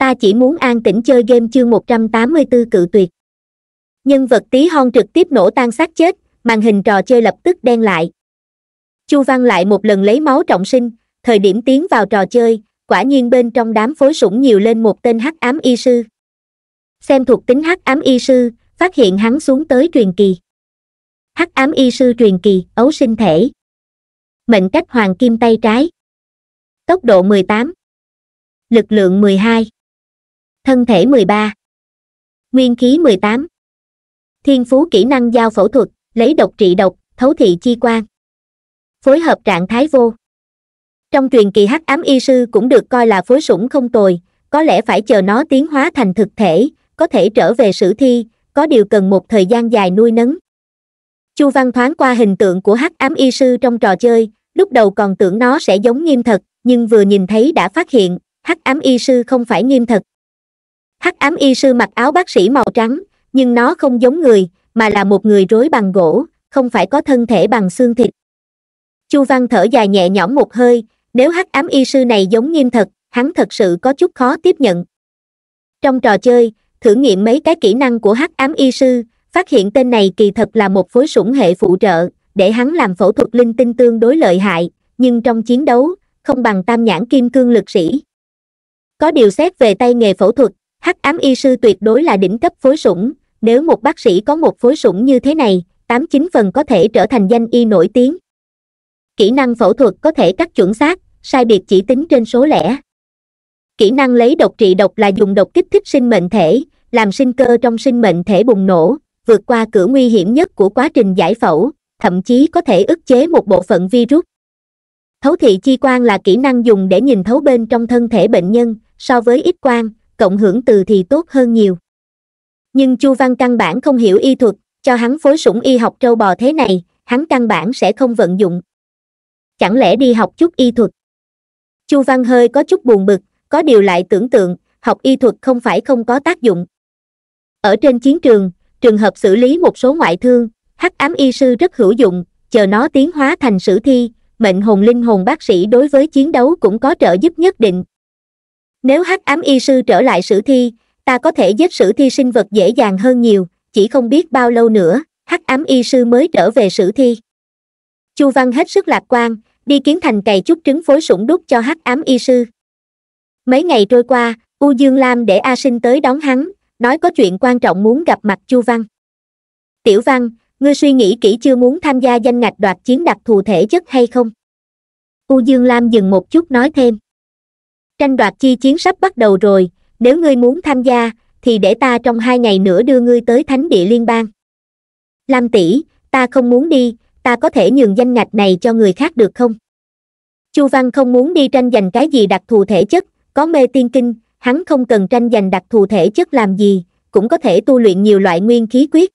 ta chỉ muốn an tĩnh chơi game chương 184 cự tuyệt nhân vật tí hon trực tiếp nổ tan xác chết màn hình trò chơi lập tức đen lại chu văn lại một lần lấy máu trọng sinh thời điểm tiến vào trò chơi quả nhiên bên trong đám phối sủng nhiều lên một tên hắc ám y sư xem thuộc tính hắc ám y sư phát hiện hắn xuống tới truyền kỳ hắc ám y sư truyền kỳ ấu sinh thể mệnh cách hoàng kim tay trái tốc độ 18, lực lượng 12, thân thể mười ba nguyên khí mười tám thiên phú kỹ năng giao phẫu thuật lấy độc trị độc thấu thị chi quan phối hợp trạng thái vô trong truyền kỳ hắc ám y sư cũng được coi là phối sủng không tồi có lẽ phải chờ nó tiến hóa thành thực thể có thể trở về sử thi có điều cần một thời gian dài nuôi nấng chu văn thoáng qua hình tượng của hắc ám y sư trong trò chơi lúc đầu còn tưởng nó sẽ giống nghiêm thật nhưng vừa nhìn thấy đã phát hiện hắc ám y sư không phải nghiêm thật hắc ám y sư mặc áo bác sĩ màu trắng nhưng nó không giống người mà là một người rối bằng gỗ không phải có thân thể bằng xương thịt chu văn thở dài nhẹ nhõm một hơi nếu hắc ám y sư này giống nghiêm thật hắn thật sự có chút khó tiếp nhận trong trò chơi thử nghiệm mấy cái kỹ năng của hắc ám y sư phát hiện tên này kỳ thật là một phối sủng hệ phụ trợ để hắn làm phẫu thuật linh tinh tương đối lợi hại nhưng trong chiến đấu không bằng tam nhãn kim cương lực sĩ có điều xét về tay nghề phẫu thuật hắc ám y sư tuyệt đối là đỉnh cấp phối sủng nếu một bác sĩ có một phối sủng như thế này tám chín phần có thể trở thành danh y nổi tiếng kỹ năng phẫu thuật có thể cắt chuẩn xác sai biệt chỉ tính trên số lẻ kỹ năng lấy độc trị độc là dùng độc kích thích sinh mệnh thể làm sinh cơ trong sinh mệnh thể bùng nổ vượt qua cửa nguy hiểm nhất của quá trình giải phẫu thậm chí có thể ức chế một bộ phận virus thấu thị chi quan là kỹ năng dùng để nhìn thấu bên trong thân thể bệnh nhân so với ít quan cộng hưởng từ thì tốt hơn nhiều nhưng chu văn căn bản không hiểu y thuật cho hắn phối sủng y học trâu bò thế này hắn căn bản sẽ không vận dụng chẳng lẽ đi học chút y thuật chu văn hơi có chút buồn bực có điều lại tưởng tượng học y thuật không phải không có tác dụng ở trên chiến trường trường hợp xử lý một số ngoại thương hắc ám y sư rất hữu dụng chờ nó tiến hóa thành sử thi mệnh hồn linh hồn bác sĩ đối với chiến đấu cũng có trợ giúp nhất định nếu hắc ám y sư trở lại sử thi, ta có thể giết sử thi sinh vật dễ dàng hơn nhiều, chỉ không biết bao lâu nữa, hắc ám y sư mới trở về sử thi. Chu Văn hết sức lạc quan, đi kiến thành cày chút trứng phối sủng đúc cho hắc ám y sư. Mấy ngày trôi qua, U Dương Lam để A Sinh tới đón hắn, nói có chuyện quan trọng muốn gặp mặt Chu Văn. Tiểu Văn, ngươi suy nghĩ kỹ chưa muốn tham gia danh ngạch đoạt chiến đặc thù thể chất hay không? U Dương Lam dừng một chút nói thêm tranh đoạt chi chiến sắp bắt đầu rồi nếu ngươi muốn tham gia thì để ta trong hai ngày nữa đưa ngươi tới thánh địa liên bang lam tỷ ta không muốn đi ta có thể nhường danh ngạch này cho người khác được không chu văn không muốn đi tranh giành cái gì đặc thù thể chất có mê tiên kinh hắn không cần tranh giành đặc thù thể chất làm gì cũng có thể tu luyện nhiều loại nguyên khí quyết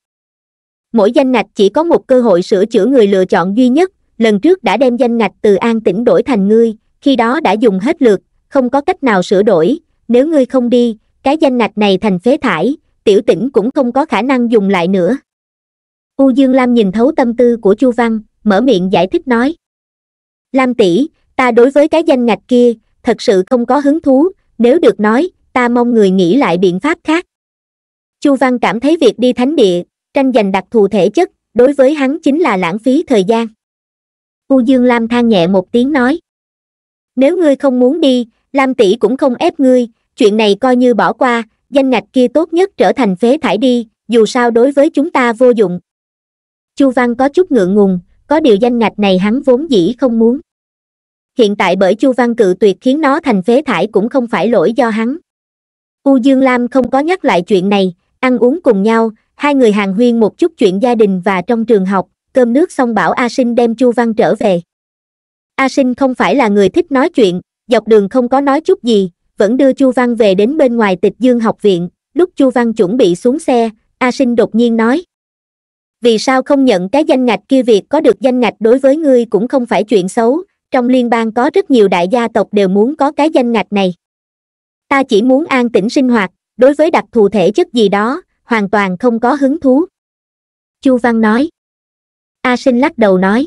mỗi danh ngạch chỉ có một cơ hội sửa chữa người lựa chọn duy nhất lần trước đã đem danh ngạch từ an tĩnh đổi thành ngươi khi đó đã dùng hết lượt không có cách nào sửa đổi nếu ngươi không đi cái danh ngạch này thành phế thải tiểu tỉnh cũng không có khả năng dùng lại nữa u dương lam nhìn thấu tâm tư của chu văn mở miệng giải thích nói lam tỷ ta đối với cái danh ngạch kia thật sự không có hứng thú nếu được nói ta mong người nghĩ lại biện pháp khác chu văn cảm thấy việc đi thánh địa tranh giành đặc thù thể chất đối với hắn chính là lãng phí thời gian u dương lam than nhẹ một tiếng nói nếu ngươi không muốn đi lam tỷ cũng không ép ngươi chuyện này coi như bỏ qua danh ngạch kia tốt nhất trở thành phế thải đi dù sao đối với chúng ta vô dụng chu văn có chút ngượng ngùng có điều danh ngạch này hắn vốn dĩ không muốn hiện tại bởi chu văn cự tuyệt khiến nó thành phế thải cũng không phải lỗi do hắn u dương lam không có nhắc lại chuyện này ăn uống cùng nhau hai người hàng huyên một chút chuyện gia đình và trong trường học cơm nước xong bảo a sinh đem chu văn trở về a sinh không phải là người thích nói chuyện dọc đường không có nói chút gì vẫn đưa chu văn về đến bên ngoài tịch dương học viện lúc chu văn chuẩn bị xuống xe a sinh đột nhiên nói vì sao không nhận cái danh ngạch kia việc có được danh ngạch đối với ngươi cũng không phải chuyện xấu trong liên bang có rất nhiều đại gia tộc đều muốn có cái danh ngạch này ta chỉ muốn an tĩnh sinh hoạt đối với đặc thù thể chất gì đó hoàn toàn không có hứng thú chu văn nói a sinh lắc đầu nói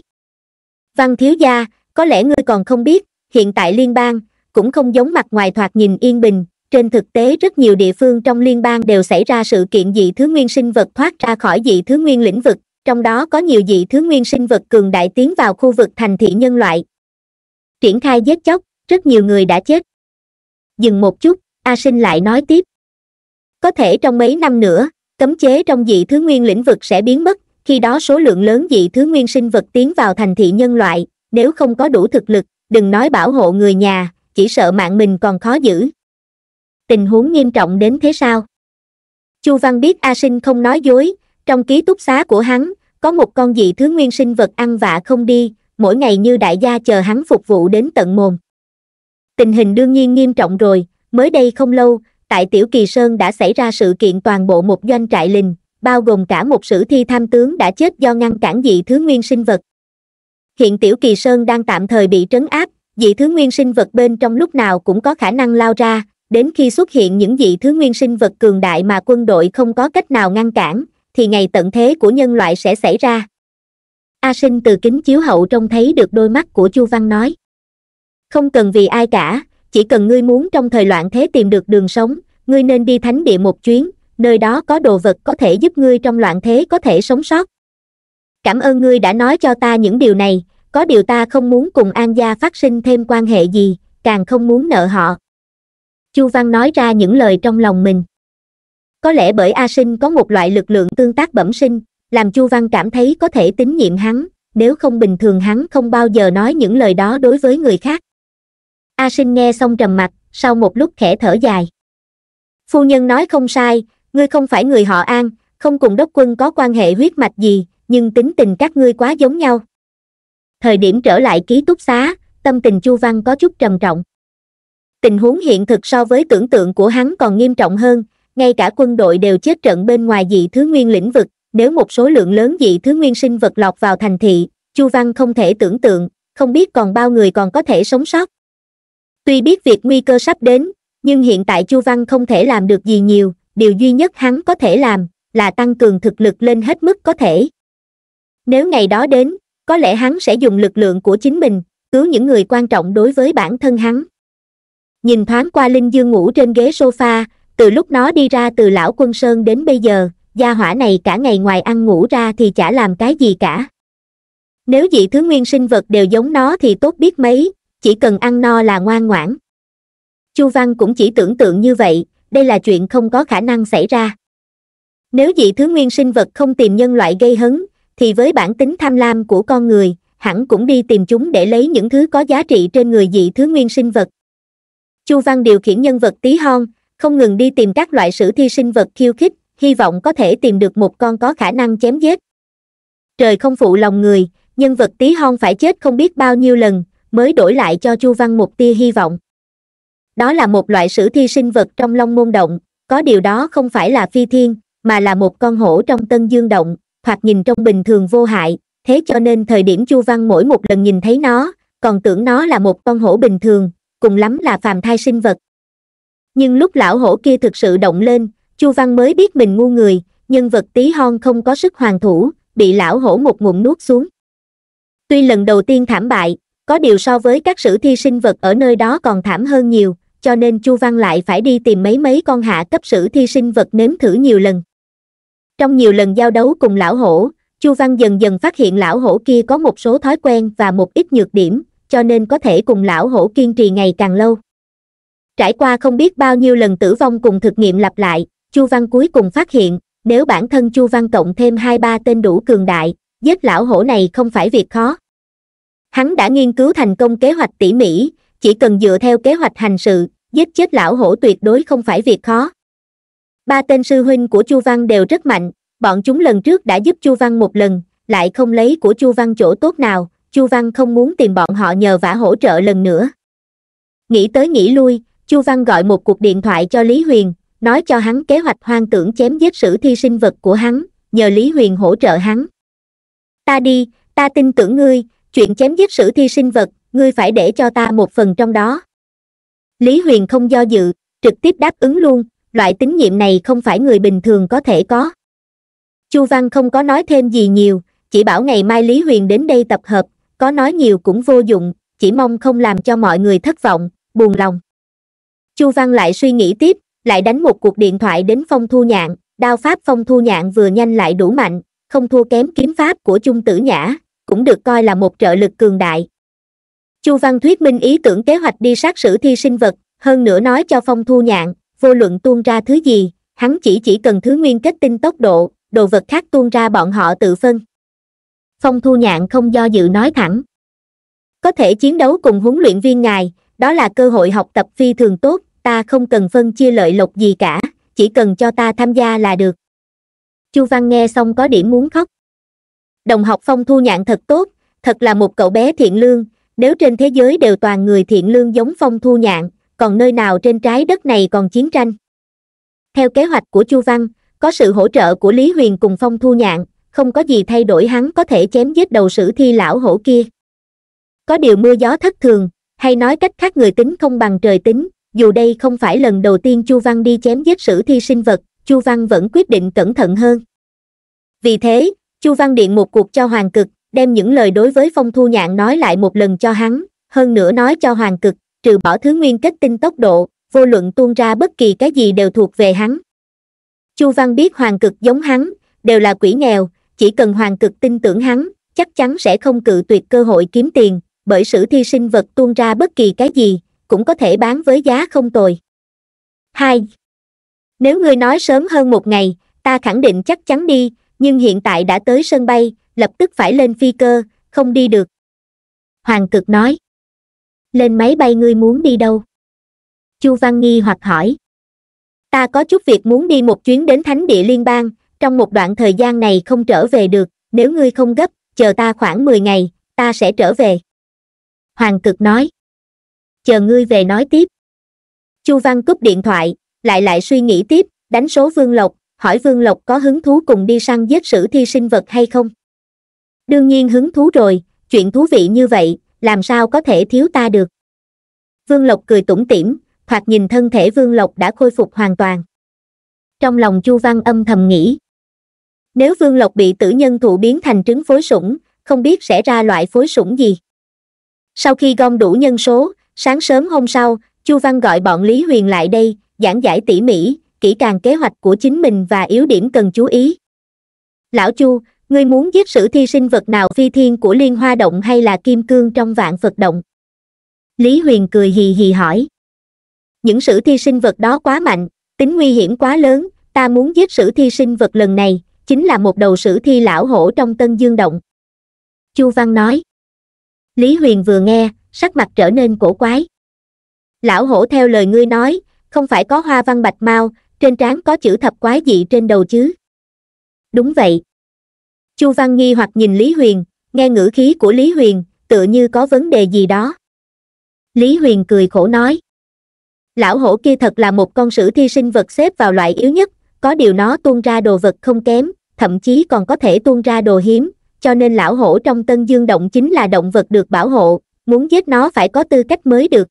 văn thiếu gia có lẽ ngươi còn không biết hiện tại liên bang cũng không giống mặt ngoài thoạt nhìn yên bình trên thực tế rất nhiều địa phương trong liên bang đều xảy ra sự kiện dị thứ nguyên sinh vật thoát ra khỏi dị thứ nguyên lĩnh vực trong đó có nhiều dị thứ nguyên sinh vật cường đại tiến vào khu vực thành thị nhân loại triển khai giết chóc rất nhiều người đã chết dừng một chút a sinh lại nói tiếp có thể trong mấy năm nữa cấm chế trong dị thứ nguyên lĩnh vực sẽ biến mất khi đó số lượng lớn dị thứ nguyên sinh vật tiến vào thành thị nhân loại nếu không có đủ thực lực đừng nói bảo hộ người nhà chỉ sợ mạng mình còn khó giữ tình huống nghiêm trọng đến thế sao chu văn biết a sinh không nói dối trong ký túc xá của hắn có một con dị thứ nguyên sinh vật ăn vạ không đi mỗi ngày như đại gia chờ hắn phục vụ đến tận mồm tình hình đương nhiên nghiêm trọng rồi mới đây không lâu tại tiểu kỳ sơn đã xảy ra sự kiện toàn bộ một doanh trại lình bao gồm cả một sử thi tham tướng đã chết do ngăn cản dị thứ nguyên sinh vật hiện tiểu kỳ sơn đang tạm thời bị trấn áp dị thứ nguyên sinh vật bên trong lúc nào cũng có khả năng lao ra đến khi xuất hiện những dị thứ nguyên sinh vật cường đại mà quân đội không có cách nào ngăn cản thì ngày tận thế của nhân loại sẽ xảy ra a sinh từ kính chiếu hậu trông thấy được đôi mắt của chu văn nói không cần vì ai cả chỉ cần ngươi muốn trong thời loạn thế tìm được đường sống ngươi nên đi thánh địa một chuyến nơi đó có đồ vật có thể giúp ngươi trong loạn thế có thể sống sót cảm ơn ngươi đã nói cho ta những điều này có điều ta không muốn cùng An gia phát sinh thêm quan hệ gì, càng không muốn nợ họ. Chu Văn nói ra những lời trong lòng mình. Có lẽ bởi A Sinh có một loại lực lượng tương tác bẩm sinh, làm Chu Văn cảm thấy có thể tín nhiệm hắn, nếu không bình thường hắn không bao giờ nói những lời đó đối với người khác. A Sinh nghe xong trầm mặt, sau một lúc khẽ thở dài. Phu nhân nói không sai, ngươi không phải người họ An, không cùng đốc quân có quan hệ huyết mạch gì, nhưng tính tình các ngươi quá giống nhau thời điểm trở lại ký túc xá tâm tình chu văn có chút trầm trọng tình huống hiện thực so với tưởng tượng của hắn còn nghiêm trọng hơn ngay cả quân đội đều chết trận bên ngoài dị thứ nguyên lĩnh vực nếu một số lượng lớn dị thứ nguyên sinh vật lọt vào thành thị chu văn không thể tưởng tượng không biết còn bao người còn có thể sống sót tuy biết việc nguy cơ sắp đến nhưng hiện tại chu văn không thể làm được gì nhiều điều duy nhất hắn có thể làm là tăng cường thực lực lên hết mức có thể nếu ngày đó đến có lẽ hắn sẽ dùng lực lượng của chính mình cứu những người quan trọng đối với bản thân hắn nhìn thoáng qua linh dương ngủ trên ghế sofa từ lúc nó đi ra từ lão quân sơn đến bây giờ gia hỏa này cả ngày ngoài ăn ngủ ra thì chả làm cái gì cả nếu dị thứ nguyên sinh vật đều giống nó thì tốt biết mấy chỉ cần ăn no là ngoan ngoãn chu văn cũng chỉ tưởng tượng như vậy đây là chuyện không có khả năng xảy ra nếu dị thứ nguyên sinh vật không tìm nhân loại gây hấn thì với bản tính tham lam của con người hẳn cũng đi tìm chúng để lấy những thứ có giá trị trên người dị thứ nguyên sinh vật chu văn điều khiển nhân vật tí hon không ngừng đi tìm các loại sử thi sinh vật khiêu khích hy vọng có thể tìm được một con có khả năng chém giết trời không phụ lòng người nhân vật tí hon phải chết không biết bao nhiêu lần mới đổi lại cho chu văn một tia hy vọng đó là một loại sử thi sinh vật trong long môn động có điều đó không phải là phi thiên mà là một con hổ trong tân dương động thoạt nhìn trong bình thường vô hại thế cho nên thời điểm chu văn mỗi một lần nhìn thấy nó còn tưởng nó là một con hổ bình thường cùng lắm là phàm thai sinh vật nhưng lúc lão hổ kia thực sự động lên chu văn mới biết mình ngu người nhân vật tí hon không có sức hoàn thủ bị lão hổ một ngụm nuốt xuống tuy lần đầu tiên thảm bại có điều so với các sử thi sinh vật ở nơi đó còn thảm hơn nhiều cho nên chu văn lại phải đi tìm mấy mấy con hạ cấp sử thi sinh vật nếm thử nhiều lần trong nhiều lần giao đấu cùng lão hổ chu văn dần dần phát hiện lão hổ kia có một số thói quen và một ít nhược điểm cho nên có thể cùng lão hổ kiên trì ngày càng lâu trải qua không biết bao nhiêu lần tử vong cùng thực nghiệm lặp lại chu văn cuối cùng phát hiện nếu bản thân chu văn cộng thêm hai ba tên đủ cường đại giết lão hổ này không phải việc khó hắn đã nghiên cứu thành công kế hoạch tỉ mỉ chỉ cần dựa theo kế hoạch hành sự giết chết lão hổ tuyệt đối không phải việc khó ba tên sư huynh của chu văn đều rất mạnh bọn chúng lần trước đã giúp chu văn một lần lại không lấy của chu văn chỗ tốt nào chu văn không muốn tìm bọn họ nhờ vả hỗ trợ lần nữa nghĩ tới nghĩ lui chu văn gọi một cuộc điện thoại cho lý huyền nói cho hắn kế hoạch hoang tưởng chém giết sử thi sinh vật của hắn nhờ lý huyền hỗ trợ hắn ta đi ta tin tưởng ngươi chuyện chém giết sử thi sinh vật ngươi phải để cho ta một phần trong đó lý huyền không do dự trực tiếp đáp ứng luôn loại tín nhiệm này không phải người bình thường có thể có chu văn không có nói thêm gì nhiều chỉ bảo ngày mai lý huyền đến đây tập hợp có nói nhiều cũng vô dụng chỉ mong không làm cho mọi người thất vọng buồn lòng chu văn lại suy nghĩ tiếp lại đánh một cuộc điện thoại đến phong thu nhạn đao pháp phong thu nhạn vừa nhanh lại đủ mạnh không thua kém kiếm pháp của Trung tử nhã cũng được coi là một trợ lực cường đại chu văn thuyết minh ý tưởng kế hoạch đi sát sử thi sinh vật hơn nữa nói cho phong thu nhạn vô luận tuôn ra thứ gì hắn chỉ chỉ cần thứ nguyên kết tinh tốc độ đồ vật khác tuôn ra bọn họ tự phân phong thu nhạn không do dự nói thẳng có thể chiến đấu cùng huấn luyện viên ngài đó là cơ hội học tập phi thường tốt ta không cần phân chia lợi lộc gì cả chỉ cần cho ta tham gia là được chu văn nghe xong có điểm muốn khóc đồng học phong thu nhạn thật tốt thật là một cậu bé thiện lương nếu trên thế giới đều toàn người thiện lương giống phong thu nhạn còn nơi nào trên trái đất này còn chiến tranh theo kế hoạch của chu văn có sự hỗ trợ của lý huyền cùng phong thu nhạn không có gì thay đổi hắn có thể chém giết đầu sử thi lão hổ kia có điều mưa gió thất thường hay nói cách khác người tính không bằng trời tính dù đây không phải lần đầu tiên chu văn đi chém giết sử thi sinh vật chu văn vẫn quyết định cẩn thận hơn vì thế chu văn điện một cuộc cho hoàng cực đem những lời đối với phong thu nhạn nói lại một lần cho hắn hơn nữa nói cho hoàng cực trừ bỏ thứ nguyên kết tinh tốc độ vô luận tuôn ra bất kỳ cái gì đều thuộc về hắn chu văn biết hoàng cực giống hắn đều là quỷ nghèo chỉ cần hoàng cực tin tưởng hắn chắc chắn sẽ không cự tuyệt cơ hội kiếm tiền bởi sử thi sinh vật tuôn ra bất kỳ cái gì cũng có thể bán với giá không tồi hai nếu ngươi nói sớm hơn một ngày ta khẳng định chắc chắn đi nhưng hiện tại đã tới sân bay lập tức phải lên phi cơ không đi được hoàng cực nói lên máy bay ngươi muốn đi đâu chu văn nghi hoặc hỏi ta có chút việc muốn đi một chuyến đến thánh địa liên bang trong một đoạn thời gian này không trở về được nếu ngươi không gấp chờ ta khoảng mười ngày ta sẽ trở về hoàng cực nói chờ ngươi về nói tiếp chu văn cúp điện thoại lại lại suy nghĩ tiếp đánh số vương lộc hỏi vương lộc có hứng thú cùng đi săn giết sử thi sinh vật hay không đương nhiên hứng thú rồi chuyện thú vị như vậy làm sao có thể thiếu ta được vương lộc cười tủm tỉm thoạt nhìn thân thể vương lộc đã khôi phục hoàn toàn trong lòng chu văn âm thầm nghĩ nếu vương lộc bị tử nhân thụ biến thành trứng phối sủng không biết sẽ ra loại phối sủng gì sau khi gom đủ nhân số sáng sớm hôm sau chu văn gọi bọn lý huyền lại đây giảng giải tỉ mỉ kỹ càng kế hoạch của chính mình và yếu điểm cần chú ý lão chu Ngươi muốn giết sử thi sinh vật nào phi thiên của liên hoa động hay là kim cương trong vạn vật động? Lý Huyền cười hì hì hỏi. Những sử thi sinh vật đó quá mạnh, tính nguy hiểm quá lớn, ta muốn giết sử thi sinh vật lần này, chính là một đầu sử thi lão hổ trong tân dương động. Chu Văn nói. Lý Huyền vừa nghe, sắc mặt trở nên cổ quái. Lão hổ theo lời ngươi nói, không phải có hoa văn bạch mau, trên trán có chữ thập quái dị trên đầu chứ. Đúng vậy, chu văn nghi hoặc nhìn lý huyền nghe ngữ khí của lý huyền tựa như có vấn đề gì đó lý huyền cười khổ nói lão hổ kia thật là một con sử thi sinh vật xếp vào loại yếu nhất có điều nó tuôn ra đồ vật không kém thậm chí còn có thể tuôn ra đồ hiếm cho nên lão hổ trong tân dương động chính là động vật được bảo hộ muốn giết nó phải có tư cách mới được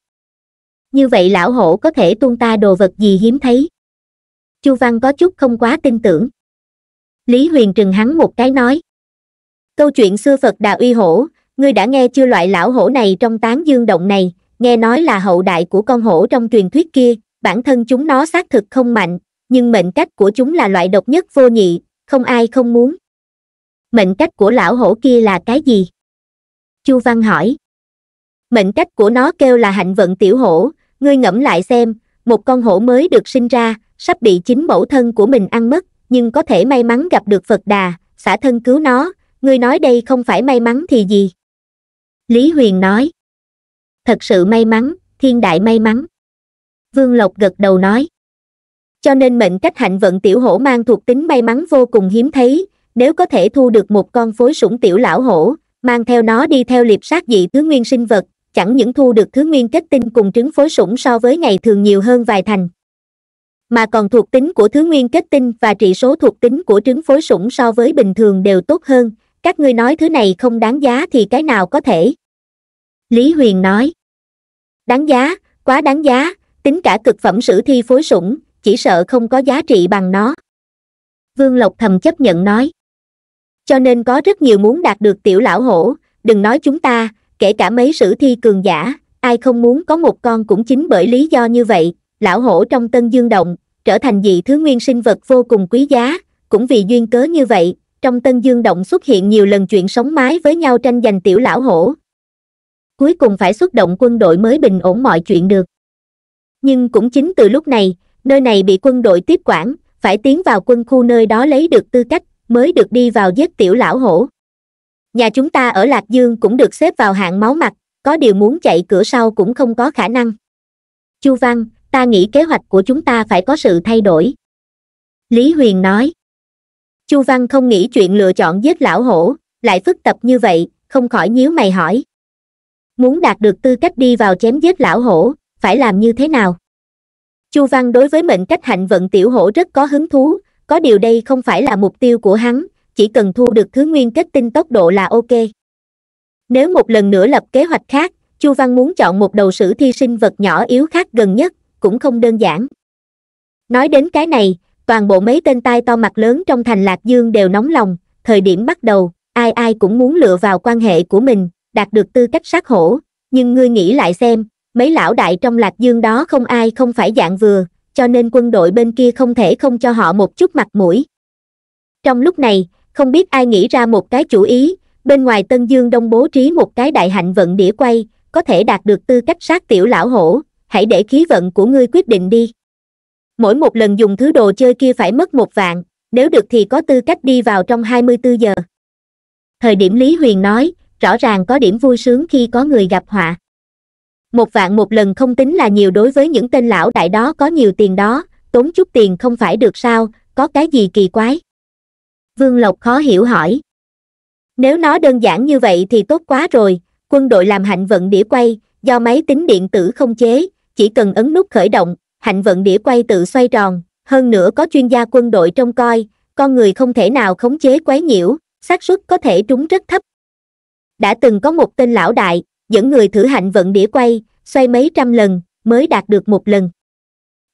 như vậy lão hổ có thể tuôn ta đồ vật gì hiếm thấy chu văn có chút không quá tin tưởng lý huyền trừng hắn một cái nói câu chuyện xưa phật đà uy hổ ngươi đã nghe chưa loại lão hổ này trong tán dương động này nghe nói là hậu đại của con hổ trong truyền thuyết kia bản thân chúng nó xác thực không mạnh nhưng mệnh cách của chúng là loại độc nhất vô nhị không ai không muốn mệnh cách của lão hổ kia là cái gì chu văn hỏi mệnh cách của nó kêu là hạnh vận tiểu hổ ngươi ngẫm lại xem một con hổ mới được sinh ra sắp bị chính mẫu thân của mình ăn mất nhưng có thể may mắn gặp được Phật Đà, xả thân cứu nó, ngươi nói đây không phải may mắn thì gì? Lý Huyền nói. Thật sự may mắn, thiên đại may mắn. Vương Lộc gật đầu nói. Cho nên mệnh cách hạnh vận tiểu hổ mang thuộc tính may mắn vô cùng hiếm thấy, nếu có thể thu được một con phối sủng tiểu lão hổ, mang theo nó đi theo liệp sát dị thứ nguyên sinh vật, chẳng những thu được thứ nguyên kết tinh cùng trứng phối sủng so với ngày thường nhiều hơn vài thành, mà còn thuộc tính của thứ nguyên kết tinh và trị số thuộc tính của trứng phối sủng so với bình thường đều tốt hơn, các ngươi nói thứ này không đáng giá thì cái nào có thể. Lý Huyền nói, đáng giá, quá đáng giá, tính cả cực phẩm sử thi phối sủng, chỉ sợ không có giá trị bằng nó. Vương Lộc thầm chấp nhận nói, cho nên có rất nhiều muốn đạt được tiểu lão hổ, đừng nói chúng ta, kể cả mấy sử thi cường giả, ai không muốn có một con cũng chính bởi lý do như vậy, lão hổ trong tân dương động, trở thành dị thứ nguyên sinh vật vô cùng quý giá, cũng vì duyên cớ như vậy, trong tân dương động xuất hiện nhiều lần chuyện sống mái với nhau tranh giành tiểu lão hổ. Cuối cùng phải xuất động quân đội mới bình ổn mọi chuyện được. Nhưng cũng chính từ lúc này, nơi này bị quân đội tiếp quản, phải tiến vào quân khu nơi đó lấy được tư cách, mới được đi vào giết tiểu lão hổ. Nhà chúng ta ở Lạc Dương cũng được xếp vào hạng máu mặt, có điều muốn chạy cửa sau cũng không có khả năng. Chu Văn, ta nghĩ kế hoạch của chúng ta phải có sự thay đổi lý huyền nói chu văn không nghĩ chuyện lựa chọn giết lão hổ lại phức tạp như vậy không khỏi nhíu mày hỏi muốn đạt được tư cách đi vào chém giết lão hổ phải làm như thế nào chu văn đối với mệnh cách hạnh vận tiểu hổ rất có hứng thú có điều đây không phải là mục tiêu của hắn chỉ cần thu được thứ nguyên kết tinh tốc độ là ok nếu một lần nữa lập kế hoạch khác chu văn muốn chọn một đầu sử thi sinh vật nhỏ yếu khác gần nhất cũng không đơn giản nói đến cái này toàn bộ mấy tên tai to mặt lớn trong thành lạc dương đều nóng lòng thời điểm bắt đầu ai ai cũng muốn lựa vào quan hệ của mình đạt được tư cách sát hổ nhưng ngươi nghĩ lại xem mấy lão đại trong lạc dương đó không ai không phải dạng vừa cho nên quân đội bên kia không thể không cho họ một chút mặt mũi trong lúc này không biết ai nghĩ ra một cái chủ ý bên ngoài tân dương đông bố trí một cái đại hạnh vận đĩa quay có thể đạt được tư cách sát tiểu lão hổ hãy để khí vận của ngươi quyết định đi mỗi một lần dùng thứ đồ chơi kia phải mất một vạn nếu được thì có tư cách đi vào trong 24 giờ thời điểm lý huyền nói rõ ràng có điểm vui sướng khi có người gặp họa một vạn một lần không tính là nhiều đối với những tên lão đại đó có nhiều tiền đó tốn chút tiền không phải được sao có cái gì kỳ quái vương lộc khó hiểu hỏi nếu nó đơn giản như vậy thì tốt quá rồi quân đội làm hạnh vận đĩa quay do máy tính điện tử không chế chỉ cần ấn nút khởi động hạnh vận đĩa quay tự xoay tròn hơn nữa có chuyên gia quân đội trông coi con người không thể nào khống chế quấy nhiễu xác suất có thể trúng rất thấp đã từng có một tên lão đại dẫn người thử hạnh vận đĩa quay xoay mấy trăm lần mới đạt được một lần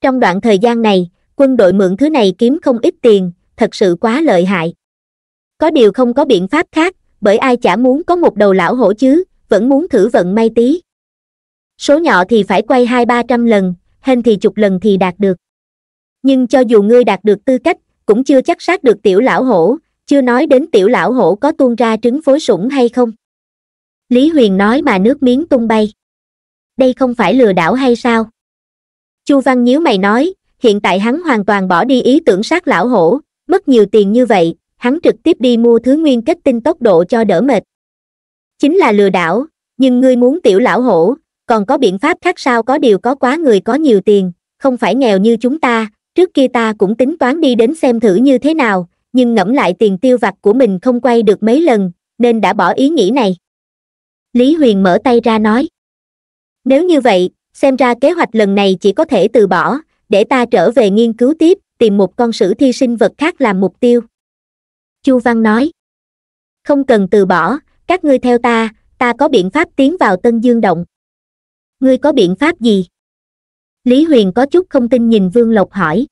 trong đoạn thời gian này quân đội mượn thứ này kiếm không ít tiền thật sự quá lợi hại có điều không có biện pháp khác bởi ai chả muốn có một đầu lão hổ chứ vẫn muốn thử vận may tí số nhỏ thì phải quay hai ba trăm lần hên thì chục lần thì đạt được nhưng cho dù ngươi đạt được tư cách cũng chưa chắc xác được tiểu lão hổ chưa nói đến tiểu lão hổ có tuôn ra trứng phối sủng hay không lý huyền nói mà nước miếng tung bay đây không phải lừa đảo hay sao chu văn nhíu mày nói hiện tại hắn hoàn toàn bỏ đi ý tưởng sát lão hổ mất nhiều tiền như vậy hắn trực tiếp đi mua thứ nguyên kết tinh tốc độ cho đỡ mệt chính là lừa đảo nhưng ngươi muốn tiểu lão hổ còn có biện pháp khác sao có điều có quá người có nhiều tiền không phải nghèo như chúng ta trước kia ta cũng tính toán đi đến xem thử như thế nào nhưng ngẫm lại tiền tiêu vặt của mình không quay được mấy lần nên đã bỏ ý nghĩ này lý huyền mở tay ra nói nếu như vậy xem ra kế hoạch lần này chỉ có thể từ bỏ để ta trở về nghiên cứu tiếp tìm một con sử thi sinh vật khác làm mục tiêu chu văn nói không cần từ bỏ các ngươi theo ta ta có biện pháp tiến vào tân dương động ngươi có biện pháp gì lý huyền có chút không tin nhìn vương lộc hỏi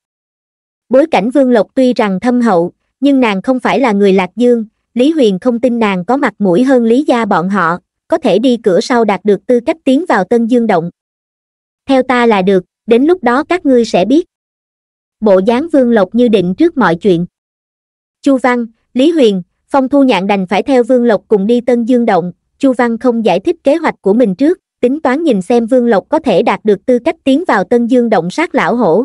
bối cảnh vương lộc tuy rằng thâm hậu nhưng nàng không phải là người lạc dương lý huyền không tin nàng có mặt mũi hơn lý gia bọn họ có thể đi cửa sau đạt được tư cách tiến vào tân dương động theo ta là được đến lúc đó các ngươi sẽ biết bộ dáng vương lộc như định trước mọi chuyện chu văn lý huyền phong thu nhạn đành phải theo vương lộc cùng đi tân dương động chu văn không giải thích kế hoạch của mình trước tính toán nhìn xem Vương Lộc có thể đạt được tư cách tiến vào Tân Dương Động sát lão hổ.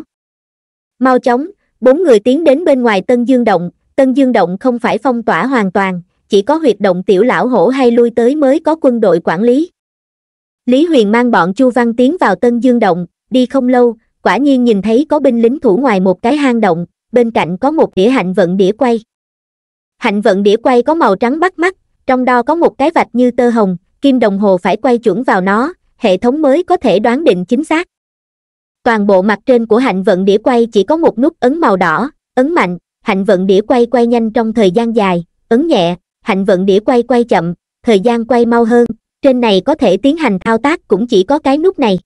Mau chóng, bốn người tiến đến bên ngoài Tân Dương Động, Tân Dương Động không phải phong tỏa hoàn toàn, chỉ có huyệt động tiểu lão hổ hay lui tới mới có quân đội quản lý. Lý Huyền mang bọn Chu Văn tiến vào Tân Dương Động, đi không lâu, quả nhiên nhìn thấy có binh lính thủ ngoài một cái hang động, bên cạnh có một đĩa hạnh vận đĩa quay. Hạnh vận đĩa quay có màu trắng bắt mắt, trong đó có một cái vạch như tơ hồng, kim đồng hồ phải quay chuẩn vào nó hệ thống mới có thể đoán định chính xác toàn bộ mặt trên của hạnh vận đĩa quay chỉ có một nút ấn màu đỏ ấn mạnh hạnh vận đĩa quay quay nhanh trong thời gian dài ấn nhẹ hạnh vận đĩa quay quay chậm thời gian quay mau hơn trên này có thể tiến hành thao tác cũng chỉ có cái nút này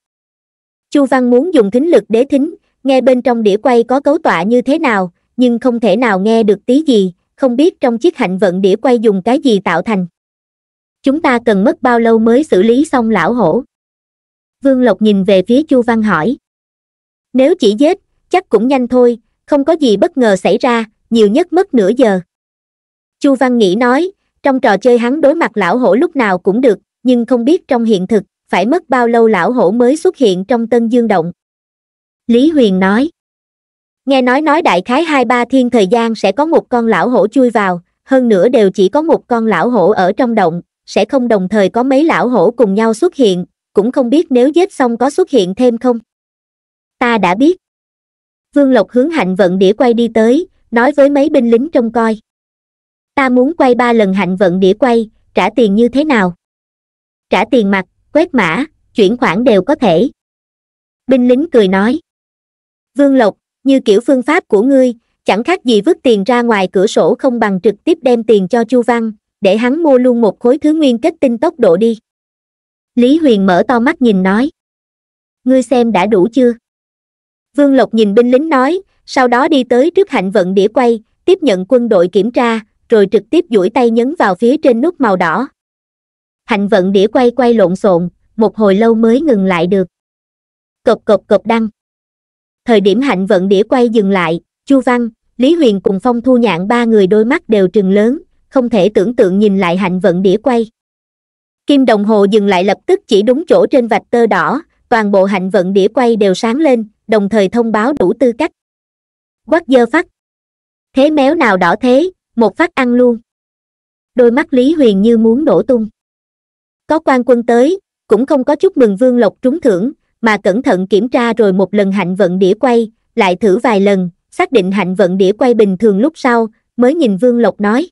chu văn muốn dùng thính lực để thính nghe bên trong đĩa quay có cấu tọa như thế nào nhưng không thể nào nghe được tí gì không biết trong chiếc hạnh vận đĩa quay dùng cái gì tạo thành chúng ta cần mất bao lâu mới xử lý xong lão hổ vương lộc nhìn về phía chu văn hỏi nếu chỉ giết chắc cũng nhanh thôi không có gì bất ngờ xảy ra nhiều nhất mất nửa giờ chu văn nghĩ nói trong trò chơi hắn đối mặt lão hổ lúc nào cũng được nhưng không biết trong hiện thực phải mất bao lâu lão hổ mới xuất hiện trong tân dương động lý huyền nói nghe nói nói đại khái hai ba thiên thời gian sẽ có một con lão hổ chui vào hơn nữa đều chỉ có một con lão hổ ở trong động sẽ không đồng thời có mấy lão hổ cùng nhau xuất hiện cũng không biết nếu giết xong có xuất hiện thêm không ta đã biết vương lộc hướng hạnh vận đĩa quay đi tới nói với mấy binh lính trông coi ta muốn quay ba lần hạnh vận đĩa quay trả tiền như thế nào trả tiền mặt quét mã chuyển khoản đều có thể binh lính cười nói vương lộc như kiểu phương pháp của ngươi chẳng khác gì vứt tiền ra ngoài cửa sổ không bằng trực tiếp đem tiền cho chu văn để hắn mua luôn một khối thứ nguyên kết tinh tốc độ đi lý huyền mở to mắt nhìn nói ngươi xem đã đủ chưa vương lộc nhìn binh lính nói sau đó đi tới trước hạnh vận đĩa quay tiếp nhận quân đội kiểm tra rồi trực tiếp duỗi tay nhấn vào phía trên nút màu đỏ hạnh vận đĩa quay quay lộn xộn một hồi lâu mới ngừng lại được cộc cộc cộc đăng thời điểm hạnh vận đĩa quay dừng lại chu văn lý huyền cùng phong thu nhạn ba người đôi mắt đều trừng lớn không thể tưởng tượng nhìn lại hạnh vận đĩa quay kim đồng hồ dừng lại lập tức chỉ đúng chỗ trên vạch tơ đỏ toàn bộ hạnh vận đĩa quay đều sáng lên đồng thời thông báo đủ tư cách quắc dơ phát thế méo nào đỏ thế một phát ăn luôn đôi mắt lý huyền như muốn đổ tung có quan quân tới cũng không có chúc mừng vương lộc trúng thưởng mà cẩn thận kiểm tra rồi một lần hạnh vận đĩa quay lại thử vài lần xác định hạnh vận đĩa quay bình thường lúc sau mới nhìn vương lộc nói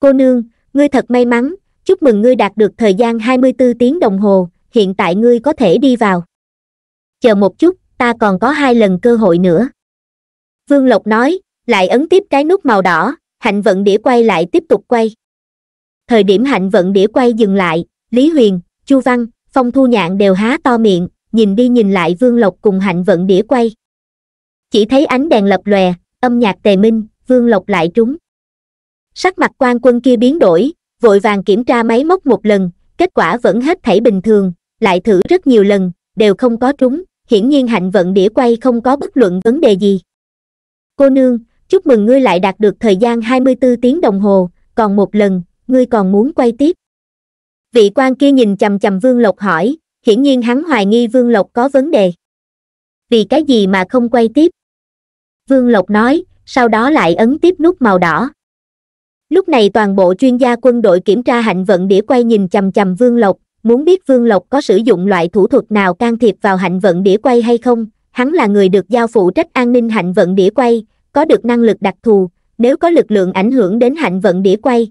cô nương ngươi thật may mắn chúc mừng ngươi đạt được thời gian 24 tiếng đồng hồ hiện tại ngươi có thể đi vào chờ một chút ta còn có hai lần cơ hội nữa vương lộc nói lại ấn tiếp cái nút màu đỏ hạnh vận đĩa quay lại tiếp tục quay thời điểm hạnh vận đĩa quay dừng lại lý huyền chu văn phong thu nhạn đều há to miệng nhìn đi nhìn lại vương lộc cùng hạnh vận đĩa quay chỉ thấy ánh đèn lập lòe âm nhạc tề minh vương lộc lại trúng sắc mặt quan quân kia biến đổi vội vàng kiểm tra máy móc một lần kết quả vẫn hết thảy bình thường lại thử rất nhiều lần đều không có trúng hiển nhiên hạnh vận đĩa quay không có bất luận vấn đề gì cô nương chúc mừng ngươi lại đạt được thời gian hai mươi bốn tiếng đồng hồ còn một lần ngươi còn muốn quay tiếp vị quan kia nhìn chầm chầm vương lộc hỏi hiển nhiên hắn hoài nghi vương lộc có vấn đề vì cái gì mà không quay tiếp vương lộc nói sau đó lại ấn tiếp nút màu đỏ lúc này toàn bộ chuyên gia quân đội kiểm tra hạnh vận đĩa quay nhìn chằm chằm vương lộc muốn biết vương lộc có sử dụng loại thủ thuật nào can thiệp vào hạnh vận đĩa quay hay không hắn là người được giao phụ trách an ninh hạnh vận đĩa quay có được năng lực đặc thù nếu có lực lượng ảnh hưởng đến hạnh vận đĩa quay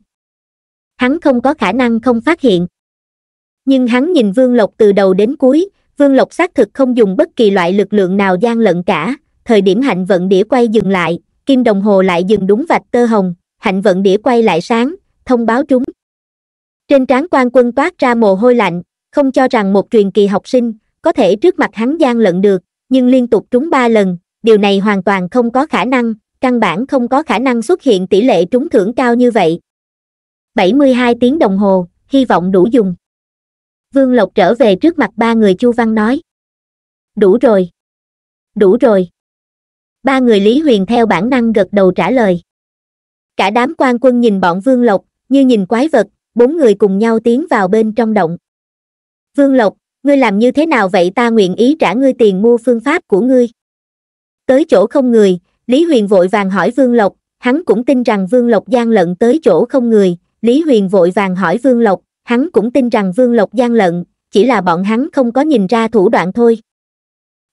hắn không có khả năng không phát hiện nhưng hắn nhìn vương lộc từ đầu đến cuối vương lộc xác thực không dùng bất kỳ loại lực lượng nào gian lận cả thời điểm hạnh vận đĩa quay dừng lại kim đồng hồ lại dừng đúng vạch tơ hồng hạnh vận đĩa quay lại sáng, thông báo chúng. Trên trán quan quân toát ra mồ hôi lạnh, không cho rằng một truyền kỳ học sinh, có thể trước mặt hắn gian lận được, nhưng liên tục trúng ba lần, điều này hoàn toàn không có khả năng, căn bản không có khả năng xuất hiện tỷ lệ trúng thưởng cao như vậy. 72 tiếng đồng hồ, hy vọng đủ dùng. Vương Lộc trở về trước mặt ba người Chu Văn nói. Đủ rồi. Đủ rồi. Ba người Lý Huyền theo bản năng gật đầu trả lời cả đám quan quân nhìn bọn vương lộc như nhìn quái vật bốn người cùng nhau tiến vào bên trong động vương lộc ngươi làm như thế nào vậy ta nguyện ý trả ngươi tiền mua phương pháp của ngươi tới chỗ không người lý huyền vội vàng hỏi vương lộc hắn cũng tin rằng vương lộc gian lận tới chỗ không người lý huyền vội vàng hỏi vương lộc hắn cũng tin rằng vương lộc gian lận chỉ là bọn hắn không có nhìn ra thủ đoạn thôi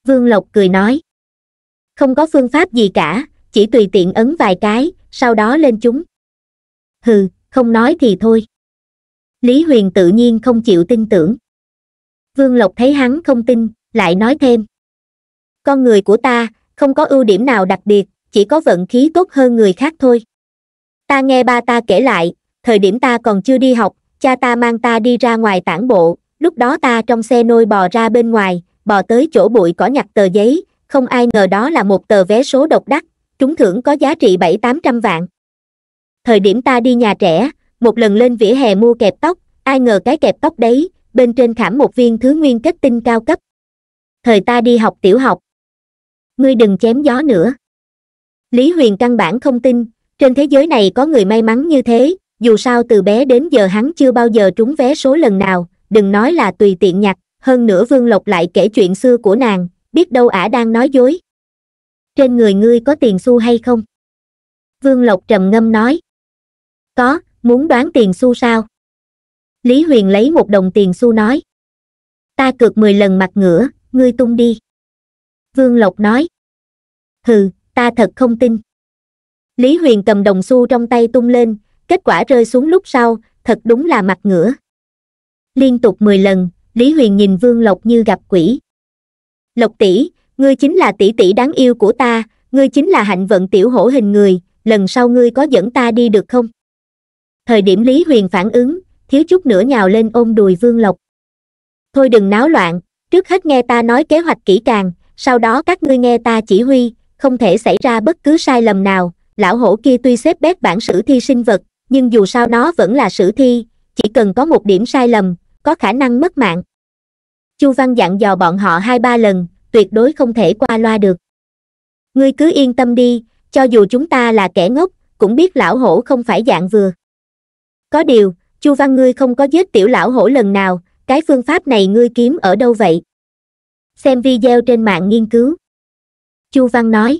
vương lộc cười nói không có phương pháp gì cả chỉ tùy tiện ấn vài cái sau đó lên chúng hừ không nói thì thôi lý huyền tự nhiên không chịu tin tưởng vương lộc thấy hắn không tin lại nói thêm con người của ta không có ưu điểm nào đặc biệt chỉ có vận khí tốt hơn người khác thôi ta nghe ba ta kể lại thời điểm ta còn chưa đi học cha ta mang ta đi ra ngoài tản bộ lúc đó ta trong xe nôi bò ra bên ngoài bò tới chỗ bụi cỏ nhặt tờ giấy không ai ngờ đó là một tờ vé số độc đắc trúng thưởng có giá trị bảy tám trăm vạn thời điểm ta đi nhà trẻ một lần lên vỉa hè mua kẹp tóc ai ngờ cái kẹp tóc đấy bên trên khảm một viên thứ nguyên kết tinh cao cấp thời ta đi học tiểu học ngươi đừng chém gió nữa lý huyền căn bản không tin trên thế giới này có người may mắn như thế dù sao từ bé đến giờ hắn chưa bao giờ trúng vé số lần nào đừng nói là tùy tiện nhặt hơn nữa vương lộc lại kể chuyện xưa của nàng biết đâu ả đang nói dối trên người ngươi có tiền xu hay không vương lộc trầm ngâm nói có muốn đoán tiền xu sao lý huyền lấy một đồng tiền xu nói ta cược mười lần mặt ngửa ngươi tung đi vương lộc nói hừ ta thật không tin lý huyền cầm đồng xu trong tay tung lên kết quả rơi xuống lúc sau thật đúng là mặt ngửa liên tục mười lần lý huyền nhìn vương lộc như gặp quỷ lộc tỷ ngươi chính là tỷ tỷ đáng yêu của ta ngươi chính là hạnh vận tiểu hổ hình người lần sau ngươi có dẫn ta đi được không thời điểm lý huyền phản ứng thiếu chút nữa nhào lên ôm đùi vương lộc thôi đừng náo loạn trước hết nghe ta nói kế hoạch kỹ càng sau đó các ngươi nghe ta chỉ huy không thể xảy ra bất cứ sai lầm nào lão hổ kia tuy xếp bét bản sử thi sinh vật nhưng dù sao nó vẫn là sử thi chỉ cần có một điểm sai lầm có khả năng mất mạng chu văn dặn dò bọn họ hai ba lần tuyệt đối không thể qua loa được ngươi cứ yên tâm đi cho dù chúng ta là kẻ ngốc cũng biết lão hổ không phải dạng vừa có điều chu văn ngươi không có giết tiểu lão hổ lần nào cái phương pháp này ngươi kiếm ở đâu vậy xem video trên mạng nghiên cứu chu văn nói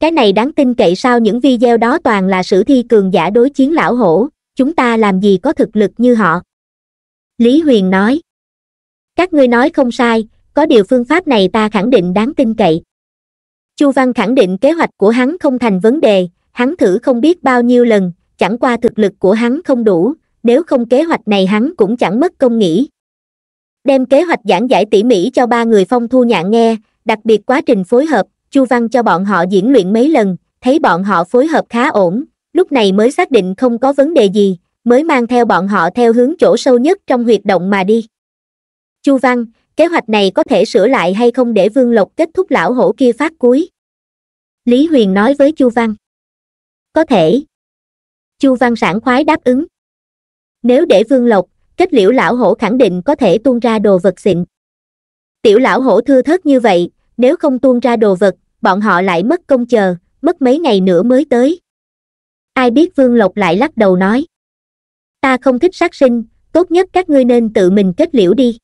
cái này đáng tin cậy sao những video đó toàn là sử thi cường giả đối chiến lão hổ chúng ta làm gì có thực lực như họ lý huyền nói các ngươi nói không sai có điều phương pháp này ta khẳng định đáng tin cậy chu văn khẳng định kế hoạch của hắn không thành vấn đề hắn thử không biết bao nhiêu lần chẳng qua thực lực của hắn không đủ nếu không kế hoạch này hắn cũng chẳng mất công nghĩ đem kế hoạch giảng giải tỉ mỉ cho ba người phong thu nhạn nghe đặc biệt quá trình phối hợp chu văn cho bọn họ diễn luyện mấy lần thấy bọn họ phối hợp khá ổn lúc này mới xác định không có vấn đề gì mới mang theo bọn họ theo hướng chỗ sâu nhất trong huyệt động mà đi chu văn kế hoạch này có thể sửa lại hay không để vương lộc kết thúc lão hổ kia phát cuối lý huyền nói với chu văn có thể chu văn sảng khoái đáp ứng nếu để vương lộc kết liễu lão hổ khẳng định có thể tuôn ra đồ vật xịn tiểu lão hổ thưa thớt như vậy nếu không tuôn ra đồ vật bọn họ lại mất công chờ mất mấy ngày nữa mới tới ai biết vương lộc lại lắc đầu nói ta không thích sát sinh tốt nhất các ngươi nên tự mình kết liễu đi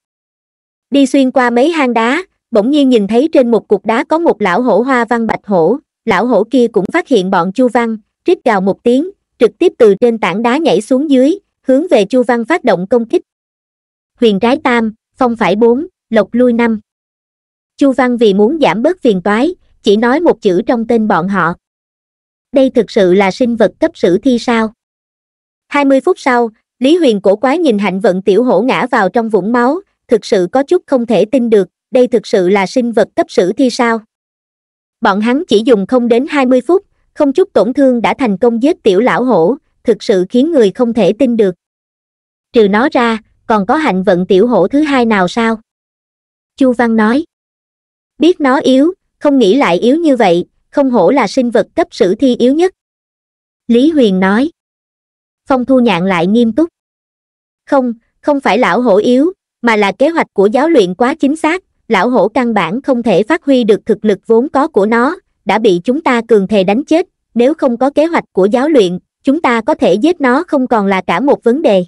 đi xuyên qua mấy hang đá bỗng nhiên nhìn thấy trên một cục đá có một lão hổ hoa văn bạch hổ lão hổ kia cũng phát hiện bọn chu văn rít gào một tiếng trực tiếp từ trên tảng đá nhảy xuống dưới hướng về chu văn phát động công kích huyền trái tam phong phải bốn lộc lui năm chu văn vì muốn giảm bớt phiền toái chỉ nói một chữ trong tên bọn họ đây thực sự là sinh vật cấp sử thi sao hai mươi phút sau lý huyền cổ quái nhìn hạnh vận tiểu hổ ngã vào trong vũng máu thực sự có chút không thể tin được đây thực sự là sinh vật cấp sử thi sao bọn hắn chỉ dùng không đến hai mươi phút không chút tổn thương đã thành công giết tiểu lão hổ thực sự khiến người không thể tin được trừ nó ra còn có hạnh vận tiểu hổ thứ hai nào sao chu văn nói biết nó yếu không nghĩ lại yếu như vậy không hổ là sinh vật cấp sử thi yếu nhất lý huyền nói phong thu nhạn lại nghiêm túc không không phải lão hổ yếu mà là kế hoạch của giáo luyện quá chính xác lão hổ căn bản không thể phát huy được thực lực vốn có của nó đã bị chúng ta cường thề đánh chết nếu không có kế hoạch của giáo luyện chúng ta có thể giết nó không còn là cả một vấn đề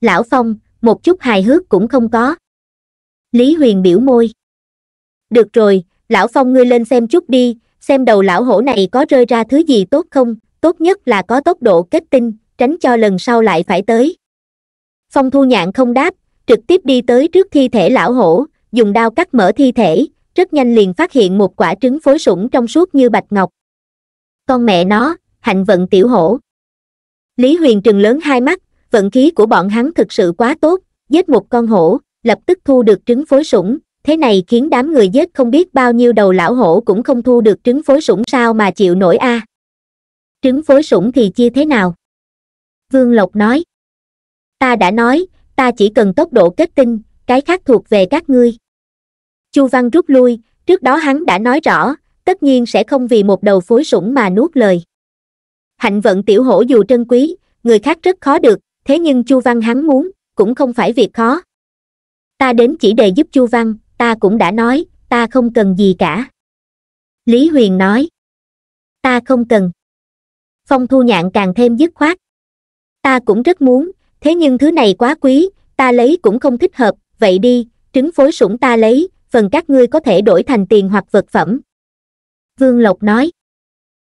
lão phong một chút hài hước cũng không có lý huyền biểu môi được rồi lão phong ngươi lên xem chút đi xem đầu lão hổ này có rơi ra thứ gì tốt không tốt nhất là có tốc độ kết tinh tránh cho lần sau lại phải tới phong thu nhạn không đáp trực tiếp đi tới trước thi thể lão hổ dùng đao cắt mở thi thể rất nhanh liền phát hiện một quả trứng phối sủng trong suốt như bạch ngọc con mẹ nó hạnh vận tiểu hổ lý huyền trừng lớn hai mắt vận khí của bọn hắn thực sự quá tốt giết một con hổ lập tức thu được trứng phối sủng thế này khiến đám người giết không biết bao nhiêu đầu lão hổ cũng không thu được trứng phối sủng sao mà chịu nổi a à. trứng phối sủng thì chia thế nào vương lộc nói ta đã nói ta chỉ cần tốc độ kết tinh cái khác thuộc về các ngươi chu văn rút lui trước đó hắn đã nói rõ tất nhiên sẽ không vì một đầu phối sủng mà nuốt lời hạnh vận tiểu hổ dù trân quý người khác rất khó được thế nhưng chu văn hắn muốn cũng không phải việc khó ta đến chỉ để giúp chu văn ta cũng đã nói ta không cần gì cả lý huyền nói ta không cần phong thu nhạn càng thêm dứt khoát ta cũng rất muốn thế nhưng thứ này quá quý ta lấy cũng không thích hợp vậy đi trứng phối sủng ta lấy phần các ngươi có thể đổi thành tiền hoặc vật phẩm vương lộc nói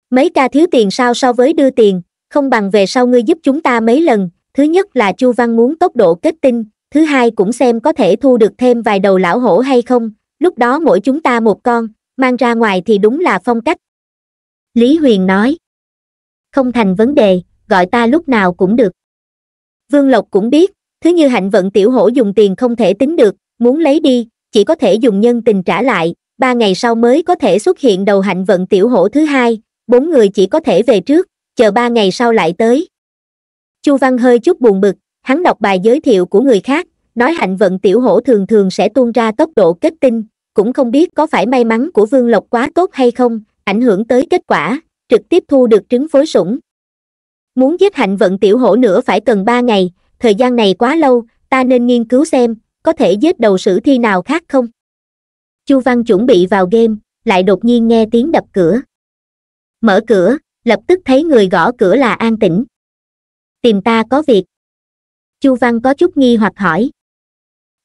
mấy ca thiếu tiền sao so với đưa tiền không bằng về sau ngươi giúp chúng ta mấy lần thứ nhất là chu văn muốn tốc độ kết tinh thứ hai cũng xem có thể thu được thêm vài đầu lão hổ hay không lúc đó mỗi chúng ta một con mang ra ngoài thì đúng là phong cách lý huyền nói không thành vấn đề gọi ta lúc nào cũng được vương lộc cũng biết thứ như hạnh vận tiểu hổ dùng tiền không thể tính được muốn lấy đi chỉ có thể dùng nhân tình trả lại ba ngày sau mới có thể xuất hiện đầu hạnh vận tiểu hổ thứ hai bốn người chỉ có thể về trước chờ ba ngày sau lại tới chu văn hơi chút buồn bực hắn đọc bài giới thiệu của người khác nói hạnh vận tiểu hổ thường thường sẽ tuôn ra tốc độ kết tinh cũng không biết có phải may mắn của vương lộc quá tốt hay không ảnh hưởng tới kết quả trực tiếp thu được trứng phối sủng muốn giết hạnh vận tiểu hổ nữa phải cần ba ngày thời gian này quá lâu ta nên nghiên cứu xem có thể giết đầu sử thi nào khác không chu văn chuẩn bị vào game lại đột nhiên nghe tiếng đập cửa mở cửa lập tức thấy người gõ cửa là an tĩnh tìm ta có việc chu văn có chút nghi hoặc hỏi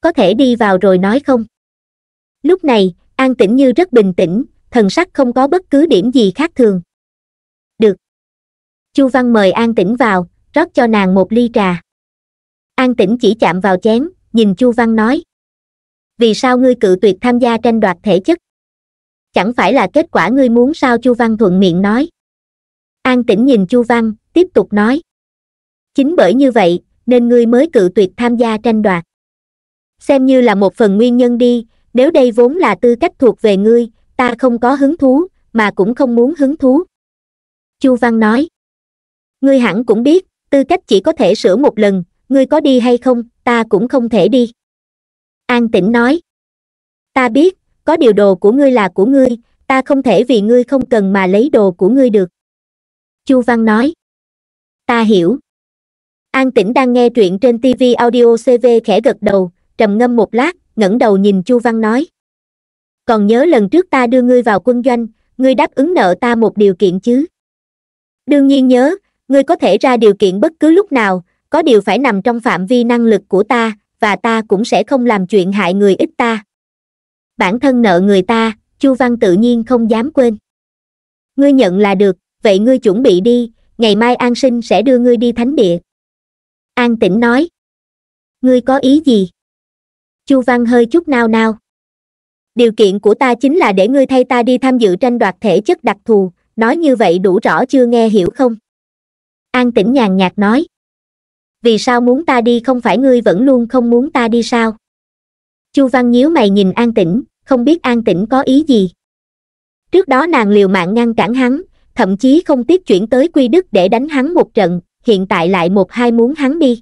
có thể đi vào rồi nói không lúc này an tĩnh như rất bình tĩnh thần sắc không có bất cứ điểm gì khác thường chu văn mời an tĩnh vào rót cho nàng một ly trà an tĩnh chỉ chạm vào chén nhìn chu văn nói vì sao ngươi cự tuyệt tham gia tranh đoạt thể chất chẳng phải là kết quả ngươi muốn sao chu văn thuận miệng nói an tĩnh nhìn chu văn tiếp tục nói chính bởi như vậy nên ngươi mới cự tuyệt tham gia tranh đoạt xem như là một phần nguyên nhân đi nếu đây vốn là tư cách thuộc về ngươi ta không có hứng thú mà cũng không muốn hứng thú chu văn nói ngươi hẳn cũng biết tư cách chỉ có thể sửa một lần ngươi có đi hay không ta cũng không thể đi an tĩnh nói ta biết có điều đồ của ngươi là của ngươi ta không thể vì ngươi không cần mà lấy đồ của ngươi được chu văn nói ta hiểu an tĩnh đang nghe truyện trên tv audio cv khẽ gật đầu trầm ngâm một lát ngẩng đầu nhìn chu văn nói còn nhớ lần trước ta đưa ngươi vào quân doanh ngươi đáp ứng nợ ta một điều kiện chứ đương nhiên nhớ ngươi có thể ra điều kiện bất cứ lúc nào có điều phải nằm trong phạm vi năng lực của ta và ta cũng sẽ không làm chuyện hại người ít ta bản thân nợ người ta chu văn tự nhiên không dám quên ngươi nhận là được vậy ngươi chuẩn bị đi ngày mai an sinh sẽ đưa ngươi đi thánh địa an tĩnh nói ngươi có ý gì chu văn hơi chút nao nao điều kiện của ta chính là để ngươi thay ta đi tham dự tranh đoạt thể chất đặc thù nói như vậy đủ rõ chưa nghe hiểu không an tĩnh nhàn nhạt nói vì sao muốn ta đi không phải ngươi vẫn luôn không muốn ta đi sao chu văn nhíu mày nhìn an tĩnh không biết an tĩnh có ý gì trước đó nàng liều mạng ngăn cản hắn thậm chí không tiếp chuyển tới quy đức để đánh hắn một trận hiện tại lại một hai muốn hắn đi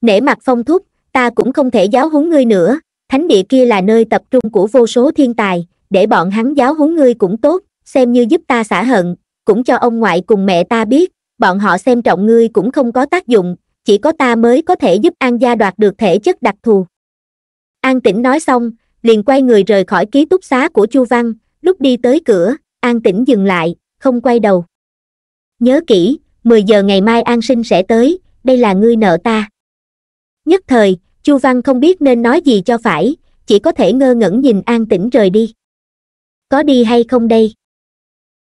nể mặt phong thúc ta cũng không thể giáo huấn ngươi nữa thánh địa kia là nơi tập trung của vô số thiên tài để bọn hắn giáo huấn ngươi cũng tốt xem như giúp ta xả hận cũng cho ông ngoại cùng mẹ ta biết bọn họ xem trọng ngươi cũng không có tác dụng chỉ có ta mới có thể giúp an gia đoạt được thể chất đặc thù an tĩnh nói xong liền quay người rời khỏi ký túc xá của chu văn lúc đi tới cửa an tĩnh dừng lại không quay đầu nhớ kỹ mười giờ ngày mai an sinh sẽ tới đây là ngươi nợ ta nhất thời chu văn không biết nên nói gì cho phải chỉ có thể ngơ ngẩn nhìn an tĩnh rời đi có đi hay không đây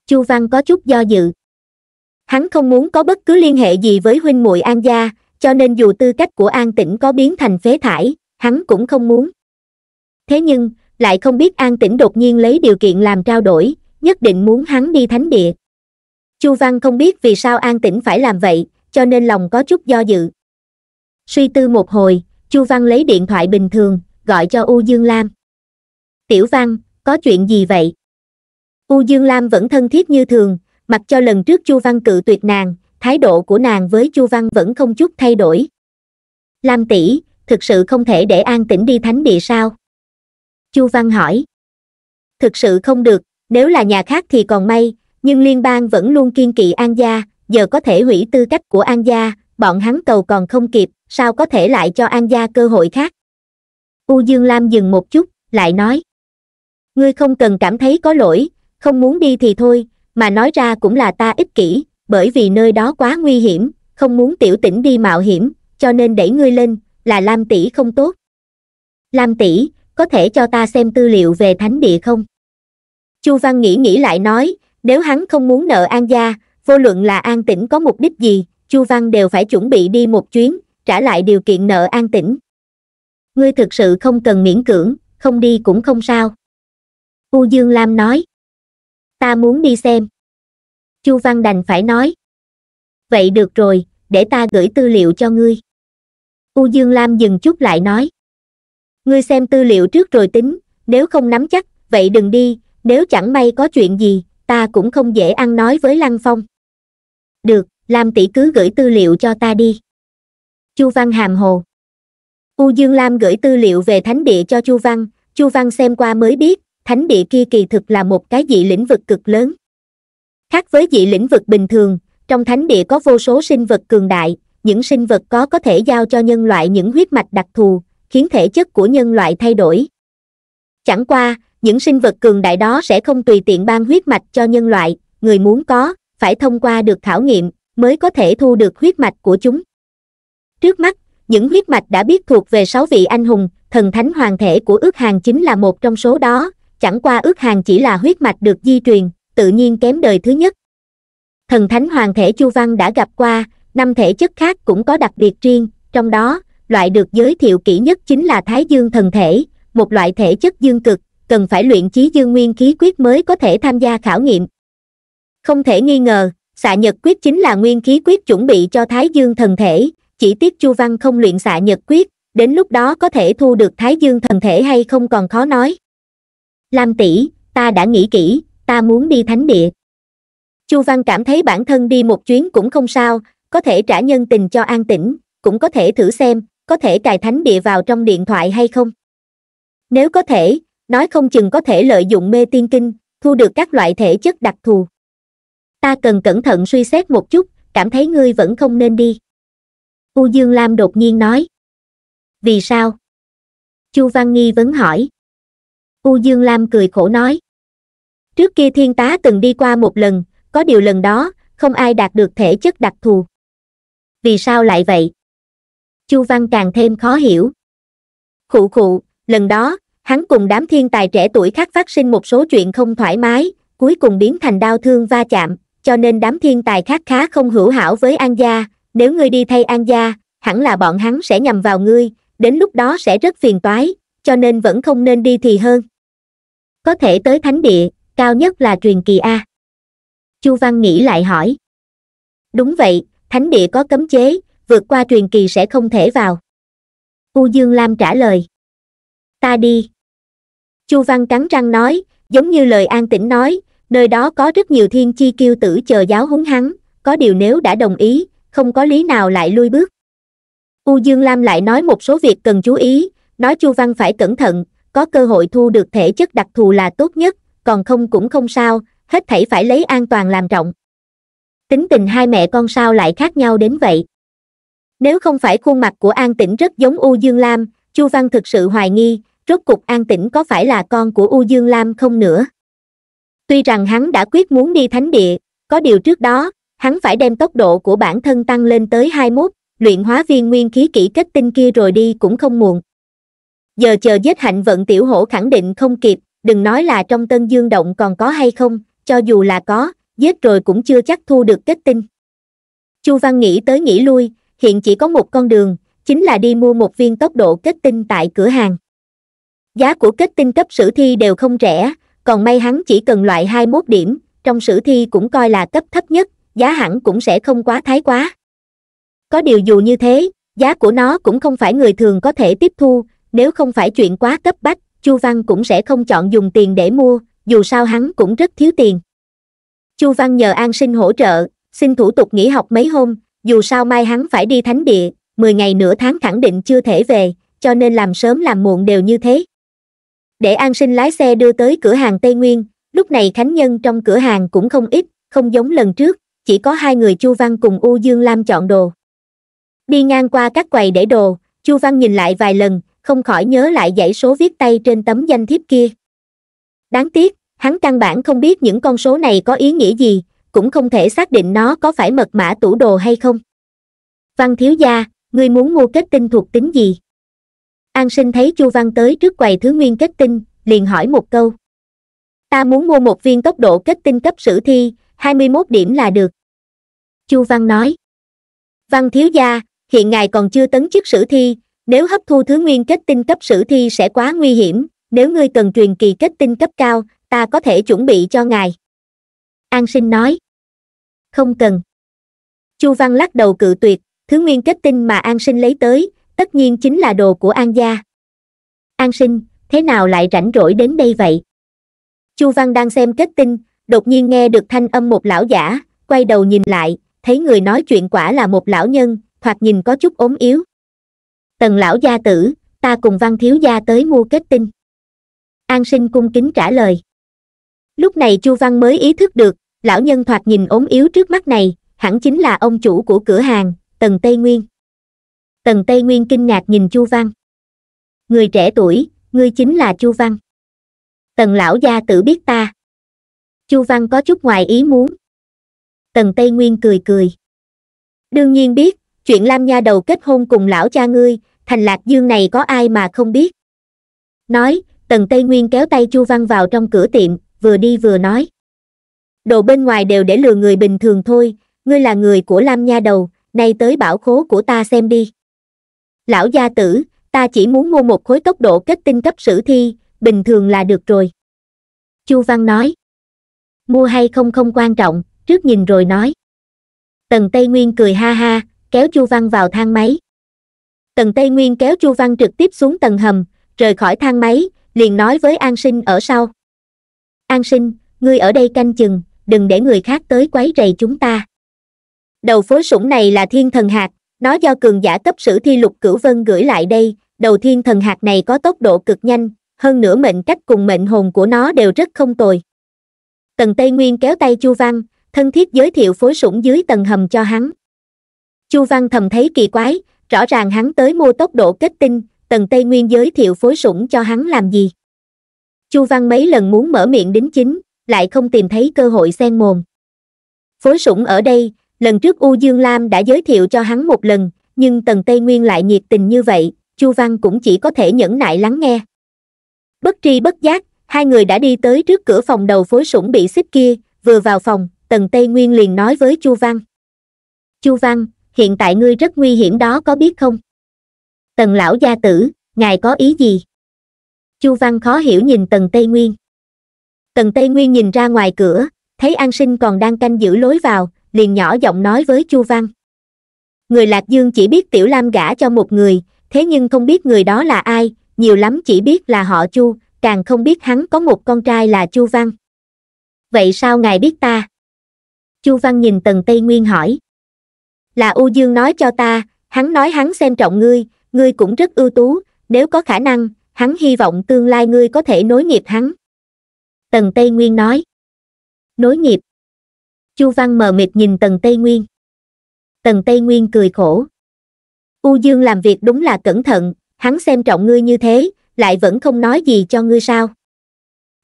chu văn có chút do dự hắn không muốn có bất cứ liên hệ gì với huynh muội an gia cho nên dù tư cách của an tĩnh có biến thành phế thải hắn cũng không muốn thế nhưng lại không biết an tĩnh đột nhiên lấy điều kiện làm trao đổi nhất định muốn hắn đi thánh địa chu văn không biết vì sao an tĩnh phải làm vậy cho nên lòng có chút do dự suy tư một hồi chu văn lấy điện thoại bình thường gọi cho u dương lam tiểu văn có chuyện gì vậy u dương lam vẫn thân thiết như thường mặc cho lần trước chu văn cự tuyệt nàng thái độ của nàng với chu văn vẫn không chút thay đổi lam tỷ thực sự không thể để an tĩnh đi thánh địa sao chu văn hỏi thực sự không được nếu là nhà khác thì còn may nhưng liên bang vẫn luôn kiên kỵ an gia giờ có thể hủy tư cách của an gia bọn hắn cầu còn không kịp sao có thể lại cho an gia cơ hội khác u dương lam dừng một chút lại nói ngươi không cần cảm thấy có lỗi không muốn đi thì thôi mà nói ra cũng là ta ích kỷ bởi vì nơi đó quá nguy hiểm không muốn tiểu tỉnh đi mạo hiểm cho nên đẩy ngươi lên là lam tỷ không tốt lam tỷ có thể cho ta xem tư liệu về thánh địa không chu văn nghĩ nghĩ lại nói nếu hắn không muốn nợ an gia vô luận là an tĩnh có mục đích gì chu văn đều phải chuẩn bị đi một chuyến trả lại điều kiện nợ an tĩnh ngươi thực sự không cần miễn cưỡng không đi cũng không sao u dương lam nói ta muốn đi xem chu văn đành phải nói vậy được rồi để ta gửi tư liệu cho ngươi u dương lam dừng chút lại nói ngươi xem tư liệu trước rồi tính nếu không nắm chắc vậy đừng đi nếu chẳng may có chuyện gì ta cũng không dễ ăn nói với lăng phong được lam tỷ cứ gửi tư liệu cho ta đi chu văn hàm hồ u dương lam gửi tư liệu về thánh địa cho chu văn chu văn xem qua mới biết thánh địa kia kỳ thực là một cái dị lĩnh vực cực lớn khác với dị lĩnh vực bình thường trong thánh địa có vô số sinh vật cường đại những sinh vật có có thể giao cho nhân loại những huyết mạch đặc thù khiến thể chất của nhân loại thay đổi chẳng qua những sinh vật cường đại đó sẽ không tùy tiện ban huyết mạch cho nhân loại người muốn có phải thông qua được khảo nghiệm mới có thể thu được huyết mạch của chúng trước mắt những huyết mạch đã biết thuộc về sáu vị anh hùng thần thánh hoàng thể của ước hàng chính là một trong số đó chẳng qua ước hàng chỉ là huyết mạch được di truyền, tự nhiên kém đời thứ nhất. Thần thánh hoàng thể Chu Văn đã gặp qua, năm thể chất khác cũng có đặc biệt riêng, trong đó, loại được giới thiệu kỹ nhất chính là Thái Dương thần thể, một loại thể chất dương cực, cần phải luyện chí dương nguyên khí quyết mới có thể tham gia khảo nghiệm. Không thể nghi ngờ, xạ nhật quyết chính là nguyên khí quyết chuẩn bị cho Thái Dương thần thể, chỉ tiếc Chu Văn không luyện xạ nhật quyết, đến lúc đó có thể thu được Thái Dương thần thể hay không còn khó nói lam tỷ ta đã nghĩ kỹ ta muốn đi thánh địa chu văn cảm thấy bản thân đi một chuyến cũng không sao có thể trả nhân tình cho an tĩnh cũng có thể thử xem có thể cài thánh địa vào trong điện thoại hay không nếu có thể nói không chừng có thể lợi dụng mê tiên kinh thu được các loại thể chất đặc thù ta cần cẩn thận suy xét một chút cảm thấy ngươi vẫn không nên đi u dương lam đột nhiên nói vì sao chu văn nghi vấn hỏi U Dương Lam cười khổ nói. Trước kia thiên tá từng đi qua một lần, có điều lần đó, không ai đạt được thể chất đặc thù. Vì sao lại vậy? Chu Văn càng thêm khó hiểu. Khụ khụ, lần đó, hắn cùng đám thiên tài trẻ tuổi khác phát sinh một số chuyện không thoải mái, cuối cùng biến thành đau thương va chạm, cho nên đám thiên tài khác khá không hữu hảo với An Gia, nếu ngươi đi thay An Gia, hẳn là bọn hắn sẽ nhầm vào ngươi, đến lúc đó sẽ rất phiền toái, cho nên vẫn không nên đi thì hơn có thể tới thánh địa cao nhất là truyền kỳ a chu văn nghĩ lại hỏi đúng vậy thánh địa có cấm chế vượt qua truyền kỳ sẽ không thể vào u dương lam trả lời ta đi chu văn cắn răng nói giống như lời an tĩnh nói nơi đó có rất nhiều thiên chi kiêu tử chờ giáo húng hắn có điều nếu đã đồng ý không có lý nào lại lui bước u dương lam lại nói một số việc cần chú ý nói chu văn phải cẩn thận có cơ hội thu được thể chất đặc thù là tốt nhất còn không cũng không sao hết thảy phải lấy an toàn làm trọng tính tình hai mẹ con sao lại khác nhau đến vậy nếu không phải khuôn mặt của an tĩnh rất giống u dương lam chu văn thực sự hoài nghi rốt cục an tĩnh có phải là con của u dương lam không nữa tuy rằng hắn đã quyết muốn đi thánh địa có điều trước đó hắn phải đem tốc độ của bản thân tăng lên tới hai mốt luyện hóa viên nguyên khí kỹ kết tinh kia rồi đi cũng không muộn giờ chờ giết hạnh vận tiểu hổ khẳng định không kịp đừng nói là trong tân dương động còn có hay không cho dù là có giết rồi cũng chưa chắc thu được kết tinh chu văn nghĩ tới nghĩ lui hiện chỉ có một con đường chính là đi mua một viên tốc độ kết tinh tại cửa hàng giá của kết tinh cấp sử thi đều không rẻ còn may hắn chỉ cần loại 21 điểm trong sử thi cũng coi là cấp thấp nhất giá hẳn cũng sẽ không quá thái quá có điều dù như thế giá của nó cũng không phải người thường có thể tiếp thu nếu không phải chuyện quá cấp bách chu văn cũng sẽ không chọn dùng tiền để mua dù sao hắn cũng rất thiếu tiền chu văn nhờ an sinh hỗ trợ xin thủ tục nghỉ học mấy hôm dù sao mai hắn phải đi thánh địa mười ngày nửa tháng khẳng định chưa thể về cho nên làm sớm làm muộn đều như thế để an sinh lái xe đưa tới cửa hàng tây nguyên lúc này khánh nhân trong cửa hàng cũng không ít không giống lần trước chỉ có hai người chu văn cùng u dương lam chọn đồ đi ngang qua các quầy để đồ chu văn nhìn lại vài lần không khỏi nhớ lại dãy số viết tay trên tấm danh thiếp kia đáng tiếc hắn căn bản không biết những con số này có ý nghĩa gì cũng không thể xác định nó có phải mật mã tủ đồ hay không văn thiếu gia ngươi muốn mua kết tinh thuộc tính gì an sinh thấy chu văn tới trước quầy thứ nguyên kết tinh liền hỏi một câu ta muốn mua một viên tốc độ kết tinh cấp sử thi hai mươi mốt điểm là được chu văn nói văn thiếu gia hiện ngài còn chưa tấn chức sử thi nếu hấp thu thứ nguyên kết tinh cấp sử thi sẽ quá nguy hiểm nếu ngươi cần truyền kỳ kết tinh cấp cao ta có thể chuẩn bị cho ngài an sinh nói không cần chu văn lắc đầu cự tuyệt thứ nguyên kết tinh mà an sinh lấy tới tất nhiên chính là đồ của an gia an sinh thế nào lại rảnh rỗi đến đây vậy chu văn đang xem kết tinh đột nhiên nghe được thanh âm một lão giả quay đầu nhìn lại thấy người nói chuyện quả là một lão nhân thoạt nhìn có chút ốm yếu tần lão gia tử ta cùng văn thiếu gia tới mua kết tinh an sinh cung kính trả lời lúc này chu văn mới ý thức được lão nhân thoạt nhìn ốm yếu trước mắt này hẳn chính là ông chủ của cửa hàng tần tây nguyên tần tây nguyên kinh ngạc nhìn chu văn người trẻ tuổi ngươi chính là chu văn tần lão gia tử biết ta chu văn có chút ngoài ý muốn tần tây nguyên cười cười đương nhiên biết chuyện lam nha đầu kết hôn cùng lão cha ngươi thành lạc dương này có ai mà không biết nói tần tây nguyên kéo tay chu văn vào trong cửa tiệm vừa đi vừa nói đồ bên ngoài đều để lừa người bình thường thôi ngươi là người của lam nha đầu nay tới bảo khố của ta xem đi lão gia tử ta chỉ muốn mua một khối tốc độ kết tinh cấp sử thi bình thường là được rồi chu văn nói mua hay không không quan trọng trước nhìn rồi nói tần tây nguyên cười ha ha kéo chu văn vào thang máy tần tây nguyên kéo chu văn trực tiếp xuống tầng hầm rời khỏi thang máy liền nói với an sinh ở sau an sinh ngươi ở đây canh chừng đừng để người khác tới quấy rầy chúng ta đầu phối sủng này là thiên thần hạt nó do cường giả cấp sử thi lục cửu vân gửi lại đây đầu thiên thần hạt này có tốc độ cực nhanh hơn nữa mệnh cách cùng mệnh hồn của nó đều rất không tồi tần tây nguyên kéo tay chu văn thân thiết giới thiệu phối sủng dưới tầng hầm cho hắn Chu Văn thầm thấy kỳ quái, rõ ràng hắn tới mua tốc độ kết tinh, tần Tây Nguyên giới thiệu phối sủng cho hắn làm gì. Chu Văn mấy lần muốn mở miệng đính chính, lại không tìm thấy cơ hội xen mồm. Phối sủng ở đây, lần trước U Dương Lam đã giới thiệu cho hắn một lần, nhưng tần Tây Nguyên lại nhiệt tình như vậy, Chu Văn cũng chỉ có thể nhẫn nại lắng nghe. Bất tri bất giác, hai người đã đi tới trước cửa phòng đầu phối sủng bị xích kia, vừa vào phòng, tần Tây Nguyên liền nói với Chu Văn. Chu Văn, hiện tại ngươi rất nguy hiểm đó có biết không tần lão gia tử ngài có ý gì chu văn khó hiểu nhìn tần tây nguyên tần tây nguyên nhìn ra ngoài cửa thấy an sinh còn đang canh giữ lối vào liền nhỏ giọng nói với chu văn người lạc dương chỉ biết tiểu lam gả cho một người thế nhưng không biết người đó là ai nhiều lắm chỉ biết là họ chu càng không biết hắn có một con trai là chu văn vậy sao ngài biết ta chu văn nhìn tần tây nguyên hỏi là U Dương nói cho ta, hắn nói hắn xem trọng ngươi, ngươi cũng rất ưu tú, nếu có khả năng, hắn hy vọng tương lai ngươi có thể nối nghiệp hắn. Tần Tây Nguyên nói. Nối nghiệp. Chu Văn mờ mịt nhìn Tần Tây Nguyên. Tần Tây Nguyên cười khổ. U Dương làm việc đúng là cẩn thận, hắn xem trọng ngươi như thế, lại vẫn không nói gì cho ngươi sao.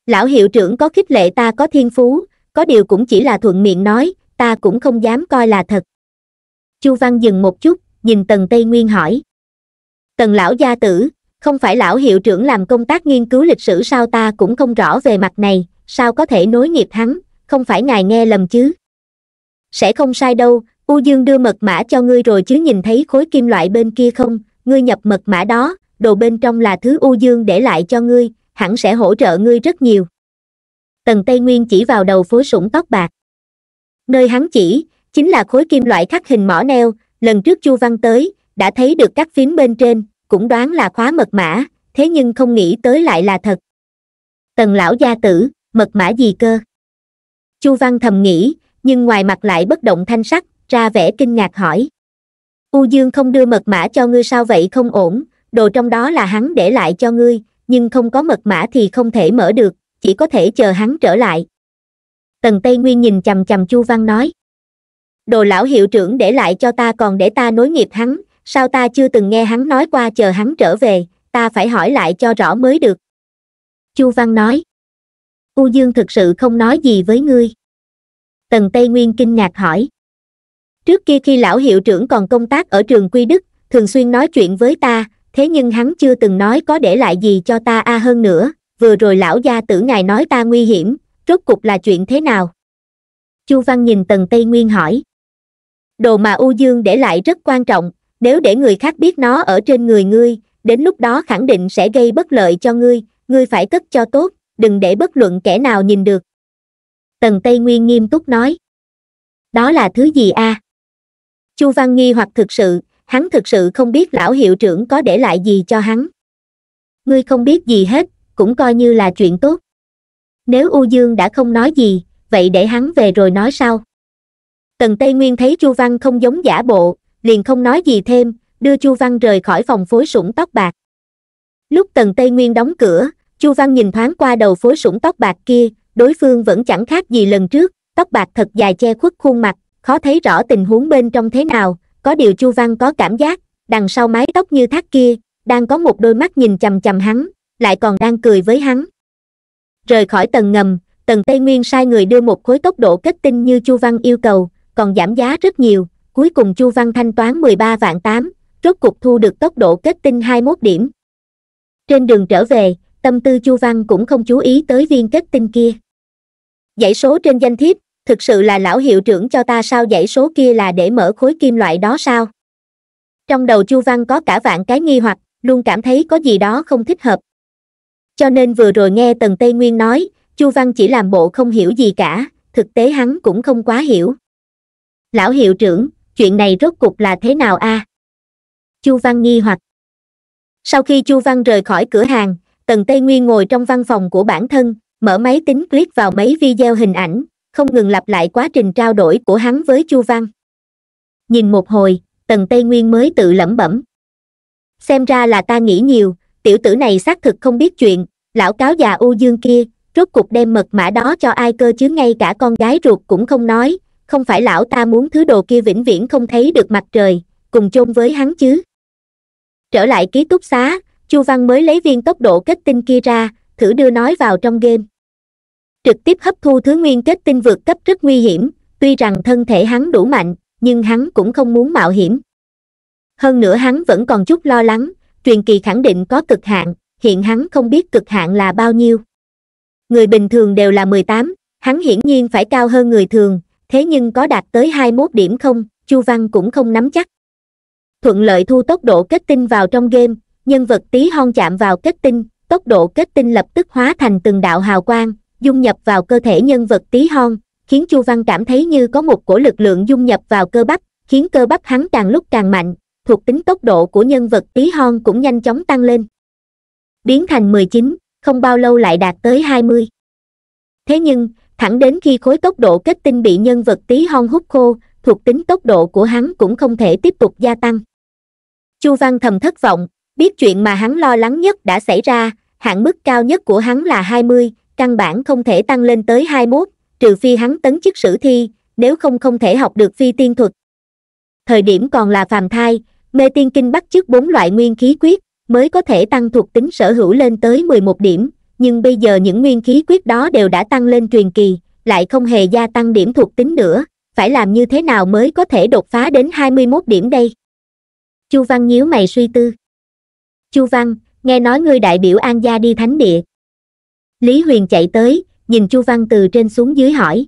Lão hiệu trưởng có khích lệ ta có thiên phú, có điều cũng chỉ là thuận miệng nói, ta cũng không dám coi là thật chu văn dừng một chút nhìn tần tây nguyên hỏi tần lão gia tử không phải lão hiệu trưởng làm công tác nghiên cứu lịch sử sao ta cũng không rõ về mặt này sao có thể nối nghiệp hắn không phải ngài nghe lầm chứ sẽ không sai đâu u dương đưa mật mã cho ngươi rồi chứ nhìn thấy khối kim loại bên kia không ngươi nhập mật mã đó đồ bên trong là thứ u dương để lại cho ngươi hẳn sẽ hỗ trợ ngươi rất nhiều tần tây nguyên chỉ vào đầu phối sủng tóc bạc nơi hắn chỉ chính là khối kim loại khắc hình mỏ neo lần trước chu văn tới đã thấy được các phím bên trên cũng đoán là khóa mật mã thế nhưng không nghĩ tới lại là thật tần lão gia tử mật mã gì cơ chu văn thầm nghĩ nhưng ngoài mặt lại bất động thanh sắc ra vẻ kinh ngạc hỏi u dương không đưa mật mã cho ngươi sao vậy không ổn đồ trong đó là hắn để lại cho ngươi nhưng không có mật mã thì không thể mở được chỉ có thể chờ hắn trở lại tần tây nguyên nhìn chằm chằm chu văn nói đồ lão hiệu trưởng để lại cho ta còn để ta nối nghiệp hắn sao ta chưa từng nghe hắn nói qua chờ hắn trở về ta phải hỏi lại cho rõ mới được chu văn nói u dương thực sự không nói gì với ngươi tần tây nguyên kinh ngạc hỏi trước kia khi lão hiệu trưởng còn công tác ở trường quy đức thường xuyên nói chuyện với ta thế nhưng hắn chưa từng nói có để lại gì cho ta a à hơn nữa vừa rồi lão gia tử ngài nói ta nguy hiểm rốt cục là chuyện thế nào chu văn nhìn tần tây nguyên hỏi đồ mà U Dương để lại rất quan trọng, nếu để người khác biết nó ở trên người ngươi, đến lúc đó khẳng định sẽ gây bất lợi cho ngươi, ngươi phải cất cho tốt, đừng để bất luận kẻ nào nhìn được. Tần Tây Nguyên nghiêm túc nói. Đó là thứ gì a? À? Chu Văn nghi hoặc thực sự, hắn thực sự không biết lão hiệu trưởng có để lại gì cho hắn. Ngươi không biết gì hết, cũng coi như là chuyện tốt. Nếu U Dương đã không nói gì, vậy để hắn về rồi nói sau tần tây nguyên thấy chu văn không giống giả bộ liền không nói gì thêm đưa chu văn rời khỏi phòng phối sủng tóc bạc lúc tần tây nguyên đóng cửa chu văn nhìn thoáng qua đầu phối sủng tóc bạc kia đối phương vẫn chẳng khác gì lần trước tóc bạc thật dài che khuất khuôn mặt khó thấy rõ tình huống bên trong thế nào có điều chu văn có cảm giác đằng sau mái tóc như thác kia đang có một đôi mắt nhìn chằm chằm hắn lại còn đang cười với hắn rời khỏi tầng ngầm tần tây nguyên sai người đưa một khối tốc độ kết tinh như chu văn yêu cầu còn giảm giá rất nhiều cuối cùng chu văn thanh toán 13 vạn 8, rốt cục thu được tốc độ kết tinh 21 điểm trên đường trở về tâm tư chu văn cũng không chú ý tới viên kết tinh kia dãy số trên danh thiếp thực sự là lão hiệu trưởng cho ta sao dãy số kia là để mở khối kim loại đó sao trong đầu chu văn có cả vạn cái nghi hoặc luôn cảm thấy có gì đó không thích hợp cho nên vừa rồi nghe tần tây nguyên nói chu văn chỉ làm bộ không hiểu gì cả thực tế hắn cũng không quá hiểu lão hiệu trưởng chuyện này rốt cục là thế nào a à? chu văn nghi hoặc sau khi chu văn rời khỏi cửa hàng tần tây nguyên ngồi trong văn phòng của bản thân mở máy tính click vào mấy video hình ảnh không ngừng lặp lại quá trình trao đổi của hắn với chu văn nhìn một hồi tần tây nguyên mới tự lẩm bẩm xem ra là ta nghĩ nhiều tiểu tử này xác thực không biết chuyện lão cáo già u dương kia rốt cục đem mật mã đó cho ai cơ chứ ngay cả con gái ruột cũng không nói không phải lão ta muốn thứ đồ kia vĩnh viễn không thấy được mặt trời cùng chôn với hắn chứ trở lại ký túc xá chu văn mới lấy viên tốc độ kết tinh kia ra thử đưa nói vào trong game trực tiếp hấp thu thứ nguyên kết tinh vượt cấp rất nguy hiểm tuy rằng thân thể hắn đủ mạnh nhưng hắn cũng không muốn mạo hiểm hơn nữa hắn vẫn còn chút lo lắng truyền kỳ khẳng định có cực hạn hiện hắn không biết cực hạn là bao nhiêu người bình thường đều là mười tám hắn hiển nhiên phải cao hơn người thường thế nhưng có đạt tới 21 điểm không chu văn cũng không nắm chắc thuận lợi thu tốc độ kết tinh vào trong game nhân vật tí hon chạm vào kết tinh tốc độ kết tinh lập tức hóa thành từng đạo hào quang dung nhập vào cơ thể nhân vật tí hon khiến chu văn cảm thấy như có một cổ lực lượng dung nhập vào cơ bắp khiến cơ bắp hắn càng lúc càng mạnh thuộc tính tốc độ của nhân vật tí hon cũng nhanh chóng tăng lên biến thành 19, không bao lâu lại đạt tới 20. thế nhưng thẳng đến khi khối tốc độ kết tinh bị nhân vật tí hon hút khô thuộc tính tốc độ của hắn cũng không thể tiếp tục gia tăng chu văn thầm thất vọng biết chuyện mà hắn lo lắng nhất đã xảy ra hạn mức cao nhất của hắn là hai mươi căn bản không thể tăng lên tới hai mốt trừ phi hắn tấn chức sử thi nếu không không thể học được phi tiên thuật thời điểm còn là phàm thai mê tiên kinh bắt chước bốn loại nguyên khí quyết mới có thể tăng thuộc tính sở hữu lên tới mười một điểm nhưng bây giờ những nguyên khí quyết đó đều đã tăng lên truyền kỳ lại không hề gia tăng điểm thuộc tính nữa phải làm như thế nào mới có thể đột phá đến hai mươi mốt điểm đây chu văn nhíu mày suy tư chu văn nghe nói ngươi đại biểu an gia đi thánh địa lý huyền chạy tới nhìn chu văn từ trên xuống dưới hỏi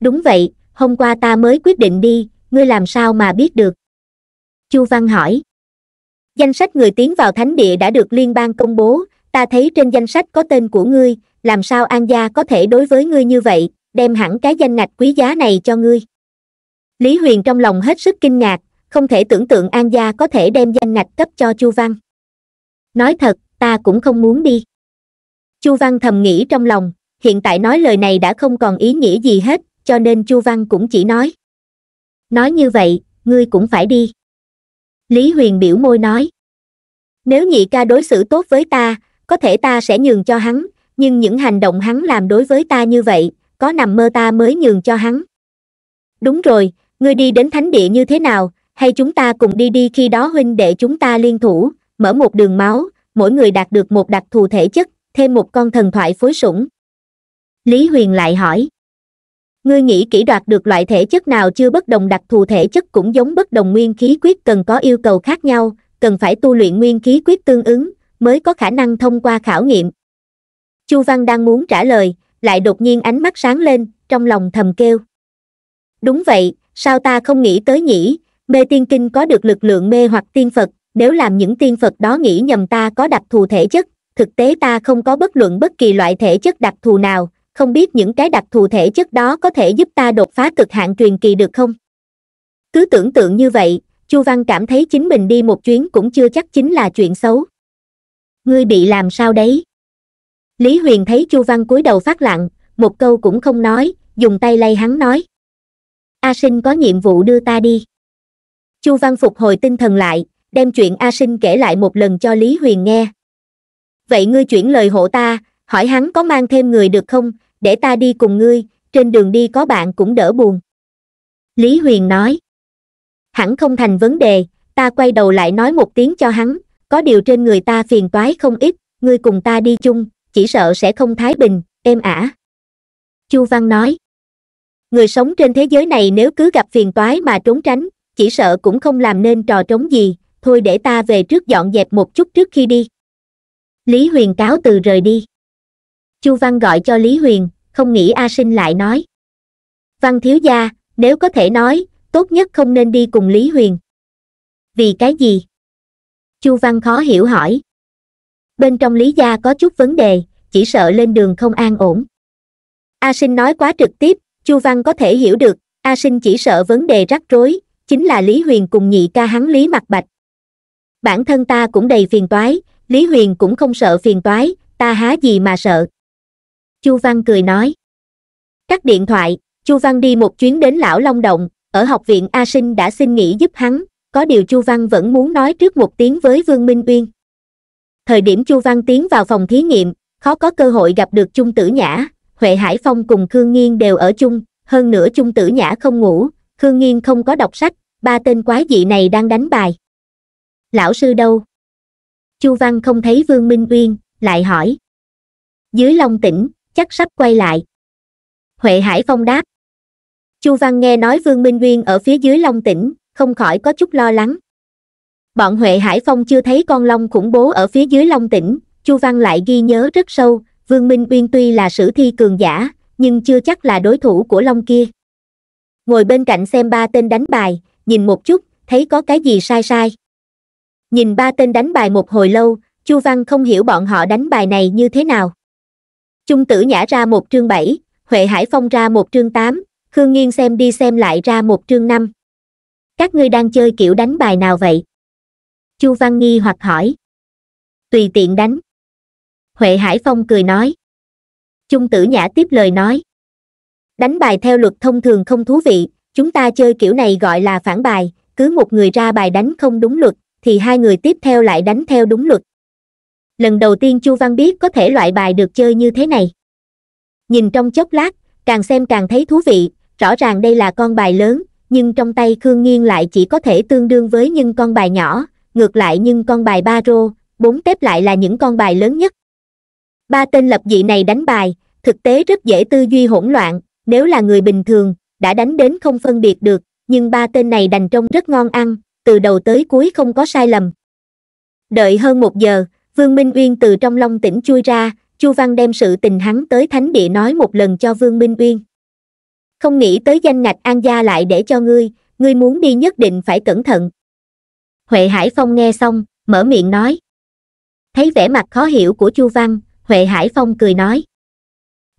đúng vậy hôm qua ta mới quyết định đi ngươi làm sao mà biết được chu văn hỏi danh sách người tiến vào thánh địa đã được liên bang công bố ta thấy trên danh sách có tên của ngươi làm sao an gia có thể đối với ngươi như vậy đem hẳn cái danh ngạch quý giá này cho ngươi lý huyền trong lòng hết sức kinh ngạc không thể tưởng tượng an gia có thể đem danh ngạch cấp cho chu văn nói thật ta cũng không muốn đi chu văn thầm nghĩ trong lòng hiện tại nói lời này đã không còn ý nghĩa gì hết cho nên chu văn cũng chỉ nói nói như vậy ngươi cũng phải đi lý huyền biểu môi nói nếu nhị ca đối xử tốt với ta có thể ta sẽ nhường cho hắn nhưng những hành động hắn làm đối với ta như vậy có nằm mơ ta mới nhường cho hắn đúng rồi ngươi đi đến thánh địa như thế nào hay chúng ta cùng đi đi khi đó huynh đệ chúng ta liên thủ mở một đường máu mỗi người đạt được một đặc thù thể chất thêm một con thần thoại phối sủng lý huyền lại hỏi ngươi nghĩ kỹ đoạt được loại thể chất nào chưa bất đồng đặc thù thể chất cũng giống bất đồng nguyên khí quyết cần có yêu cầu khác nhau cần phải tu luyện nguyên khí quyết tương ứng mới có khả năng thông qua khảo nghiệm chu văn đang muốn trả lời lại đột nhiên ánh mắt sáng lên trong lòng thầm kêu đúng vậy sao ta không nghĩ tới nhỉ mê tiên kinh có được lực lượng mê hoặc tiên phật nếu làm những tiên phật đó nghĩ nhầm ta có đặc thù thể chất thực tế ta không có bất luận bất kỳ loại thể chất đặc thù nào không biết những cái đặc thù thể chất đó có thể giúp ta đột phá cực hạn truyền kỳ được không cứ tưởng tượng như vậy chu văn cảm thấy chính mình đi một chuyến cũng chưa chắc chính là chuyện xấu ngươi bị làm sao đấy lý huyền thấy chu văn cúi đầu phát lặng một câu cũng không nói dùng tay lay hắn nói a sinh có nhiệm vụ đưa ta đi chu văn phục hồi tinh thần lại đem chuyện a sinh kể lại một lần cho lý huyền nghe vậy ngươi chuyển lời hộ ta hỏi hắn có mang thêm người được không để ta đi cùng ngươi trên đường đi có bạn cũng đỡ buồn lý huyền nói hẳn không thành vấn đề ta quay đầu lại nói một tiếng cho hắn có điều trên người ta phiền toái không ít ngươi cùng ta đi chung chỉ sợ sẽ không thái bình êm ả chu văn nói người sống trên thế giới này nếu cứ gặp phiền toái mà trốn tránh chỉ sợ cũng không làm nên trò trống gì thôi để ta về trước dọn dẹp một chút trước khi đi lý huyền cáo từ rời đi chu văn gọi cho lý huyền không nghĩ a sinh lại nói văn thiếu gia nếu có thể nói tốt nhất không nên đi cùng lý huyền vì cái gì chu văn khó hiểu hỏi bên trong lý gia có chút vấn đề chỉ sợ lên đường không an ổn a sinh nói quá trực tiếp chu văn có thể hiểu được a sinh chỉ sợ vấn đề rắc rối chính là lý huyền cùng nhị ca hắn lý mặt bạch bản thân ta cũng đầy phiền toái lý huyền cũng không sợ phiền toái ta há gì mà sợ chu văn cười nói cắt điện thoại chu văn đi một chuyến đến lão long động ở học viện a sinh đã xin nghỉ giúp hắn có điều chu văn vẫn muốn nói trước một tiếng với vương minh uyên thời điểm chu văn tiến vào phòng thí nghiệm khó có cơ hội gặp được chung tử nhã huệ hải phong cùng khương nghiên đều ở chung hơn nữa chung tử nhã không ngủ khương nghiên không có đọc sách ba tên quái dị này đang đánh bài lão sư đâu chu văn không thấy vương minh uyên lại hỏi dưới long tỉnh chắc sắp quay lại huệ hải phong đáp chu văn nghe nói vương minh uyên ở phía dưới long tỉnh không khỏi có chút lo lắng bọn huệ hải phong chưa thấy con long khủng bố ở phía dưới long tỉnh chu văn lại ghi nhớ rất sâu vương minh uyên tuy là sử thi cường giả nhưng chưa chắc là đối thủ của long kia ngồi bên cạnh xem ba tên đánh bài nhìn một chút thấy có cái gì sai sai nhìn ba tên đánh bài một hồi lâu chu văn không hiểu bọn họ đánh bài này như thế nào Trung tử nhã ra một trương bảy huệ hải phong ra một trương tám khương nghiên xem đi xem lại ra một trương năm các ngươi đang chơi kiểu đánh bài nào vậy chu văn nghi hoặc hỏi tùy tiện đánh huệ hải phong cười nói Trung tử nhã tiếp lời nói đánh bài theo luật thông thường không thú vị chúng ta chơi kiểu này gọi là phản bài cứ một người ra bài đánh không đúng luật thì hai người tiếp theo lại đánh theo đúng luật lần đầu tiên chu văn biết có thể loại bài được chơi như thế này nhìn trong chốc lát càng xem càng thấy thú vị rõ ràng đây là con bài lớn nhưng trong tay Khương Nghiên lại chỉ có thể tương đương với những con bài nhỏ, ngược lại nhưng con bài ba rô, bốn tép lại là những con bài lớn nhất. Ba tên lập dị này đánh bài, thực tế rất dễ tư duy hỗn loạn, nếu là người bình thường, đã đánh đến không phân biệt được, nhưng ba tên này đành trông rất ngon ăn, từ đầu tới cuối không có sai lầm. Đợi hơn một giờ, Vương Minh Uyên từ trong long tỉnh chui ra, Chu Văn đem sự tình hắn tới thánh địa nói một lần cho Vương Minh Uyên không nghĩ tới danh ngạch an gia lại để cho ngươi ngươi muốn đi nhất định phải cẩn thận huệ hải phong nghe xong mở miệng nói thấy vẻ mặt khó hiểu của chu văn huệ hải phong cười nói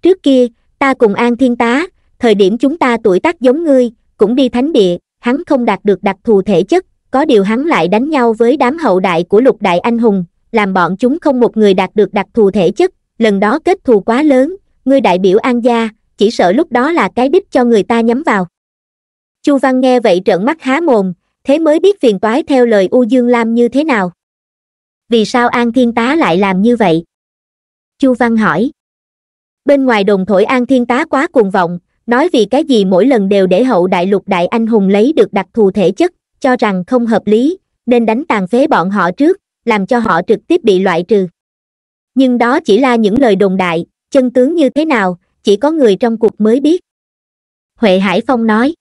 trước kia ta cùng an thiên tá thời điểm chúng ta tuổi tác giống ngươi cũng đi thánh địa hắn không đạt được đặc thù thể chất có điều hắn lại đánh nhau với đám hậu đại của lục đại anh hùng làm bọn chúng không một người đạt được đặc thù thể chất lần đó kết thù quá lớn ngươi đại biểu an gia chỉ sợ lúc đó là cái đích cho người ta nhắm vào chu văn nghe vậy trợn mắt há mồm thế mới biết phiền toái theo lời u dương lam như thế nào vì sao an thiên tá lại làm như vậy chu văn hỏi bên ngoài đồn thổi an thiên tá quá cuồng vọng nói vì cái gì mỗi lần đều để hậu đại lục đại anh hùng lấy được đặc thù thể chất cho rằng không hợp lý nên đánh tàn phế bọn họ trước làm cho họ trực tiếp bị loại trừ nhưng đó chỉ là những lời đồn đại chân tướng như thế nào chỉ có người trong cuộc mới biết huệ hải phong nói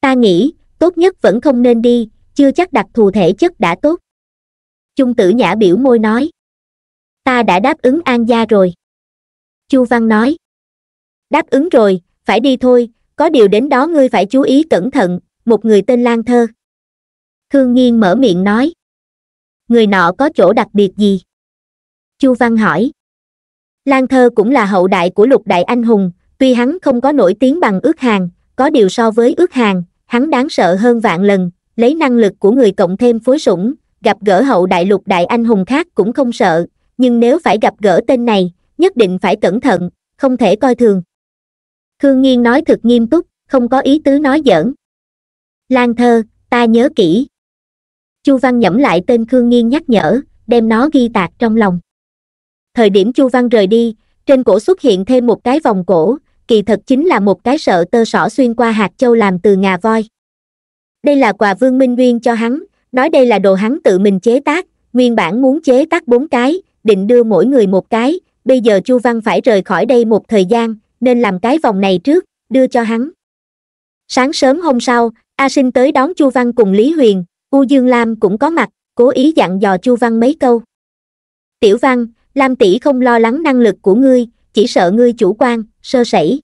ta nghĩ tốt nhất vẫn không nên đi chưa chắc đặc thù thể chất đã tốt chung tử nhã biểu môi nói ta đã đáp ứng an gia rồi chu văn nói đáp ứng rồi phải đi thôi có điều đến đó ngươi phải chú ý cẩn thận một người tên lan thơ khương nghiên mở miệng nói người nọ có chỗ đặc biệt gì chu văn hỏi Lan Thơ cũng là hậu đại của lục đại anh hùng, tuy hắn không có nổi tiếng bằng ước hàng, có điều so với ước hàng, hắn đáng sợ hơn vạn lần, lấy năng lực của người cộng thêm phối sủng, gặp gỡ hậu đại lục đại anh hùng khác cũng không sợ, nhưng nếu phải gặp gỡ tên này, nhất định phải cẩn thận, không thể coi thường. Khương Nghiên nói thật nghiêm túc, không có ý tứ nói giỡn. Lan Thơ, ta nhớ kỹ. Chu Văn nhẩm lại tên Khương Nghiên nhắc nhở, đem nó ghi tạc trong lòng thời điểm chu văn rời đi trên cổ xuất hiện thêm một cái vòng cổ kỳ thật chính là một cái sợ tơ sỏ xuyên qua hạt châu làm từ ngà voi đây là quà vương minh nguyên cho hắn nói đây là đồ hắn tự mình chế tác nguyên bản muốn chế tác bốn cái định đưa mỗi người một cái bây giờ chu văn phải rời khỏi đây một thời gian nên làm cái vòng này trước đưa cho hắn sáng sớm hôm sau a sinh tới đón chu văn cùng lý huyền u dương lam cũng có mặt cố ý dặn dò chu văn mấy câu tiểu văn lam tỷ không lo lắng năng lực của ngươi chỉ sợ ngươi chủ quan sơ sẩy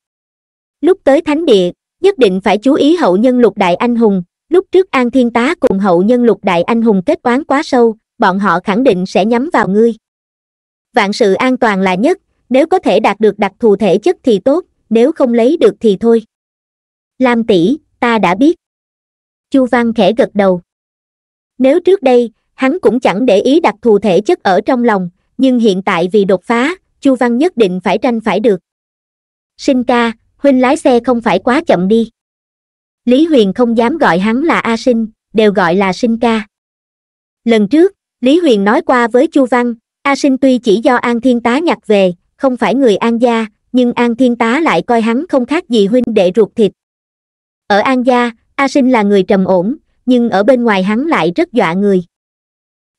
lúc tới thánh địa nhất định phải chú ý hậu nhân lục đại anh hùng lúc trước an thiên tá cùng hậu nhân lục đại anh hùng kết oán quá sâu bọn họ khẳng định sẽ nhắm vào ngươi vạn sự an toàn là nhất nếu có thể đạt được đặc thù thể chất thì tốt nếu không lấy được thì thôi lam tỷ ta đã biết chu văn khẽ gật đầu nếu trước đây hắn cũng chẳng để ý đặc thù thể chất ở trong lòng nhưng hiện tại vì đột phá chu văn nhất định phải tranh phải được sinh ca huynh lái xe không phải quá chậm đi lý huyền không dám gọi hắn là a sinh đều gọi là sinh ca lần trước lý huyền nói qua với chu văn a sinh tuy chỉ do an thiên tá nhặt về không phải người an gia nhưng an thiên tá lại coi hắn không khác gì huynh đệ ruột thịt ở an gia a sinh là người trầm ổn nhưng ở bên ngoài hắn lại rất dọa người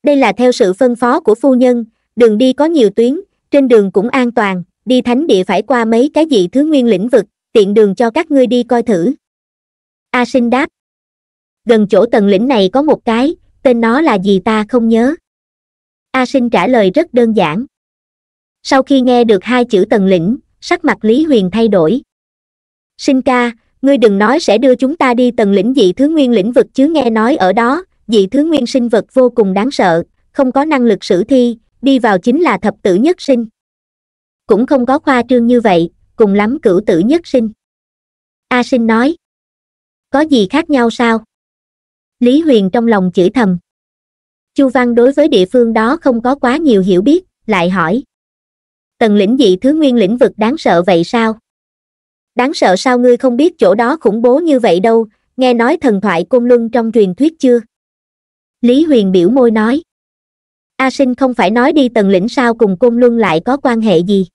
đây là theo sự phân phó của phu nhân đường đi có nhiều tuyến trên đường cũng an toàn đi thánh địa phải qua mấy cái gì thứ nguyên lĩnh vực tiện đường cho các ngươi đi coi thử a sinh đáp gần chỗ tầng lĩnh này có một cái tên nó là gì ta không nhớ a sinh trả lời rất đơn giản sau khi nghe được hai chữ tầng lĩnh sắc mặt lý huyền thay đổi sinh ca ngươi đừng nói sẽ đưa chúng ta đi tầng lĩnh dị thứ nguyên lĩnh vực chứ nghe nói ở đó dị thứ nguyên sinh vật vô cùng đáng sợ không có năng lực sử thi đi vào chính là thập tử nhất sinh cũng không có khoa trương như vậy cùng lắm cửu tử nhất sinh a sinh nói có gì khác nhau sao lý huyền trong lòng chửi thầm chu văn đối với địa phương đó không có quá nhiều hiểu biết lại hỏi tần lĩnh dị thứ nguyên lĩnh vực đáng sợ vậy sao đáng sợ sao ngươi không biết chỗ đó khủng bố như vậy đâu nghe nói thần thoại côn luân trong truyền thuyết chưa lý huyền biểu môi nói a sinh không phải nói đi tầng lĩnh sao cùng cung luân lại có quan hệ gì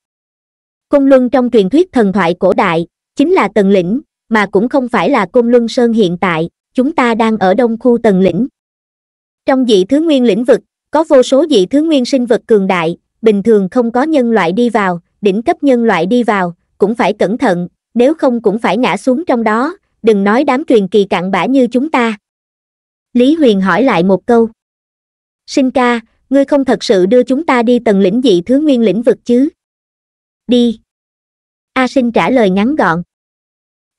cung luân trong truyền thuyết thần thoại cổ đại chính là tầng lĩnh mà cũng không phải là cung luân sơn hiện tại chúng ta đang ở đông khu tầng lĩnh trong dị thứ nguyên lĩnh vực có vô số dị thứ nguyên sinh vật cường đại bình thường không có nhân loại đi vào đỉnh cấp nhân loại đi vào cũng phải cẩn thận nếu không cũng phải ngã xuống trong đó đừng nói đám truyền kỳ cặn bã như chúng ta lý huyền hỏi lại một câu sinh ca ngươi không thật sự đưa chúng ta đi tầng lĩnh dị thứ nguyên lĩnh vực chứ đi a sinh trả lời ngắn gọn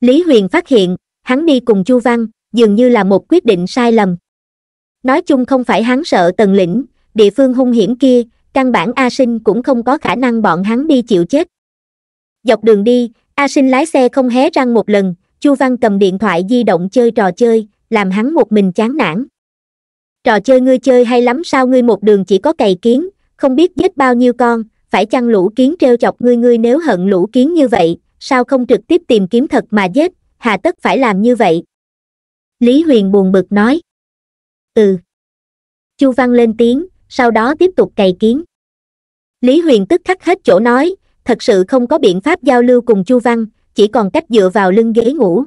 lý huyền phát hiện hắn đi cùng chu văn dường như là một quyết định sai lầm nói chung không phải hắn sợ tầng lĩnh địa phương hung hiểm kia căn bản a sinh cũng không có khả năng bọn hắn đi chịu chết dọc đường đi a sinh lái xe không hé răng một lần chu văn cầm điện thoại di động chơi trò chơi làm hắn một mình chán nản trò chơi ngươi chơi hay lắm sao ngươi một đường chỉ có cày kiến không biết giết bao nhiêu con phải chăng lũ kiến treo chọc ngươi ngươi nếu hận lũ kiến như vậy sao không trực tiếp tìm kiếm thật mà giết hà tất phải làm như vậy lý huyền buồn bực nói ừ chu văn lên tiếng sau đó tiếp tục cày kiến lý huyền tức khắc hết chỗ nói thật sự không có biện pháp giao lưu cùng chu văn chỉ còn cách dựa vào lưng ghế ngủ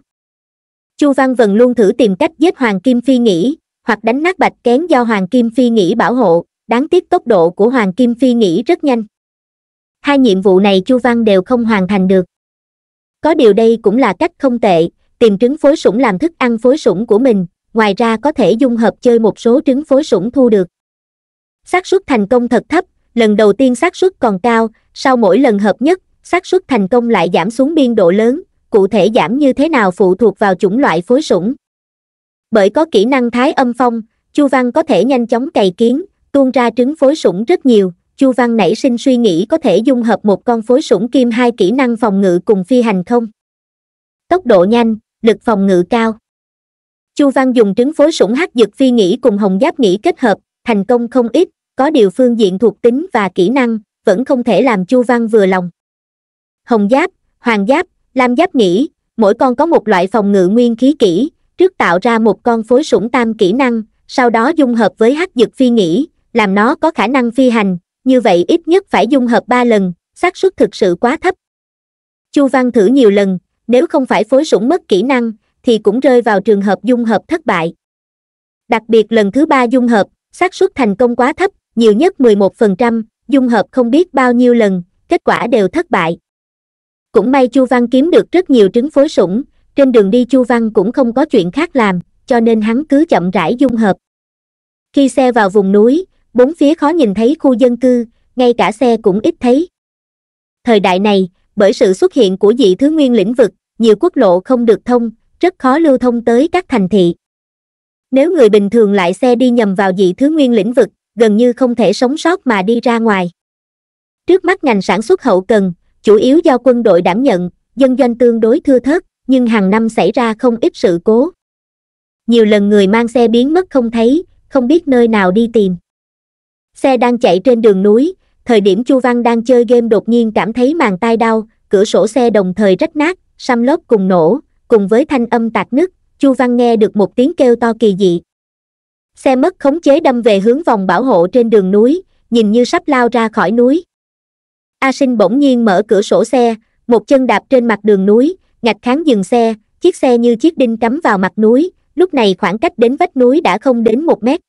chu văn vẫn luôn thử tìm cách giết hoàng kim phi nghĩ hoặc đánh nát bạch kén do hoàng kim phi nghĩ bảo hộ đáng tiếc tốc độ của hoàng kim phi nghĩ rất nhanh hai nhiệm vụ này chu văn đều không hoàn thành được có điều đây cũng là cách không tệ tìm trứng phối sủng làm thức ăn phối sủng của mình ngoài ra có thể dung hợp chơi một số trứng phối sủng thu được xác suất thành công thật thấp lần đầu tiên xác suất còn cao sau mỗi lần hợp nhất xác suất thành công lại giảm xuống biên độ lớn cụ thể giảm như thế nào phụ thuộc vào chủng loại phối sủng bởi có kỹ năng thái âm phong chu văn có thể nhanh chóng cày kiến tuôn ra trứng phối sủng rất nhiều chu văn nảy sinh suy nghĩ có thể dung hợp một con phối sủng kim hai kỹ năng phòng ngự cùng phi hành không tốc độ nhanh lực phòng ngự cao chu văn dùng trứng phối sủng hắc dực phi nghĩ cùng hồng giáp nghĩ kết hợp thành công không ít có điều phương diện thuộc tính và kỹ năng vẫn không thể làm chu văn vừa lòng hồng giáp hoàng giáp lam giáp nghĩ mỗi con có một loại phòng ngự nguyên khí kỹ trước tạo ra một con phối sủng tam kỹ năng, sau đó dung hợp với hắc dực phi nghĩ, làm nó có khả năng phi hành, như vậy ít nhất phải dung hợp 3 lần, xác suất thực sự quá thấp. Chu Văn thử nhiều lần, nếu không phải phối sủng mất kỹ năng, thì cũng rơi vào trường hợp dung hợp thất bại. Đặc biệt lần thứ ba dung hợp, xác suất thành công quá thấp, nhiều nhất 11%, dung hợp không biết bao nhiêu lần, kết quả đều thất bại. Cũng may Chu Văn kiếm được rất nhiều trứng phối sủng, trên đường đi Chu Văn cũng không có chuyện khác làm, cho nên hắn cứ chậm rãi dung hợp. Khi xe vào vùng núi, bốn phía khó nhìn thấy khu dân cư, ngay cả xe cũng ít thấy. Thời đại này, bởi sự xuất hiện của dị thứ nguyên lĩnh vực, nhiều quốc lộ không được thông, rất khó lưu thông tới các thành thị. Nếu người bình thường lại xe đi nhầm vào dị thứ nguyên lĩnh vực, gần như không thể sống sót mà đi ra ngoài. Trước mắt ngành sản xuất hậu cần, chủ yếu do quân đội đảm nhận, dân doanh tương đối thưa thớt, nhưng hàng năm xảy ra không ít sự cố nhiều lần người mang xe biến mất không thấy không biết nơi nào đi tìm xe đang chạy trên đường núi thời điểm chu văn đang chơi game đột nhiên cảm thấy màn tai đau cửa sổ xe đồng thời rách nát xăm lốp cùng nổ cùng với thanh âm tạc nứt chu văn nghe được một tiếng kêu to kỳ dị xe mất khống chế đâm về hướng vòng bảo hộ trên đường núi nhìn như sắp lao ra khỏi núi a sinh bỗng nhiên mở cửa sổ xe một chân đạp trên mặt đường núi Ngạch kháng dừng xe, chiếc xe như chiếc đinh cắm vào mặt núi, lúc này khoảng cách đến vách núi đã không đến một mét.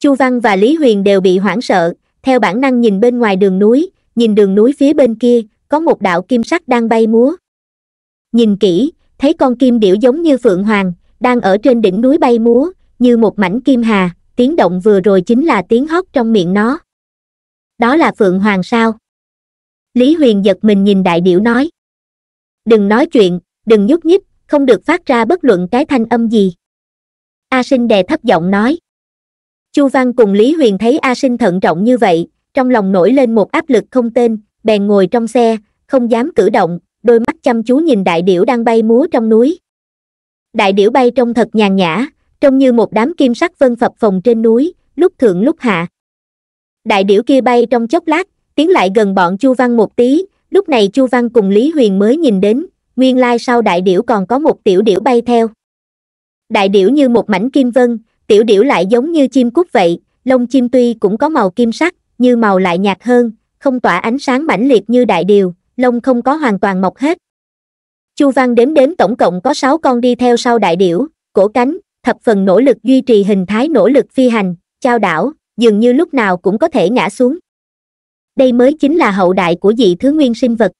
Chu Văn và Lý Huyền đều bị hoảng sợ, theo bản năng nhìn bên ngoài đường núi, nhìn đường núi phía bên kia, có một đạo kim sắc đang bay múa. Nhìn kỹ, thấy con kim điểu giống như phượng hoàng, đang ở trên đỉnh núi bay múa, như một mảnh kim hà, tiếng động vừa rồi chính là tiếng hót trong miệng nó. Đó là phượng hoàng sao? Lý Huyền giật mình nhìn đại điểu nói đừng nói chuyện, đừng nhúc nhích, không được phát ra bất luận cái thanh âm gì. A Sinh đè thấp giọng nói. Chu Văn cùng Lý Huyền thấy A Sinh thận trọng như vậy, trong lòng nổi lên một áp lực không tên, bèn ngồi trong xe, không dám cử động, đôi mắt chăm chú nhìn đại điểu đang bay múa trong núi. Đại điểu bay trông thật nhàn nhã, trông như một đám kim sắc vân phập phồng trên núi, lúc thượng lúc hạ. Đại điểu kia bay trong chốc lát, tiến lại gần bọn Chu Văn một tí, lúc này chu văn cùng lý huyền mới nhìn đến nguyên lai sau đại điểu còn có một tiểu điểu bay theo đại điểu như một mảnh kim vân tiểu điểu lại giống như chim cút vậy lông chim tuy cũng có màu kim sắc như màu lại nhạt hơn không tỏa ánh sáng mãnh liệt như đại điều lông không có hoàn toàn mọc hết chu văn đếm đếm tổng cộng có sáu con đi theo sau đại điểu cổ cánh thập phần nỗ lực duy trì hình thái nỗ lực phi hành trao đảo dường như lúc nào cũng có thể ngã xuống đây mới chính là hậu đại của dị thứ nguyên sinh vật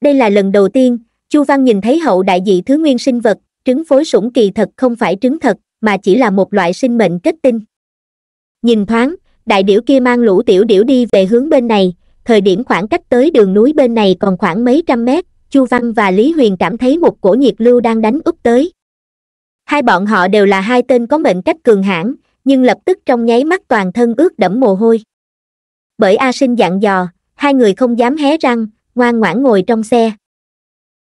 đây là lần đầu tiên chu văn nhìn thấy hậu đại dị thứ nguyên sinh vật trứng phối sủng kỳ thật không phải trứng thật mà chỉ là một loại sinh mệnh kết tinh nhìn thoáng đại điểu kia mang lũ tiểu điểu đi về hướng bên này thời điểm khoảng cách tới đường núi bên này còn khoảng mấy trăm mét chu văn và lý huyền cảm thấy một cổ nhiệt lưu đang đánh úp tới hai bọn họ đều là hai tên có mệnh cách cường hãn nhưng lập tức trong nháy mắt toàn thân ướt đẫm mồ hôi bởi A Sinh dặn dò, hai người không dám hé răng, ngoan ngoãn ngồi trong xe.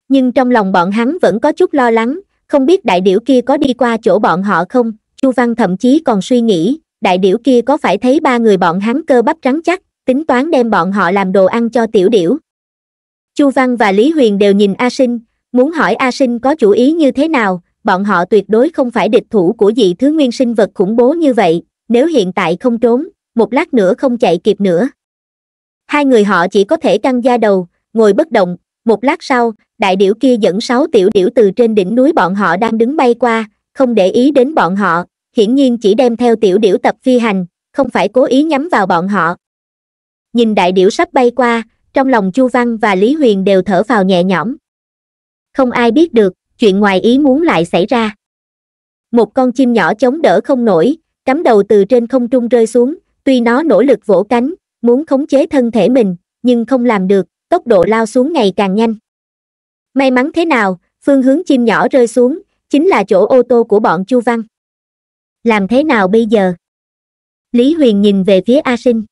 Nhưng trong lòng bọn hắn vẫn có chút lo lắng, không biết đại điểu kia có đi qua chỗ bọn họ không, Chu Văn thậm chí còn suy nghĩ, đại điểu kia có phải thấy ba người bọn hắn cơ bắp trắng chắc, tính toán đem bọn họ làm đồ ăn cho tiểu điểu. Chu Văn và Lý Huyền đều nhìn A Sinh, muốn hỏi A Sinh có chủ ý như thế nào, bọn họ tuyệt đối không phải địch thủ của dị thứ nguyên sinh vật khủng bố như vậy, nếu hiện tại không trốn, một lát nữa không chạy kịp nữa hai người họ chỉ có thể căng da đầu ngồi bất động một lát sau đại điểu kia dẫn sáu tiểu điểu từ trên đỉnh núi bọn họ đang đứng bay qua không để ý đến bọn họ hiển nhiên chỉ đem theo tiểu điểu tập phi hành không phải cố ý nhắm vào bọn họ nhìn đại điểu sắp bay qua trong lòng chu văn và lý huyền đều thở vào nhẹ nhõm không ai biết được chuyện ngoài ý muốn lại xảy ra một con chim nhỏ chống đỡ không nổi cắm đầu từ trên không trung rơi xuống tuy nó nỗ lực vỗ cánh muốn khống chế thân thể mình nhưng không làm được tốc độ lao xuống ngày càng nhanh may mắn thế nào phương hướng chim nhỏ rơi xuống chính là chỗ ô tô của bọn chu văn làm thế nào bây giờ lý huyền nhìn về phía a sinh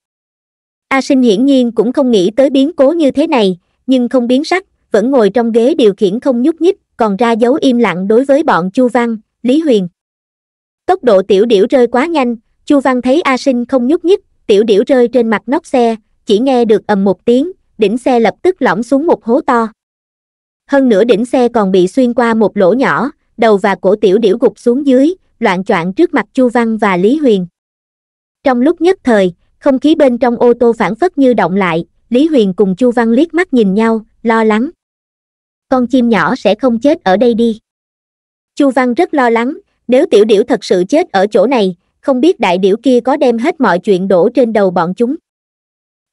a sinh hiển nhiên cũng không nghĩ tới biến cố như thế này nhưng không biến sắc vẫn ngồi trong ghế điều khiển không nhúc nhích còn ra dấu im lặng đối với bọn chu văn lý huyền tốc độ tiểu điểu rơi quá nhanh Chu Văn thấy A Sinh không nhúc nhích, tiểu điểu rơi trên mặt nóc xe, chỉ nghe được ầm một tiếng, đỉnh xe lập tức lõm xuống một hố to. Hơn nữa đỉnh xe còn bị xuyên qua một lỗ nhỏ, đầu và cổ tiểu điểu gục xuống dưới, loạn choạng trước mặt Chu Văn và Lý Huyền. Trong lúc nhất thời, không khí bên trong ô tô phản phất như động lại, Lý Huyền cùng Chu Văn liếc mắt nhìn nhau, lo lắng. Con chim nhỏ sẽ không chết ở đây đi. Chu Văn rất lo lắng, nếu tiểu điểu thật sự chết ở chỗ này, không biết đại điểu kia có đem hết mọi chuyện đổ trên đầu bọn chúng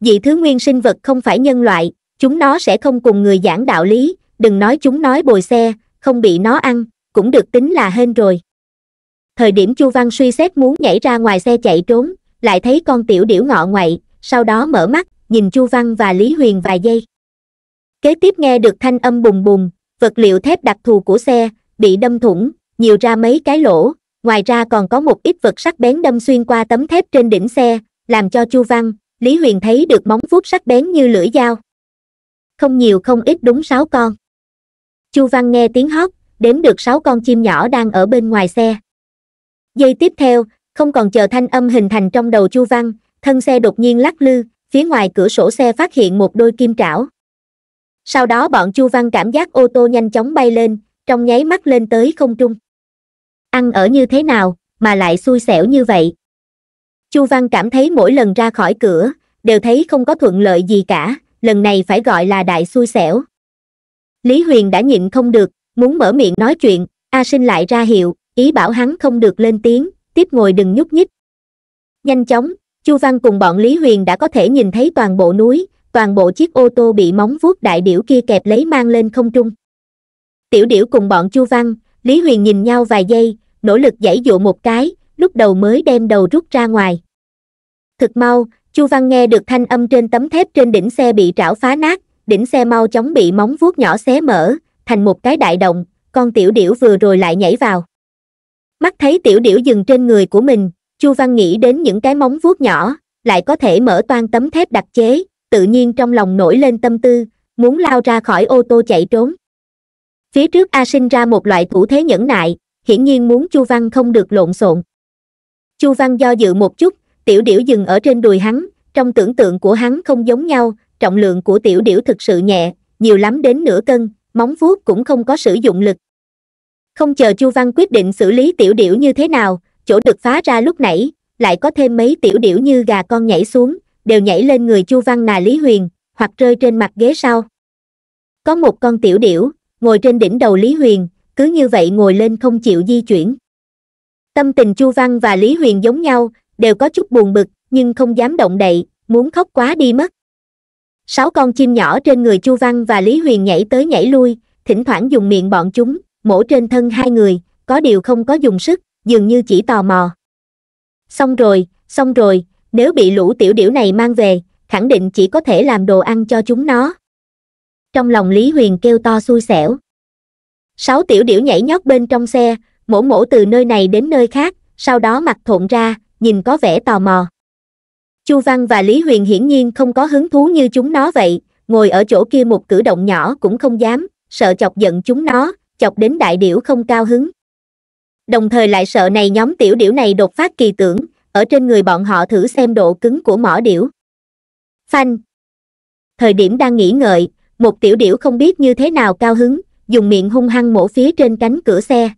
dị thứ nguyên sinh vật không phải nhân loại chúng nó sẽ không cùng người giảng đạo lý đừng nói chúng nói bồi xe không bị nó ăn cũng được tính là hên rồi thời điểm chu văn suy xét muốn nhảy ra ngoài xe chạy trốn lại thấy con tiểu điểu ngọ ngoậy sau đó mở mắt nhìn chu văn và lý huyền vài giây kế tiếp nghe được thanh âm bùng bùng vật liệu thép đặc thù của xe bị đâm thủng nhiều ra mấy cái lỗ ngoài ra còn có một ít vật sắc bén đâm xuyên qua tấm thép trên đỉnh xe làm cho chu văn lý huyền thấy được móng vuốt sắc bén như lưỡi dao không nhiều không ít đúng sáu con chu văn nghe tiếng hót đếm được sáu con chim nhỏ đang ở bên ngoài xe giây tiếp theo không còn chờ thanh âm hình thành trong đầu chu văn thân xe đột nhiên lắc lư phía ngoài cửa sổ xe phát hiện một đôi kim trảo sau đó bọn chu văn cảm giác ô tô nhanh chóng bay lên trong nháy mắt lên tới không trung ăn ở như thế nào mà lại xui xẻo như vậy chu văn cảm thấy mỗi lần ra khỏi cửa đều thấy không có thuận lợi gì cả lần này phải gọi là đại xui xẻo lý huyền đã nhịn không được muốn mở miệng nói chuyện a sinh lại ra hiệu ý bảo hắn không được lên tiếng tiếp ngồi đừng nhúc nhích nhanh chóng chu văn cùng bọn lý huyền đã có thể nhìn thấy toàn bộ núi toàn bộ chiếc ô tô bị móng vuốt đại điểu kia kẹp lấy mang lên không trung tiểu điểu cùng bọn chu văn Lý Huyền nhìn nhau vài giây, nỗ lực giãy dụ một cái, lúc đầu mới đem đầu rút ra ngoài. Thực mau, Chu Văn nghe được thanh âm trên tấm thép trên đỉnh xe bị trảo phá nát, đỉnh xe mau chóng bị móng vuốt nhỏ xé mở, thành một cái đại động, con tiểu điểu vừa rồi lại nhảy vào. Mắt thấy tiểu điểu dừng trên người của mình, Chu Văn nghĩ đến những cái móng vuốt nhỏ, lại có thể mở toan tấm thép đặc chế, tự nhiên trong lòng nổi lên tâm tư, muốn lao ra khỏi ô tô chạy trốn phía trước a sinh ra một loại thủ thế nhẫn nại hiển nhiên muốn chu văn không được lộn xộn chu văn do dự một chút tiểu điểu dừng ở trên đùi hắn trong tưởng tượng của hắn không giống nhau trọng lượng của tiểu điểu thực sự nhẹ nhiều lắm đến nửa cân móng vuốt cũng không có sử dụng lực không chờ chu văn quyết định xử lý tiểu điểu như thế nào chỗ được phá ra lúc nãy lại có thêm mấy tiểu điểu như gà con nhảy xuống đều nhảy lên người chu văn nà lý huyền hoặc rơi trên mặt ghế sau có một con tiểu điểu ngồi trên đỉnh đầu Lý Huyền, cứ như vậy ngồi lên không chịu di chuyển. Tâm tình Chu Văn và Lý Huyền giống nhau, đều có chút buồn bực, nhưng không dám động đậy, muốn khóc quá đi mất. Sáu con chim nhỏ trên người Chu Văn và Lý Huyền nhảy tới nhảy lui, thỉnh thoảng dùng miệng bọn chúng, mổ trên thân hai người, có điều không có dùng sức, dường như chỉ tò mò. Xong rồi, xong rồi, nếu bị lũ tiểu điểu này mang về, khẳng định chỉ có thể làm đồ ăn cho chúng nó trong lòng lý huyền kêu to xui xẻo sáu tiểu điểu nhảy nhót bên trong xe mổ mổ từ nơi này đến nơi khác sau đó mặt thộn ra nhìn có vẻ tò mò chu văn và lý huyền hiển nhiên không có hứng thú như chúng nó vậy ngồi ở chỗ kia một cử động nhỏ cũng không dám sợ chọc giận chúng nó chọc đến đại điểu không cao hứng đồng thời lại sợ này nhóm tiểu điểu này đột phát kỳ tưởng ở trên người bọn họ thử xem độ cứng của mỏ điểu phanh thời điểm đang nghỉ ngợi một tiểu điểu không biết như thế nào cao hứng dùng miệng hung hăng mổ phía trên cánh cửa xe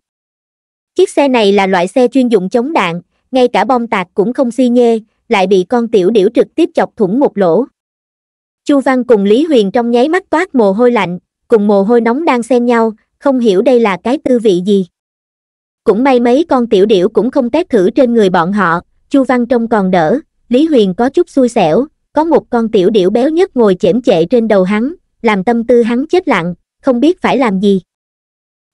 chiếc xe này là loại xe chuyên dụng chống đạn ngay cả bom tạc cũng không xi nhê lại bị con tiểu điểu trực tiếp chọc thủng một lỗ chu văn cùng lý huyền trong nháy mắt toát mồ hôi lạnh cùng mồ hôi nóng đang xen nhau không hiểu đây là cái tư vị gì cũng may mấy con tiểu điểu cũng không tét thử trên người bọn họ chu văn trông còn đỡ lý huyền có chút xui xẻo có một con tiểu điểu béo nhất ngồi chễm chệ trên đầu hắn làm tâm tư hắn chết lặng không biết phải làm gì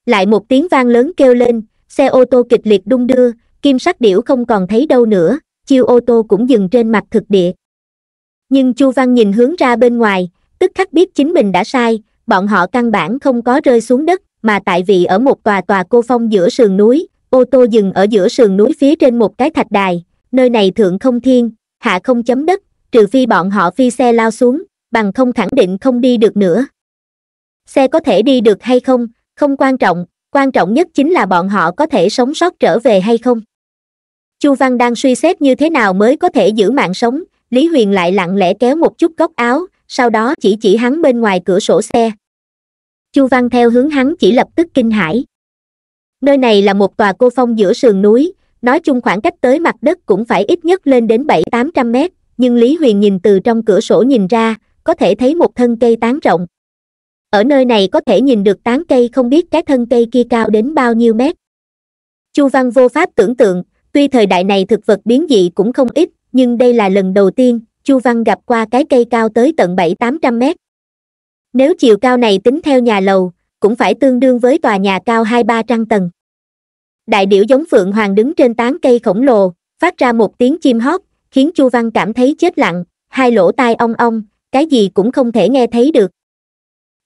lại một tiếng vang lớn kêu lên xe ô tô kịch liệt đung đưa kim sắc điểu không còn thấy đâu nữa chiêu ô tô cũng dừng trên mặt thực địa nhưng chu văn nhìn hướng ra bên ngoài tức khắc biết chính mình đã sai bọn họ căn bản không có rơi xuống đất mà tại vì ở một tòa tòa cô phong giữa sườn núi ô tô dừng ở giữa sườn núi phía trên một cái thạch đài nơi này thượng không thiên hạ không chấm đất trừ phi bọn họ phi xe lao xuống bằng không khẳng định không đi được nữa xe có thể đi được hay không không quan trọng quan trọng nhất chính là bọn họ có thể sống sót trở về hay không chu văn đang suy xét như thế nào mới có thể giữ mạng sống lý huyền lại lặng lẽ kéo một chút góc áo sau đó chỉ chỉ hắn bên ngoài cửa sổ xe chu văn theo hướng hắn chỉ lập tức kinh hãi nơi này là một tòa cô phong giữa sườn núi nói chung khoảng cách tới mặt đất cũng phải ít nhất lên đến bảy tám trăm mét nhưng lý huyền nhìn từ trong cửa sổ nhìn ra có thể thấy một thân cây tán rộng ở nơi này có thể nhìn được tán cây không biết cái thân cây kia cao đến bao nhiêu mét chu văn vô pháp tưởng tượng tuy thời đại này thực vật biến dị cũng không ít nhưng đây là lần đầu tiên chu văn gặp qua cái cây cao tới tận bảy tám trăm mét nếu chiều cao này tính theo nhà lầu cũng phải tương đương với tòa nhà cao hai ba trăm tầng đại điểu giống phượng hoàng đứng trên tán cây khổng lồ phát ra một tiếng chim hót khiến chu văn cảm thấy chết lặng hai lỗ tai ong ong cái gì cũng không thể nghe thấy được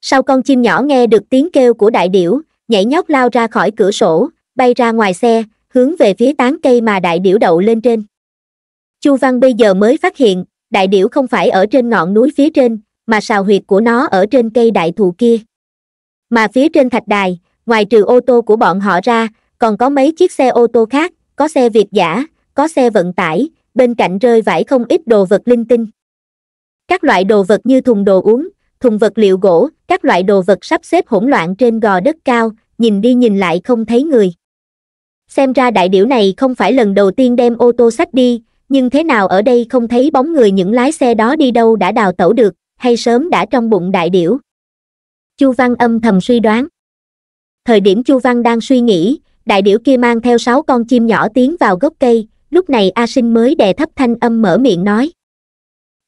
sau con chim nhỏ nghe được tiếng kêu của đại điểu nhảy nhót lao ra khỏi cửa sổ bay ra ngoài xe hướng về phía tán cây mà đại điểu đậu lên trên chu văn bây giờ mới phát hiện đại điểu không phải ở trên ngọn núi phía trên mà sào huyệt của nó ở trên cây đại thụ kia mà phía trên thạch đài ngoài trừ ô tô của bọn họ ra còn có mấy chiếc xe ô tô khác có xe việt giả có xe vận tải bên cạnh rơi vãi không ít đồ vật linh tinh các loại đồ vật như thùng đồ uống, thùng vật liệu gỗ, các loại đồ vật sắp xếp hỗn loạn trên gò đất cao, nhìn đi nhìn lại không thấy người. Xem ra đại điểu này không phải lần đầu tiên đem ô tô sách đi, nhưng thế nào ở đây không thấy bóng người những lái xe đó đi đâu đã đào tẩu được, hay sớm đã trong bụng đại điểu. Chu Văn âm thầm suy đoán. Thời điểm Chu Văn đang suy nghĩ, đại điểu kia mang theo sáu con chim nhỏ tiến vào gốc cây, lúc này A Sinh mới đè thấp thanh âm mở miệng nói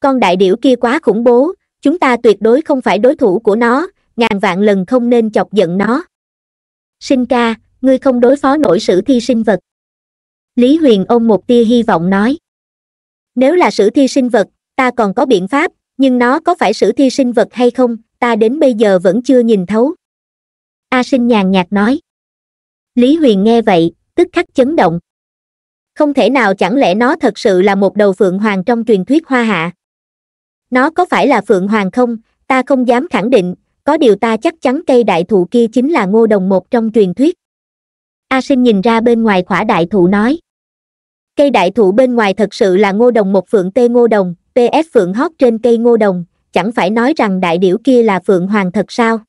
con đại điểu kia quá khủng bố chúng ta tuyệt đối không phải đối thủ của nó ngàn vạn lần không nên chọc giận nó sinh ca ngươi không đối phó nổi sử thi sinh vật lý huyền ôm một tia hy vọng nói nếu là sử thi sinh vật ta còn có biện pháp nhưng nó có phải sử thi sinh vật hay không ta đến bây giờ vẫn chưa nhìn thấu a sinh nhàn nhạt nói lý huyền nghe vậy tức khắc chấn động không thể nào chẳng lẽ nó thật sự là một đầu phượng hoàng trong truyền thuyết hoa hạ nó có phải là phượng hoàng không ta không dám khẳng định có điều ta chắc chắn cây đại thụ kia chính là ngô đồng một trong truyền thuyết a sinh nhìn ra bên ngoài khỏa đại thụ nói cây đại thụ bên ngoài thật sự là ngô đồng một phượng tê ngô đồng ps phượng hót trên cây ngô đồng chẳng phải nói rằng đại điểu kia là phượng hoàng thật sao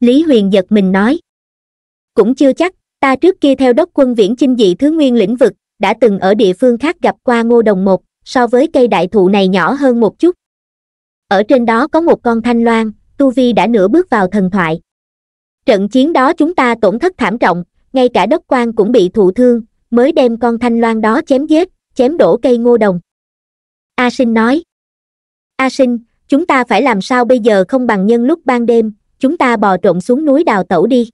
lý huyền giật mình nói cũng chưa chắc ta trước kia theo đốc quân viễn chinh dị thứ nguyên lĩnh vực đã từng ở địa phương khác gặp qua ngô đồng một so với cây đại thụ này nhỏ hơn một chút ở trên đó có một con thanh loan tu vi đã nửa bước vào thần thoại trận chiến đó chúng ta tổn thất thảm trọng ngay cả đất quan cũng bị thụ thương mới đem con thanh loan đó chém giết chém đổ cây ngô đồng a sinh nói a sinh chúng ta phải làm sao bây giờ không bằng nhân lúc ban đêm chúng ta bò trộn xuống núi đào tẩu đi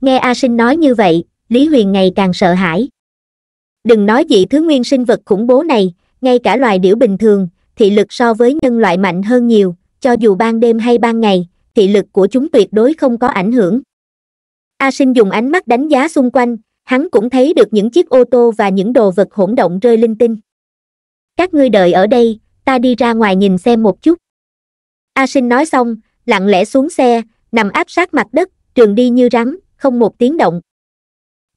nghe a sinh nói như vậy lý huyền ngày càng sợ hãi đừng nói gì thứ nguyên sinh vật khủng bố này ngay cả loài điểu bình thường thị lực so với nhân loại mạnh hơn nhiều cho dù ban đêm hay ban ngày thị lực của chúng tuyệt đối không có ảnh hưởng a sinh dùng ánh mắt đánh giá xung quanh hắn cũng thấy được những chiếc ô tô và những đồ vật hỗn động rơi linh tinh các ngươi đợi ở đây ta đi ra ngoài nhìn xem một chút a sinh nói xong lặng lẽ xuống xe nằm áp sát mặt đất trường đi như rắn không một tiếng động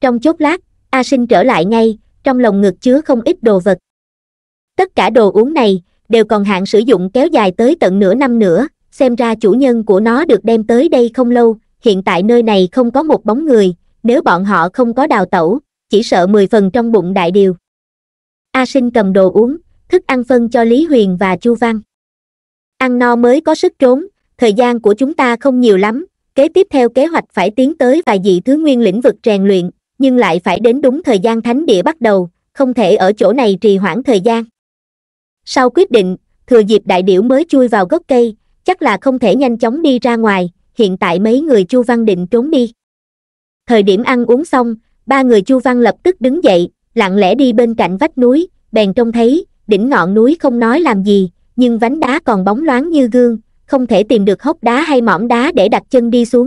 trong chốc lát a sinh trở lại ngay trong lồng ngực chứa không ít đồ vật tất cả đồ uống này đều còn hạn sử dụng kéo dài tới tận nửa năm nữa xem ra chủ nhân của nó được đem tới đây không lâu hiện tại nơi này không có một bóng người nếu bọn họ không có đào tẩu chỉ sợ mười phần trong bụng đại điều a sinh cầm đồ uống thức ăn phân cho lý huyền và chu văn ăn no mới có sức trốn thời gian của chúng ta không nhiều lắm kế tiếp theo kế hoạch phải tiến tới vài dị thứ nguyên lĩnh vực rèn luyện nhưng lại phải đến đúng thời gian thánh địa bắt đầu không thể ở chỗ này trì hoãn thời gian sau quyết định thừa dịp đại điểu mới chui vào gốc cây chắc là không thể nhanh chóng đi ra ngoài hiện tại mấy người chu văn định trốn đi thời điểm ăn uống xong ba người chu văn lập tức đứng dậy lặng lẽ đi bên cạnh vách núi bèn trông thấy đỉnh ngọn núi không nói làm gì nhưng vánh đá còn bóng loáng như gương không thể tìm được hốc đá hay mỏm đá để đặt chân đi xuống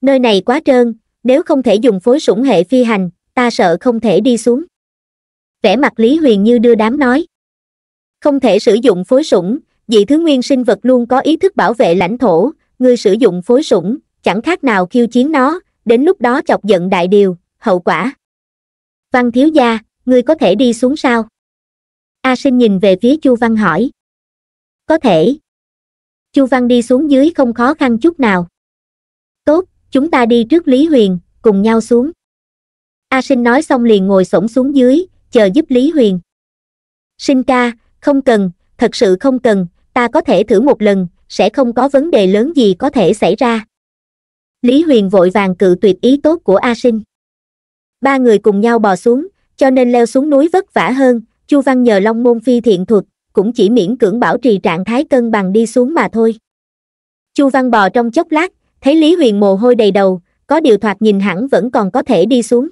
nơi này quá trơn nếu không thể dùng phối sủng hệ phi hành ta sợ không thể đi xuống vẻ mặt lý huyền như đưa đám nói không thể sử dụng phối sủng dị thứ nguyên sinh vật luôn có ý thức bảo vệ lãnh thổ ngươi sử dụng phối sủng chẳng khác nào khiêu chiến nó đến lúc đó chọc giận đại điều hậu quả văn thiếu gia ngươi có thể đi xuống sao a sinh nhìn về phía chu văn hỏi có thể chu văn đi xuống dưới không khó khăn chút nào tốt chúng ta đi trước lý huyền cùng nhau xuống a sinh nói xong liền ngồi s xuống dưới chờ giúp lý huyền sinh ca không cần thật sự không cần ta có thể thử một lần sẽ không có vấn đề lớn gì có thể xảy ra lý huyền vội vàng cự tuyệt ý tốt của a sinh ba người cùng nhau bò xuống cho nên leo xuống núi vất vả hơn chu văn nhờ long môn phi thiện thuật cũng chỉ miễn cưỡng bảo trì trạng thái cân bằng đi xuống mà thôi chu văn bò trong chốc lát thấy lý huyền mồ hôi đầy đầu có điều thoạt nhìn hẳn vẫn còn có thể đi xuống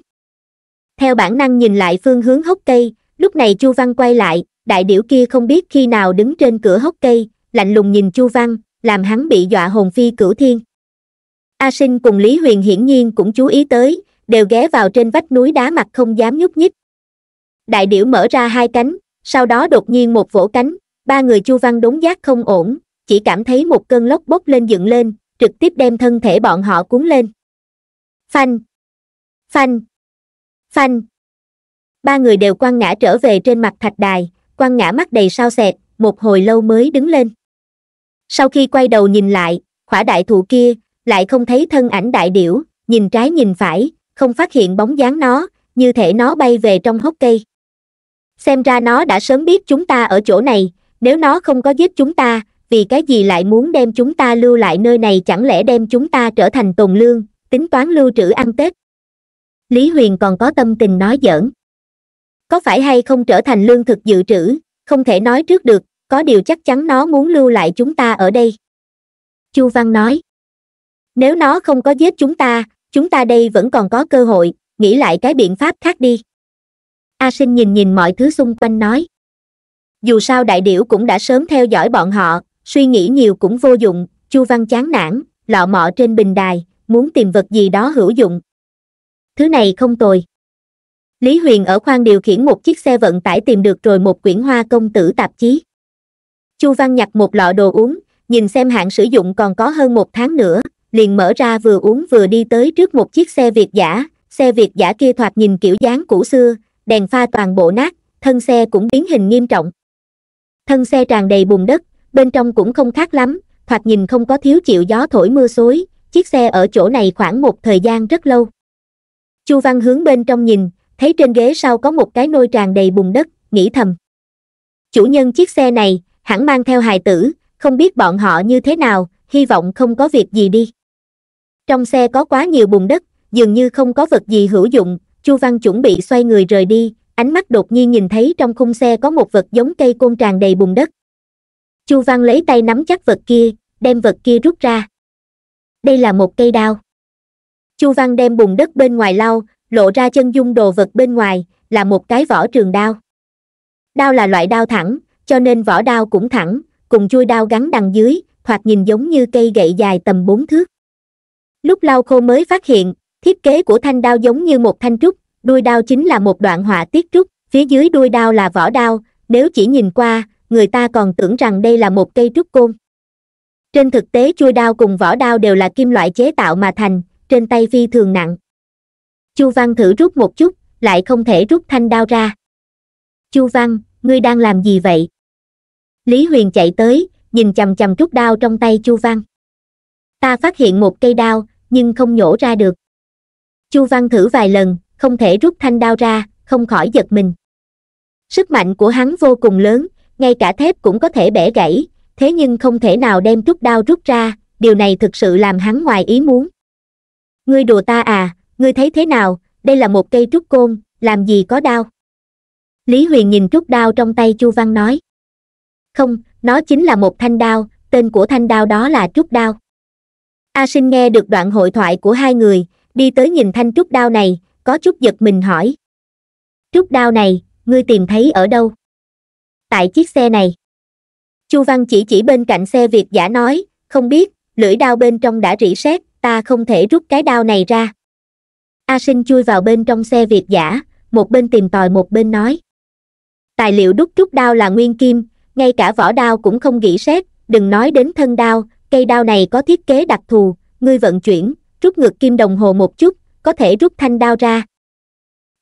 theo bản năng nhìn lại phương hướng hốc cây lúc này chu văn quay lại đại điểu kia không biết khi nào đứng trên cửa hốc cây, lạnh lùng nhìn Chu Văn, làm hắn bị dọa hồn phi cửu thiên. A Sinh cùng Lý Huyền hiển nhiên cũng chú ý tới, đều ghé vào trên vách núi đá mặt không dám nhúc nhích. Đại điểu mở ra hai cánh, sau đó đột nhiên một vỗ cánh, ba người Chu Văn đốn giác không ổn, chỉ cảm thấy một cơn lốc bốc lên dựng lên, trực tiếp đem thân thể bọn họ cuốn lên. Phanh! Phanh! Phanh! Ba người đều quăng ngã trở về trên mặt thạch đài, quan ngã mắt đầy sao xẹt một hồi lâu mới đứng lên sau khi quay đầu nhìn lại khỏa đại thụ kia lại không thấy thân ảnh đại điểu nhìn trái nhìn phải không phát hiện bóng dáng nó như thể nó bay về trong hốc cây xem ra nó đã sớm biết chúng ta ở chỗ này nếu nó không có giết chúng ta vì cái gì lại muốn đem chúng ta lưu lại nơi này chẳng lẽ đem chúng ta trở thành tồn lương tính toán lưu trữ ăn tết lý huyền còn có tâm tình nói giỡn có phải hay không trở thành lương thực dự trữ không thể nói trước được có điều chắc chắn nó muốn lưu lại chúng ta ở đây chu văn nói nếu nó không có giết chúng ta chúng ta đây vẫn còn có cơ hội nghĩ lại cái biện pháp khác đi a sinh nhìn nhìn mọi thứ xung quanh nói dù sao đại điểu cũng đã sớm theo dõi bọn họ suy nghĩ nhiều cũng vô dụng chu văn chán nản lọ mọ trên bình đài muốn tìm vật gì đó hữu dụng thứ này không tồi Lý Huyền ở khoang điều khiển một chiếc xe vận tải tìm được rồi một quyển hoa công tử tạp chí. Chu Văn nhặt một lọ đồ uống, nhìn xem hạn sử dụng còn có hơn một tháng nữa, liền mở ra vừa uống vừa đi tới trước một chiếc xe Việt giả, xe Việt giả kia thoạt nhìn kiểu dáng cũ xưa, đèn pha toàn bộ nát, thân xe cũng biến hình nghiêm trọng. Thân xe tràn đầy bùn đất, bên trong cũng không khác lắm, thoạt nhìn không có thiếu chịu gió thổi mưa xối, chiếc xe ở chỗ này khoảng một thời gian rất lâu. Chu Văn hướng bên trong nhìn, thấy trên ghế sau có một cái nôi tràn đầy bùn đất nghĩ thầm chủ nhân chiếc xe này hẳn mang theo hài tử không biết bọn họ như thế nào hy vọng không có việc gì đi trong xe có quá nhiều bùn đất dường như không có vật gì hữu dụng chu văn chuẩn bị xoay người rời đi ánh mắt đột nhiên nhìn thấy trong khung xe có một vật giống cây côn tràn đầy bùn đất chu văn lấy tay nắm chắc vật kia đem vật kia rút ra đây là một cây đao chu văn đem bùn đất bên ngoài lau lộ ra chân dung đồ vật bên ngoài là một cái vỏ trường đao đao là loại đao thẳng cho nên vỏ đao cũng thẳng cùng chui đao gắn đằng dưới thoạt nhìn giống như cây gậy dài tầm bốn thước lúc lau khô mới phát hiện thiết kế của thanh đao giống như một thanh trúc đuôi đao chính là một đoạn họa tiết trúc phía dưới đuôi đao là vỏ đao nếu chỉ nhìn qua người ta còn tưởng rằng đây là một cây trúc côn trên thực tế chui đao cùng vỏ đao đều là kim loại chế tạo mà thành trên tay phi thường nặng chu văn thử rút một chút lại không thể rút thanh đao ra chu văn ngươi đang làm gì vậy lý huyền chạy tới nhìn chầm chầm rút đao trong tay chu văn ta phát hiện một cây đao nhưng không nhổ ra được chu văn thử vài lần không thể rút thanh đao ra không khỏi giật mình sức mạnh của hắn vô cùng lớn ngay cả thép cũng có thể bẻ gãy thế nhưng không thể nào đem rút đao rút ra điều này thực sự làm hắn ngoài ý muốn ngươi đùa ta à ngươi thấy thế nào đây là một cây trúc côn làm gì có đao lý huyền nhìn trúc đao trong tay chu văn nói không nó chính là một thanh đao tên của thanh đao đó là trúc đao a sinh nghe được đoạn hội thoại của hai người đi tới nhìn thanh trúc đao này có chút giật mình hỏi trúc đao này ngươi tìm thấy ở đâu tại chiếc xe này chu văn chỉ chỉ bên cạnh xe việt giả nói không biết lưỡi đao bên trong đã rỉ sét ta không thể rút cái đao này ra a sinh chui vào bên trong xe việt giả một bên tìm tòi một bên nói tài liệu đúc trúc đao là nguyên kim ngay cả vỏ đao cũng không nghĩ xét đừng nói đến thân đao cây đao này có thiết kế đặc thù ngươi vận chuyển rút ngược kim đồng hồ một chút có thể rút thanh đao ra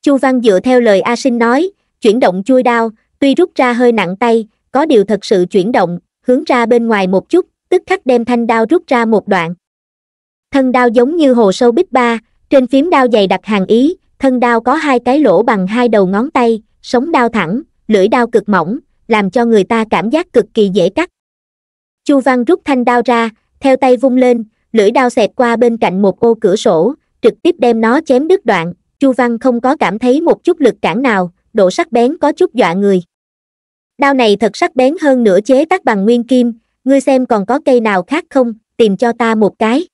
chu văn dựa theo lời a sinh nói chuyển động chui đao tuy rút ra hơi nặng tay có điều thật sự chuyển động hướng ra bên ngoài một chút tức khắc đem thanh đao rút ra một đoạn thân đao giống như hồ sâu bích ba trên phím đao dày đặc hàng ý thân đao có hai cái lỗ bằng hai đầu ngón tay sống đao thẳng lưỡi đao cực mỏng làm cho người ta cảm giác cực kỳ dễ cắt chu văn rút thanh đao ra theo tay vung lên lưỡi đao xẹt qua bên cạnh một ô cửa sổ trực tiếp đem nó chém đứt đoạn chu văn không có cảm thấy một chút lực cản nào độ sắc bén có chút dọa người đao này thật sắc bén hơn nửa chế tác bằng nguyên kim ngươi xem còn có cây nào khác không tìm cho ta một cái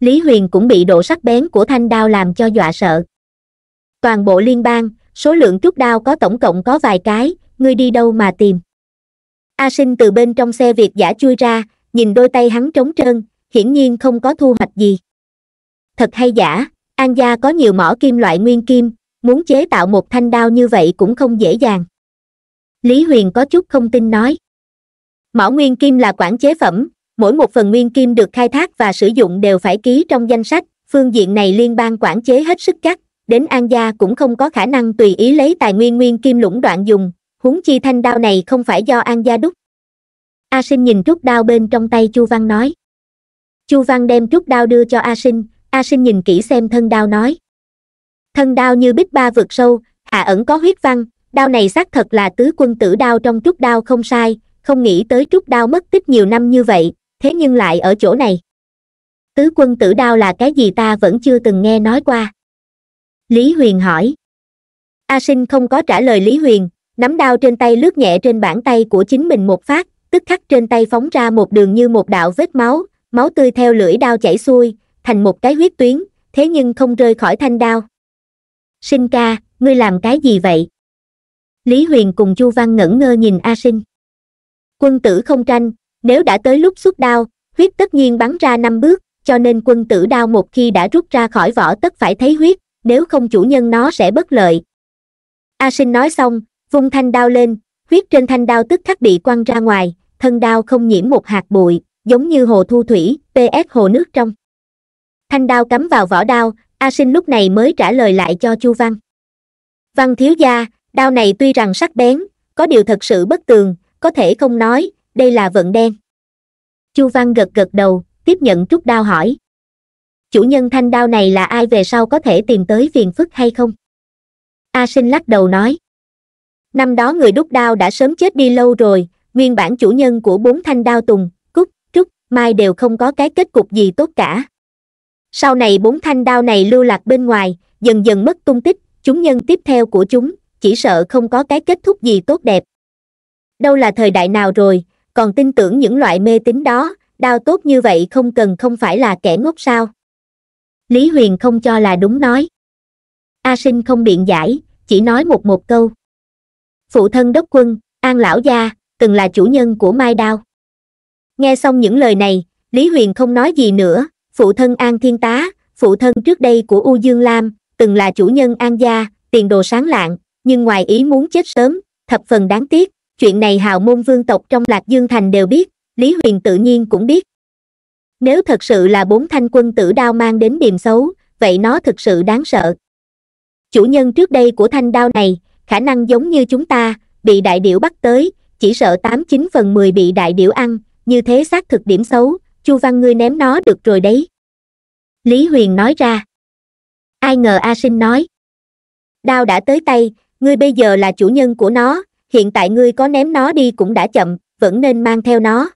lý huyền cũng bị độ sắc bén của thanh đao làm cho dọa sợ toàn bộ liên bang số lượng trúc đao có tổng cộng có vài cái ngươi đi đâu mà tìm a sinh từ bên trong xe việt giả chui ra nhìn đôi tay hắn trống trơn hiển nhiên không có thu hoạch gì thật hay giả an gia có nhiều mỏ kim loại nguyên kim muốn chế tạo một thanh đao như vậy cũng không dễ dàng lý huyền có chút không tin nói mỏ nguyên kim là quản chế phẩm mỗi một phần nguyên kim được khai thác và sử dụng đều phải ký trong danh sách phương diện này liên bang quản chế hết sức chắc đến an gia cũng không có khả năng tùy ý lấy tài nguyên nguyên kim lũng đoạn dùng huống chi thanh đao này không phải do an gia đúc a sinh nhìn trúc đao bên trong tay chu văn nói chu văn đem trúc đao đưa cho a sinh a sinh nhìn kỹ xem thân đao nói thân đao như bích ba vượt sâu hạ ẩn có huyết văn đao này xác thật là tứ quân tử đao trong trúc đao không sai không nghĩ tới trúc đao mất tích nhiều năm như vậy thế nhưng lại ở chỗ này tứ quân tử đao là cái gì ta vẫn chưa từng nghe nói qua lý huyền hỏi a sinh không có trả lời lý huyền nắm đao trên tay lướt nhẹ trên bản tay của chính mình một phát tức khắc trên tay phóng ra một đường như một đạo vết máu máu tươi theo lưỡi đao chảy xuôi thành một cái huyết tuyến thế nhưng không rơi khỏi thanh đao sinh ca ngươi làm cái gì vậy lý huyền cùng chu văn ngẩn ngơ nhìn a sinh quân tử không tranh nếu đã tới lúc xuất đao huyết tất nhiên bắn ra năm bước cho nên quân tử đao một khi đã rút ra khỏi vỏ tất phải thấy huyết nếu không chủ nhân nó sẽ bất lợi a sinh nói xong vung thanh đao lên huyết trên thanh đao tức khắc bị quăng ra ngoài thân đao không nhiễm một hạt bụi giống như hồ thu thủy ps hồ nước trong thanh đao cắm vào vỏ đao a sinh lúc này mới trả lời lại cho chu văn văn thiếu gia đao này tuy rằng sắc bén có điều thật sự bất tường có thể không nói đây là vận đen chu văn gật gật đầu tiếp nhận trúc đao hỏi chủ nhân thanh đao này là ai về sau có thể tìm tới phiền phức hay không a sinh lắc đầu nói năm đó người đúc đao đã sớm chết đi lâu rồi nguyên bản chủ nhân của bốn thanh đao tùng cúc trúc mai đều không có cái kết cục gì tốt cả sau này bốn thanh đao này lưu lạc bên ngoài dần dần mất tung tích chúng nhân tiếp theo của chúng chỉ sợ không có cái kết thúc gì tốt đẹp đâu là thời đại nào rồi còn tin tưởng những loại mê tín đó đau tốt như vậy không cần không phải là kẻ ngốc sao lý huyền không cho là đúng nói a sinh không biện giải chỉ nói một một câu phụ thân đốc quân an lão gia từng là chủ nhân của mai đao nghe xong những lời này lý huyền không nói gì nữa phụ thân an thiên tá phụ thân trước đây của u dương lam từng là chủ nhân an gia tiền đồ sáng lạng nhưng ngoài ý muốn chết sớm thập phần đáng tiếc chuyện này hào môn vương tộc trong lạc dương thành đều biết lý huyền tự nhiên cũng biết nếu thật sự là bốn thanh quân tử đao mang đến điểm xấu vậy nó thực sự đáng sợ chủ nhân trước đây của thanh đao này khả năng giống như chúng ta bị đại điểu bắt tới chỉ sợ tám chín phần mười bị đại điểu ăn như thế xác thực điểm xấu chu văn ngươi ném nó được rồi đấy lý huyền nói ra ai ngờ a sinh nói đao đã tới tay ngươi bây giờ là chủ nhân của nó hiện tại ngươi có ném nó đi cũng đã chậm vẫn nên mang theo nó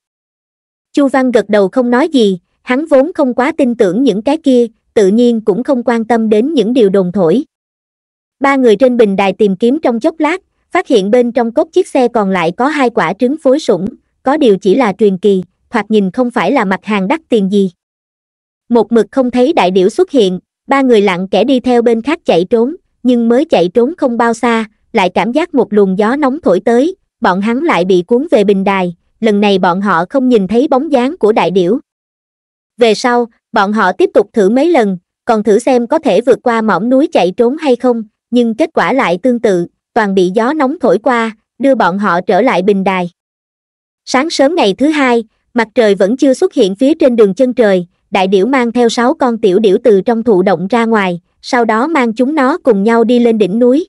chu văn gật đầu không nói gì hắn vốn không quá tin tưởng những cái kia tự nhiên cũng không quan tâm đến những điều đồn thổi ba người trên bình đài tìm kiếm trong chốc lát phát hiện bên trong cốt chiếc xe còn lại có hai quả trứng phối sủng có điều chỉ là truyền kỳ hoặc nhìn không phải là mặt hàng đắt tiền gì một mực không thấy đại điểu xuất hiện ba người lặng kẽ đi theo bên khác chạy trốn nhưng mới chạy trốn không bao xa lại cảm giác một luồng gió nóng thổi tới bọn hắn lại bị cuốn về bình đài lần này bọn họ không nhìn thấy bóng dáng của đại điểu về sau bọn họ tiếp tục thử mấy lần còn thử xem có thể vượt qua mỏm núi chạy trốn hay không nhưng kết quả lại tương tự toàn bị gió nóng thổi qua đưa bọn họ trở lại bình đài sáng sớm ngày thứ hai mặt trời vẫn chưa xuất hiện phía trên đường chân trời đại điểu mang theo sáu con tiểu điểu từ trong thụ động ra ngoài sau đó mang chúng nó cùng nhau đi lên đỉnh núi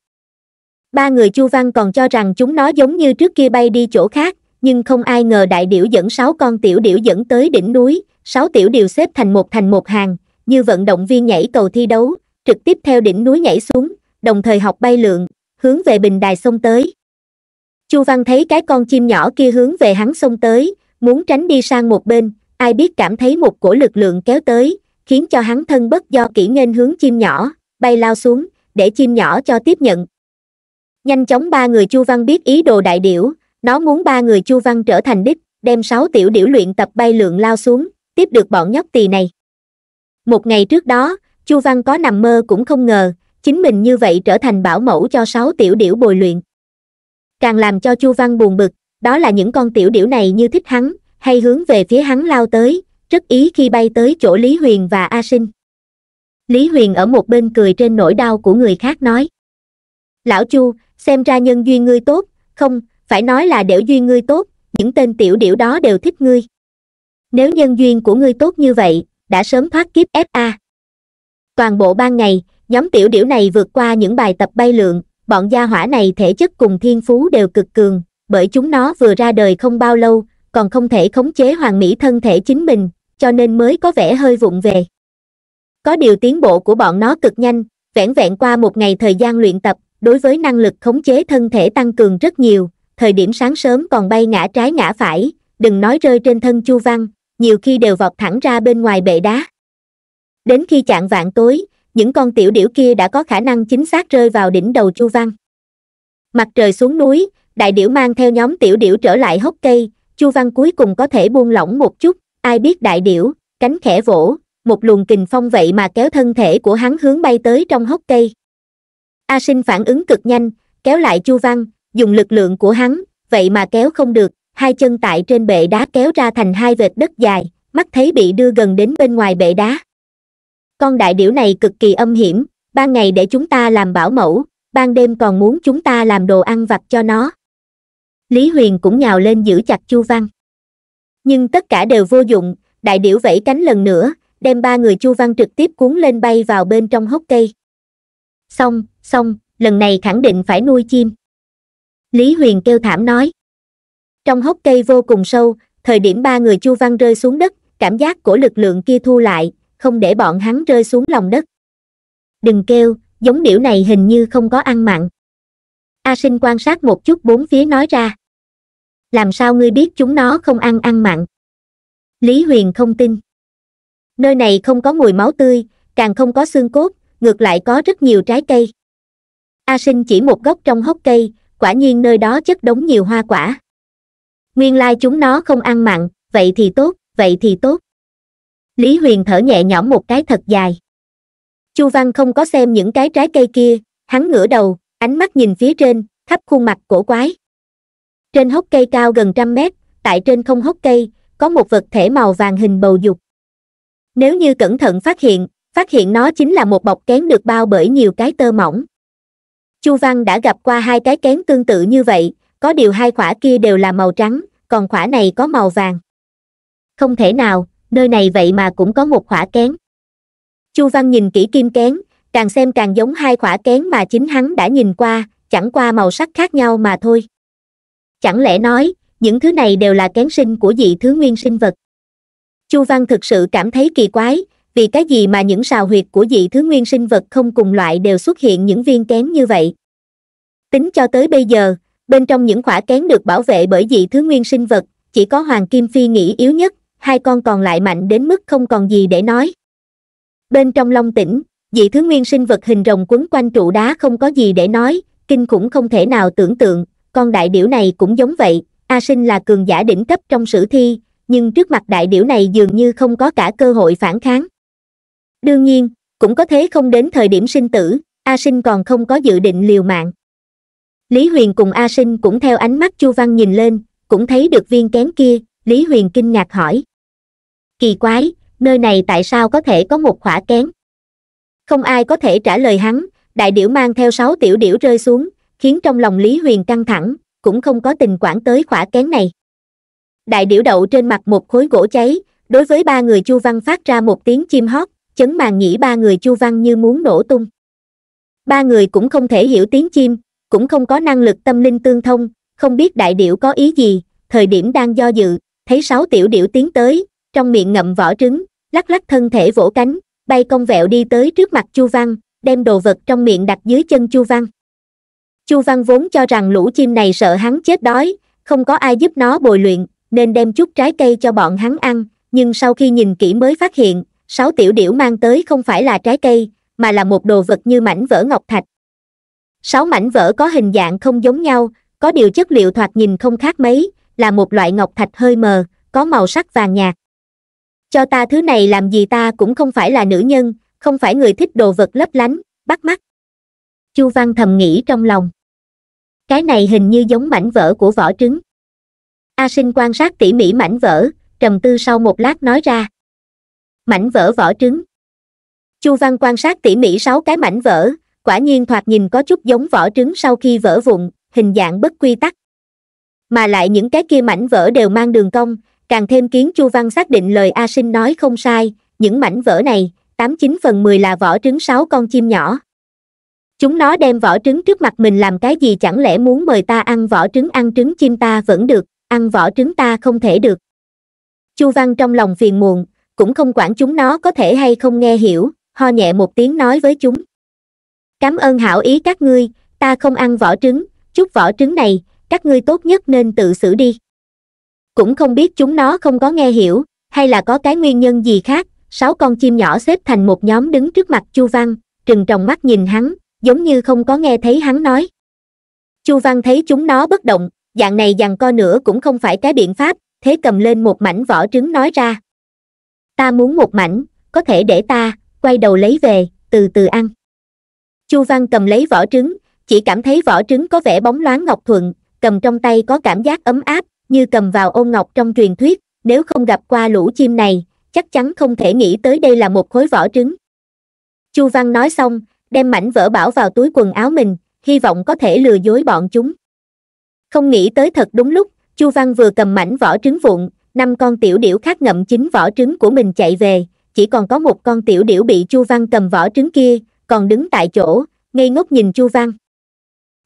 ba người chu văn còn cho rằng chúng nó giống như trước kia bay đi chỗ khác nhưng không ai ngờ đại điểu dẫn sáu con tiểu điểu dẫn tới đỉnh núi sáu tiểu đều xếp thành một thành một hàng như vận động viên nhảy cầu thi đấu trực tiếp theo đỉnh núi nhảy xuống đồng thời học bay lượn hướng về bình đài sông tới chu văn thấy cái con chim nhỏ kia hướng về hắn sông tới muốn tránh đi sang một bên ai biết cảm thấy một cổ lực lượng kéo tới khiến cho hắn thân bất do kỹ nghênh hướng chim nhỏ bay lao xuống để chim nhỏ cho tiếp nhận nhanh chóng ba người chu văn biết ý đồ đại điểu nó muốn ba người chu văn trở thành đích đem sáu tiểu điểu luyện tập bay lượn lao xuống tiếp được bọn nhóc tỳ này một ngày trước đó chu văn có nằm mơ cũng không ngờ chính mình như vậy trở thành bảo mẫu cho sáu tiểu điểu bồi luyện càng làm cho chu văn buồn bực đó là những con tiểu điểu này như thích hắn hay hướng về phía hắn lao tới rất ý khi bay tới chỗ lý huyền và a sinh lý huyền ở một bên cười trên nỗi đau của người khác nói lão chu xem ra nhân duyên ngươi tốt không phải nói là đểu duyên ngươi tốt những tên tiểu điểu đó đều thích ngươi nếu nhân duyên của ngươi tốt như vậy đã sớm thoát kiếp fa toàn bộ ban ngày nhóm tiểu điểu này vượt qua những bài tập bay lượn bọn gia hỏa này thể chất cùng thiên phú đều cực cường bởi chúng nó vừa ra đời không bao lâu còn không thể khống chế hoàn mỹ thân thể chính mình cho nên mới có vẻ hơi vụng về có điều tiến bộ của bọn nó cực nhanh vẻn vẹn qua một ngày thời gian luyện tập đối với năng lực khống chế thân thể tăng cường rất nhiều thời điểm sáng sớm còn bay ngã trái ngã phải đừng nói rơi trên thân chu văn nhiều khi đều vọt thẳng ra bên ngoài bệ đá đến khi chạng vạn tối những con tiểu điểu kia đã có khả năng chính xác rơi vào đỉnh đầu chu văn mặt trời xuống núi đại điểu mang theo nhóm tiểu điểu trở lại hốc cây chu văn cuối cùng có thể buông lỏng một chút ai biết đại điểu cánh khẽ vỗ một luồng kình phong vậy mà kéo thân thể của hắn hướng bay tới trong hốc cây A sinh phản ứng cực nhanh, kéo lại Chu Văn, dùng lực lượng của hắn, vậy mà kéo không được, hai chân tại trên bệ đá kéo ra thành hai vệt đất dài, mắt thấy bị đưa gần đến bên ngoài bệ đá. Con đại điểu này cực kỳ âm hiểm, ban ngày để chúng ta làm bảo mẫu, ban đêm còn muốn chúng ta làm đồ ăn vặt cho nó. Lý Huyền cũng nhào lên giữ chặt Chu Văn. Nhưng tất cả đều vô dụng, đại điểu vẫy cánh lần nữa, đem ba người Chu Văn trực tiếp cuốn lên bay vào bên trong hốc cây xong xong lần này khẳng định phải nuôi chim lý huyền kêu thảm nói trong hốc cây vô cùng sâu thời điểm ba người chu văn rơi xuống đất cảm giác của lực lượng kia thu lại không để bọn hắn rơi xuống lòng đất đừng kêu giống điểu này hình như không có ăn mặn a sinh quan sát một chút bốn phía nói ra làm sao ngươi biết chúng nó không ăn ăn mặn lý huyền không tin nơi này không có mùi máu tươi càng không có xương cốt ngược lại có rất nhiều trái cây a sinh chỉ một gốc trong hốc cây quả nhiên nơi đó chất đống nhiều hoa quả nguyên lai chúng nó không ăn mặn vậy thì tốt vậy thì tốt lý huyền thở nhẹ nhõm một cái thật dài chu văn không có xem những cái trái cây kia hắn ngửa đầu ánh mắt nhìn phía trên khắp khuôn mặt cổ quái trên hốc cây cao gần trăm mét tại trên không hốc cây có một vật thể màu vàng hình bầu dục nếu như cẩn thận phát hiện phát hiện nó chính là một bọc kén được bao bởi nhiều cái tơ mỏng chu văn đã gặp qua hai cái kén tương tự như vậy có điều hai khỏa kia đều là màu trắng còn khỏa này có màu vàng không thể nào nơi này vậy mà cũng có một khỏa kén chu văn nhìn kỹ kim kén càng xem càng giống hai khỏa kén mà chính hắn đã nhìn qua chẳng qua màu sắc khác nhau mà thôi chẳng lẽ nói những thứ này đều là kén sinh của dị thứ nguyên sinh vật chu văn thực sự cảm thấy kỳ quái vì cái gì mà những sào huyệt của dị thứ nguyên sinh vật không cùng loại đều xuất hiện những viên kén như vậy tính cho tới bây giờ bên trong những khỏa kén được bảo vệ bởi dị thứ nguyên sinh vật chỉ có hoàng kim phi nghĩ yếu nhất hai con còn lại mạnh đến mức không còn gì để nói bên trong long tỉnh dị thứ nguyên sinh vật hình rồng quấn quanh trụ đá không có gì để nói kinh khủng không thể nào tưởng tượng con đại điểu này cũng giống vậy a sinh là cường giả đỉnh cấp trong sử thi nhưng trước mặt đại điểu này dường như không có cả cơ hội phản kháng đương nhiên cũng có thế không đến thời điểm sinh tử a sinh còn không có dự định liều mạng lý huyền cùng a sinh cũng theo ánh mắt chu văn nhìn lên cũng thấy được viên kén kia lý huyền kinh ngạc hỏi kỳ quái nơi này tại sao có thể có một khỏa kén không ai có thể trả lời hắn đại điểu mang theo sáu tiểu điểu rơi xuống khiến trong lòng lý huyền căng thẳng cũng không có tình quản tới khỏa kén này đại điểu đậu trên mặt một khối gỗ cháy đối với ba người chu văn phát ra một tiếng chim hót chấn màn nhĩ ba người chu văn như muốn nổ tung ba người cũng không thể hiểu tiếng chim cũng không có năng lực tâm linh tương thông không biết đại điệu có ý gì thời điểm đang do dự thấy sáu tiểu điệu tiến tới trong miệng ngậm vỏ trứng lắc lắc thân thể vỗ cánh bay cong vẹo đi tới trước mặt chu văn đem đồ vật trong miệng đặt dưới chân chu văn chu văn vốn cho rằng lũ chim này sợ hắn chết đói không có ai giúp nó bồi luyện nên đem chút trái cây cho bọn hắn ăn nhưng sau khi nhìn kỹ mới phát hiện sáu tiểu điểu mang tới không phải là trái cây, mà là một đồ vật như mảnh vỡ ngọc thạch. Sáu mảnh vỡ có hình dạng không giống nhau, có điều chất liệu thoạt nhìn không khác mấy, là một loại ngọc thạch hơi mờ, có màu sắc vàng nhạt. Cho ta thứ này làm gì ta cũng không phải là nữ nhân, không phải người thích đồ vật lấp lánh, bắt mắt. Chu Văn thầm nghĩ trong lòng. Cái này hình như giống mảnh vỡ của vỏ trứng. A Sinh quan sát tỉ mỉ mảnh vỡ, trầm tư sau một lát nói ra mảnh vỡ vỏ trứng chu văn quan sát tỉ mỉ sáu cái mảnh vỡ quả nhiên thoạt nhìn có chút giống vỏ trứng sau khi vỡ vụn hình dạng bất quy tắc mà lại những cái kia mảnh vỡ đều mang đường cong càng thêm kiến chu văn xác định lời a sinh nói không sai những mảnh vỡ này tám chín phần mười là vỏ trứng sáu con chim nhỏ chúng nó đem vỏ trứng trước mặt mình làm cái gì chẳng lẽ muốn mời ta ăn vỏ trứng ăn trứng chim ta vẫn được ăn vỏ trứng ta không thể được chu văn trong lòng phiền muộn cũng không quản chúng nó có thể hay không nghe hiểu ho nhẹ một tiếng nói với chúng cảm ơn hảo ý các ngươi ta không ăn vỏ trứng chút vỏ trứng này các ngươi tốt nhất nên tự xử đi cũng không biết chúng nó không có nghe hiểu hay là có cái nguyên nhân gì khác sáu con chim nhỏ xếp thành một nhóm đứng trước mặt chu văn trừng tròng mắt nhìn hắn giống như không có nghe thấy hắn nói chu văn thấy chúng nó bất động dạng này dằn co nữa cũng không phải cái biện pháp thế cầm lên một mảnh vỏ trứng nói ra ta muốn một mảnh có thể để ta quay đầu lấy về từ từ ăn chu văn cầm lấy vỏ trứng chỉ cảm thấy vỏ trứng có vẻ bóng loáng ngọc thuận cầm trong tay có cảm giác ấm áp như cầm vào ôn ngọc trong truyền thuyết nếu không gặp qua lũ chim này chắc chắn không thể nghĩ tới đây là một khối vỏ trứng chu văn nói xong đem mảnh vỡ bảo vào túi quần áo mình hy vọng có thể lừa dối bọn chúng không nghĩ tới thật đúng lúc chu văn vừa cầm mảnh vỏ trứng vụn năm con tiểu điểu khác ngậm chính vỏ trứng của mình chạy về chỉ còn có một con tiểu điểu bị chu văn cầm vỏ trứng kia còn đứng tại chỗ ngây ngốc nhìn chu văn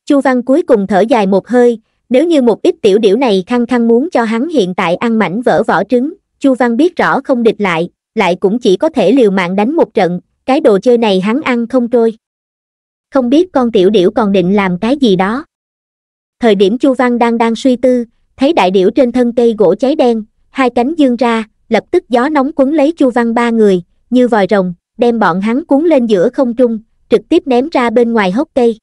chu văn cuối cùng thở dài một hơi nếu như một ít tiểu điểu này khăng khăng muốn cho hắn hiện tại ăn mảnh vỡ vỏ trứng chu văn biết rõ không địch lại lại cũng chỉ có thể liều mạng đánh một trận cái đồ chơi này hắn ăn không trôi không biết con tiểu điểu còn định làm cái gì đó thời điểm chu văn đang đang suy tư thấy đại điểu trên thân cây gỗ cháy đen hai cánh dương ra, lập tức gió nóng cuốn lấy Chu Văn ba người, như vòi rồng, đem bọn hắn cuốn lên giữa không trung, trực tiếp ném ra bên ngoài hốc cây.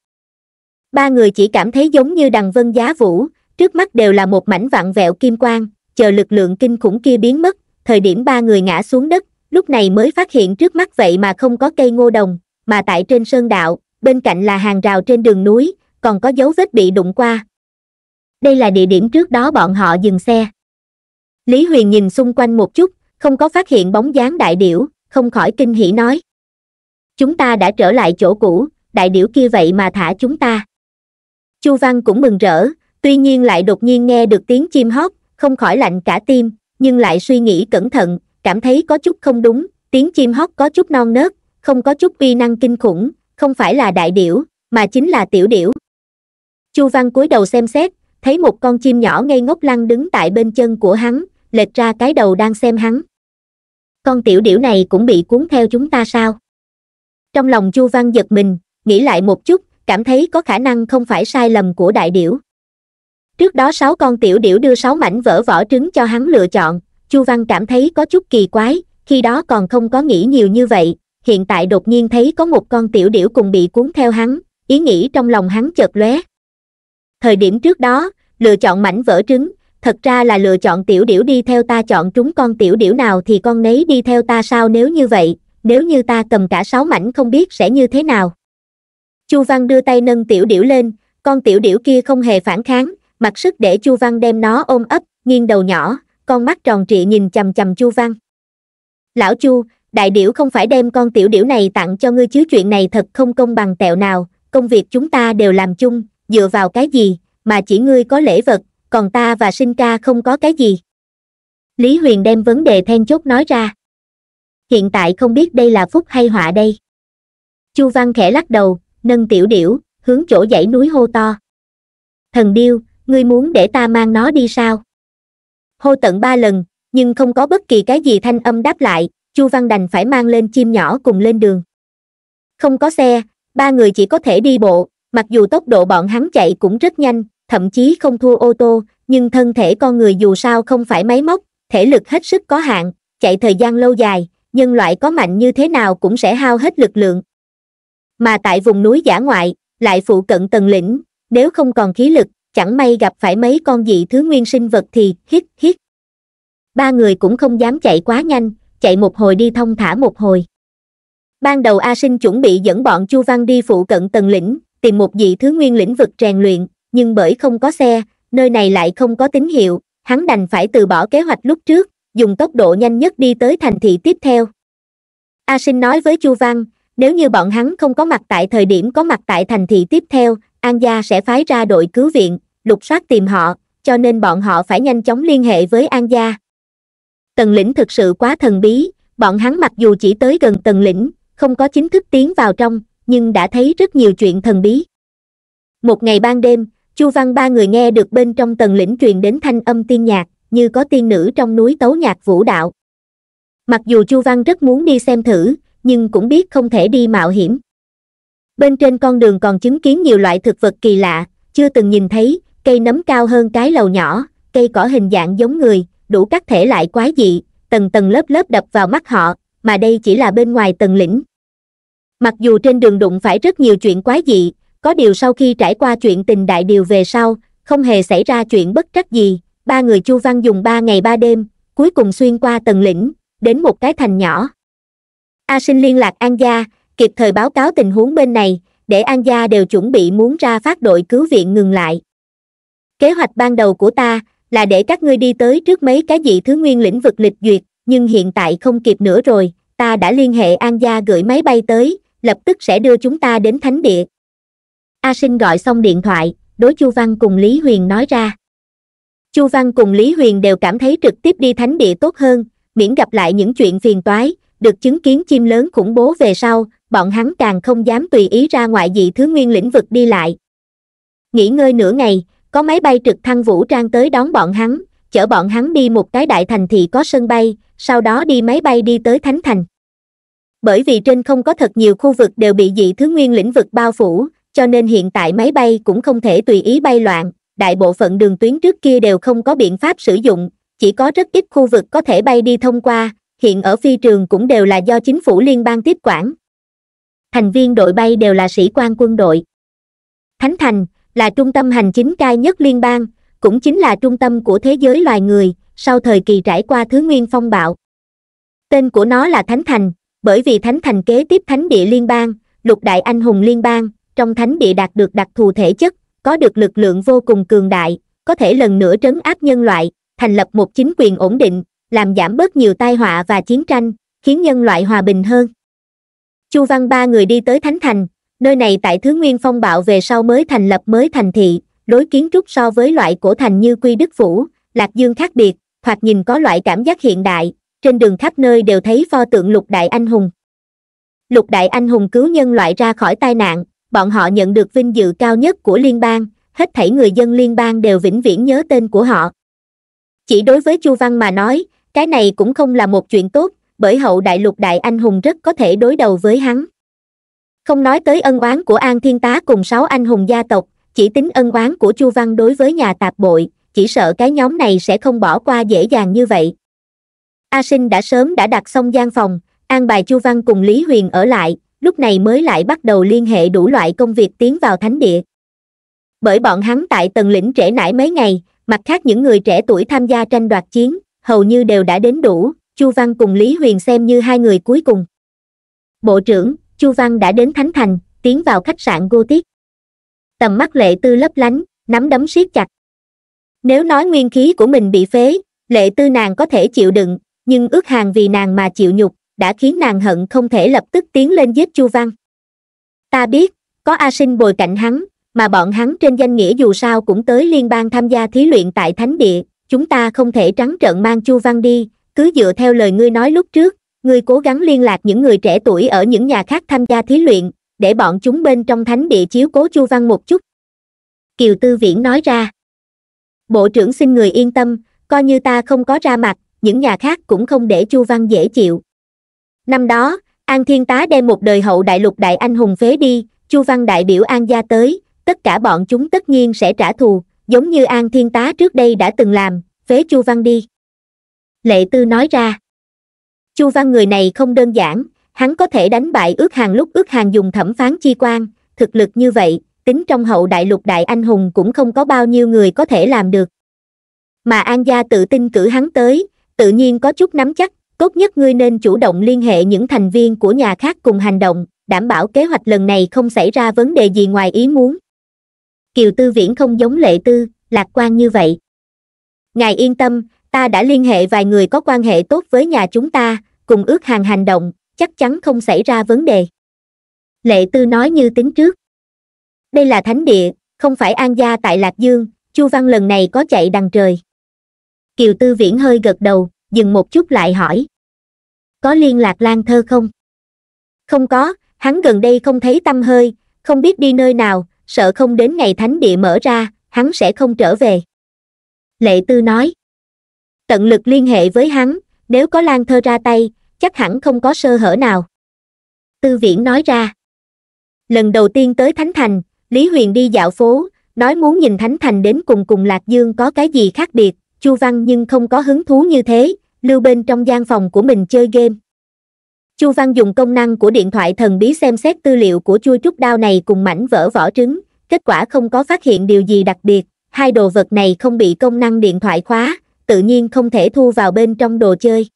Ba người chỉ cảm thấy giống như đằng vân giá vũ, trước mắt đều là một mảnh vạn vẹo kim quang, chờ lực lượng kinh khủng kia biến mất, thời điểm ba người ngã xuống đất, lúc này mới phát hiện trước mắt vậy mà không có cây ngô đồng, mà tại trên sơn đạo, bên cạnh là hàng rào trên đường núi, còn có dấu vết bị đụng qua. Đây là địa điểm trước đó bọn họ dừng xe lý huyền nhìn xung quanh một chút không có phát hiện bóng dáng đại điểu không khỏi kinh hỉ nói chúng ta đã trở lại chỗ cũ đại điểu kia vậy mà thả chúng ta chu văn cũng mừng rỡ tuy nhiên lại đột nhiên nghe được tiếng chim hót không khỏi lạnh cả tim nhưng lại suy nghĩ cẩn thận cảm thấy có chút không đúng tiếng chim hót có chút non nớt không có chút uy năng kinh khủng không phải là đại điểu mà chính là tiểu điểu chu văn cúi đầu xem xét thấy một con chim nhỏ ngây ngốc lăng đứng tại bên chân của hắn lệch ra cái đầu đang xem hắn con tiểu điểu này cũng bị cuốn theo chúng ta sao trong lòng chu văn giật mình nghĩ lại một chút cảm thấy có khả năng không phải sai lầm của đại điểu trước đó sáu con tiểu điểu đưa sáu mảnh vỡ vỏ trứng cho hắn lựa chọn chu văn cảm thấy có chút kỳ quái khi đó còn không có nghĩ nhiều như vậy hiện tại đột nhiên thấy có một con tiểu điểu cùng bị cuốn theo hắn ý nghĩ trong lòng hắn chợt lóe thời điểm trước đó lựa chọn mảnh vỡ trứng thật ra là lựa chọn tiểu điểu đi theo ta chọn chúng con tiểu điểu nào thì con nấy đi theo ta sao nếu như vậy nếu như ta cầm cả sáu mảnh không biết sẽ như thế nào chu văn đưa tay nâng tiểu điểu lên con tiểu điểu kia không hề phản kháng mặc sức để chu văn đem nó ôm ấp nghiêng đầu nhỏ con mắt tròn trịa nhìn chằm chằm chu văn lão chu đại điểu không phải đem con tiểu điểu này tặng cho ngươi chứ chuyện này thật không công bằng tẹo nào công việc chúng ta đều làm chung dựa vào cái gì mà chỉ ngươi có lễ vật còn ta và sinh ca không có cái gì lý huyền đem vấn đề then chốt nói ra hiện tại không biết đây là phúc hay họa đây chu văn khẽ lắc đầu nâng tiểu điểu hướng chỗ dãy núi hô to thần điêu ngươi muốn để ta mang nó đi sao hô tận ba lần nhưng không có bất kỳ cái gì thanh âm đáp lại chu văn đành phải mang lên chim nhỏ cùng lên đường không có xe ba người chỉ có thể đi bộ mặc dù tốc độ bọn hắn chạy cũng rất nhanh thậm chí không thua ô tô nhưng thân thể con người dù sao không phải máy móc thể lực hết sức có hạn chạy thời gian lâu dài nhân loại có mạnh như thế nào cũng sẽ hao hết lực lượng mà tại vùng núi giả ngoại lại phụ cận tầng lĩnh nếu không còn khí lực chẳng may gặp phải mấy con dị thứ nguyên sinh vật thì hít hít ba người cũng không dám chạy quá nhanh chạy một hồi đi thông thả một hồi ban đầu a sinh chuẩn bị dẫn bọn chu văn đi phụ cận tầng lĩnh tìm một dị thứ nguyên lĩnh vực rèn luyện nhưng bởi không có xe nơi này lại không có tín hiệu hắn đành phải từ bỏ kế hoạch lúc trước dùng tốc độ nhanh nhất đi tới thành thị tiếp theo a sinh nói với chu văn nếu như bọn hắn không có mặt tại thời điểm có mặt tại thành thị tiếp theo an gia sẽ phái ra đội cứu viện lục soát tìm họ cho nên bọn họ phải nhanh chóng liên hệ với an gia tần lĩnh thực sự quá thần bí bọn hắn mặc dù chỉ tới gần tần lĩnh không có chính thức tiến vào trong nhưng đã thấy rất nhiều chuyện thần bí một ngày ban đêm chu văn ba người nghe được bên trong tầng lĩnh truyền đến thanh âm tiên nhạc như có tiên nữ trong núi tấu nhạc vũ đạo mặc dù chu văn rất muốn đi xem thử nhưng cũng biết không thể đi mạo hiểm bên trên con đường còn chứng kiến nhiều loại thực vật kỳ lạ chưa từng nhìn thấy cây nấm cao hơn cái lầu nhỏ cây cỏ hình dạng giống người đủ các thể loại quái dị tầng tầng lớp lớp đập vào mắt họ mà đây chỉ là bên ngoài tầng lĩnh mặc dù trên đường đụng phải rất nhiều chuyện quái dị có điều sau khi trải qua chuyện tình đại điều về sau không hề xảy ra chuyện bất trắc gì ba người chu văn dùng ba ngày ba đêm cuối cùng xuyên qua tầng lĩnh đến một cái thành nhỏ a sinh liên lạc an gia kịp thời báo cáo tình huống bên này để an gia đều chuẩn bị muốn ra phát đội cứu viện ngừng lại kế hoạch ban đầu của ta là để các ngươi đi tới trước mấy cái dị thứ nguyên lĩnh vực lịch duyệt nhưng hiện tại không kịp nữa rồi ta đã liên hệ an gia gửi máy bay tới lập tức sẽ đưa chúng ta đến thánh địa a sinh gọi xong điện thoại đối chu văn cùng lý huyền nói ra chu văn cùng lý huyền đều cảm thấy trực tiếp đi thánh địa tốt hơn miễn gặp lại những chuyện phiền toái được chứng kiến chim lớn khủng bố về sau bọn hắn càng không dám tùy ý ra ngoại dị thứ nguyên lĩnh vực đi lại nghỉ ngơi nửa ngày có máy bay trực thăng vũ trang tới đón bọn hắn chở bọn hắn đi một cái đại thành thị có sân bay sau đó đi máy bay đi tới thánh thành bởi vì trên không có thật nhiều khu vực đều bị dị thứ nguyên lĩnh vực bao phủ cho nên hiện tại máy bay cũng không thể tùy ý bay loạn đại bộ phận đường tuyến trước kia đều không có biện pháp sử dụng chỉ có rất ít khu vực có thể bay đi thông qua hiện ở phi trường cũng đều là do chính phủ liên bang tiếp quản thành viên đội bay đều là sĩ quan quân đội thánh thành là trung tâm hành chính cai nhất liên bang cũng chính là trung tâm của thế giới loài người sau thời kỳ trải qua thứ nguyên phong bạo tên của nó là thánh thành bởi vì thánh thành kế tiếp thánh địa liên bang lục đại anh hùng liên bang trong thánh địa đạt được đặc thù thể chất có được lực lượng vô cùng cường đại có thể lần nữa trấn áp nhân loại thành lập một chính quyền ổn định làm giảm bớt nhiều tai họa và chiến tranh khiến nhân loại hòa bình hơn chu văn ba người đi tới thánh thành nơi này tại thứ nguyên phong bạo về sau mới thành lập mới thành thị đối kiến trúc so với loại cổ thành như quy đức phủ lạc dương khác biệt hoặc nhìn có loại cảm giác hiện đại trên đường khắp nơi đều thấy pho tượng lục đại anh hùng lục đại anh hùng cứu nhân loại ra khỏi tai nạn bọn họ nhận được vinh dự cao nhất của liên bang hết thảy người dân liên bang đều vĩnh viễn nhớ tên của họ chỉ đối với chu văn mà nói cái này cũng không là một chuyện tốt bởi hậu đại lục đại anh hùng rất có thể đối đầu với hắn không nói tới ân oán của an thiên tá cùng sáu anh hùng gia tộc chỉ tính ân oán của chu văn đối với nhà tạp bội chỉ sợ cái nhóm này sẽ không bỏ qua dễ dàng như vậy a sinh đã sớm đã đặt xong gian phòng an bài chu văn cùng lý huyền ở lại lúc này mới lại bắt đầu liên hệ đủ loại công việc tiến vào thánh địa bởi bọn hắn tại tầng lĩnh trễ nải mấy ngày mặt khác những người trẻ tuổi tham gia tranh đoạt chiến hầu như đều đã đến đủ chu văn cùng lý huyền xem như hai người cuối cùng bộ trưởng chu văn đã đến thánh thành tiến vào khách sạn Gô Tiết. tầm mắt lệ tư lấp lánh nắm đấm siết chặt nếu nói nguyên khí của mình bị phế lệ tư nàng có thể chịu đựng nhưng ước hàng vì nàng mà chịu nhục đã khiến nàng hận không thể lập tức tiến lên giết chu văn ta biết có a sinh bồi cạnh hắn mà bọn hắn trên danh nghĩa dù sao cũng tới liên bang tham gia thí luyện tại thánh địa chúng ta không thể trắng trợn mang chu văn đi cứ dựa theo lời ngươi nói lúc trước ngươi cố gắng liên lạc những người trẻ tuổi ở những nhà khác tham gia thí luyện để bọn chúng bên trong thánh địa chiếu cố chu văn một chút kiều tư viễn nói ra bộ trưởng xin người yên tâm coi như ta không có ra mặt những nhà khác cũng không để chu văn dễ chịu năm đó an thiên tá đem một đời hậu đại lục đại anh hùng phế đi chu văn đại biểu an gia tới tất cả bọn chúng tất nhiên sẽ trả thù giống như an thiên tá trước đây đã từng làm phế chu văn đi lệ tư nói ra chu văn người này không đơn giản hắn có thể đánh bại ước hàng lúc ước hàng dùng thẩm phán chi quan thực lực như vậy tính trong hậu đại lục đại anh hùng cũng không có bao nhiêu người có thể làm được mà an gia tự tin cử hắn tới tự nhiên có chút nắm chắc tốt nhất ngươi nên chủ động liên hệ những thành viên của nhà khác cùng hành động đảm bảo kế hoạch lần này không xảy ra vấn đề gì ngoài ý muốn kiều tư viễn không giống lệ tư lạc quan như vậy ngài yên tâm ta đã liên hệ vài người có quan hệ tốt với nhà chúng ta cùng ước hàng hành động chắc chắn không xảy ra vấn đề lệ tư nói như tính trước đây là thánh địa không phải an gia tại lạc dương chu văn lần này có chạy đằng trời kiều tư viễn hơi gật đầu dừng một chút lại hỏi có liên lạc lan thơ không không có hắn gần đây không thấy tâm hơi không biết đi nơi nào sợ không đến ngày thánh địa mở ra hắn sẽ không trở về lệ tư nói tận lực liên hệ với hắn nếu có lan thơ ra tay chắc hẳn không có sơ hở nào tư viễn nói ra lần đầu tiên tới thánh thành lý huyền đi dạo phố nói muốn nhìn thánh thành đến cùng cùng lạc dương có cái gì khác biệt chu văn nhưng không có hứng thú như thế lưu bên trong gian phòng của mình chơi game chu văn dùng công năng của điện thoại thần bí xem xét tư liệu của chui trúc đao này cùng mảnh vỡ vỏ trứng kết quả không có phát hiện điều gì đặc biệt hai đồ vật này không bị công năng điện thoại khóa tự nhiên không thể thu vào bên trong đồ chơi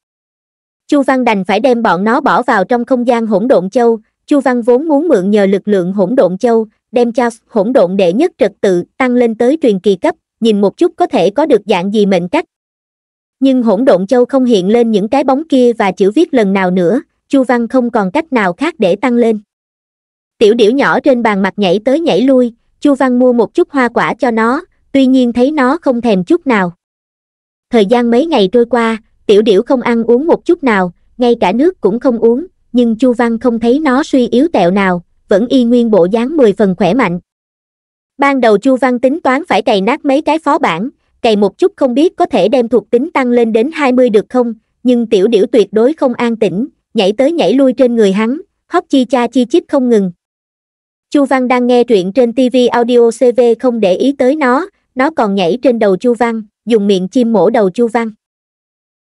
chu văn đành phải đem bọn nó bỏ vào trong không gian hỗn độn châu chu văn vốn muốn mượn nhờ lực lượng hỗn độn châu đem cho hỗn độn đệ nhất trật tự tăng lên tới truyền kỳ cấp nhìn một chút có thể có được dạng gì mệnh cách nhưng hỗn độn châu không hiện lên những cái bóng kia và chữ viết lần nào nữa chu văn không còn cách nào khác để tăng lên tiểu điểu nhỏ trên bàn mặt nhảy tới nhảy lui chu văn mua một chút hoa quả cho nó tuy nhiên thấy nó không thèm chút nào thời gian mấy ngày trôi qua tiểu điểu không ăn uống một chút nào ngay cả nước cũng không uống nhưng chu văn không thấy nó suy yếu tẹo nào vẫn y nguyên bộ dáng mười phần khỏe mạnh ban đầu chu văn tính toán phải cày nát mấy cái phó bản cày một chút không biết có thể đem thuộc tính tăng lên đến 20 được không, nhưng tiểu điểu tuyệt đối không an tĩnh, nhảy tới nhảy lui trên người hắn, hót chi cha chi chít không ngừng. Chu Văn đang nghe truyện trên TV audio CV không để ý tới nó, nó còn nhảy trên đầu Chu Văn, dùng miệng chim mổ đầu Chu Văn.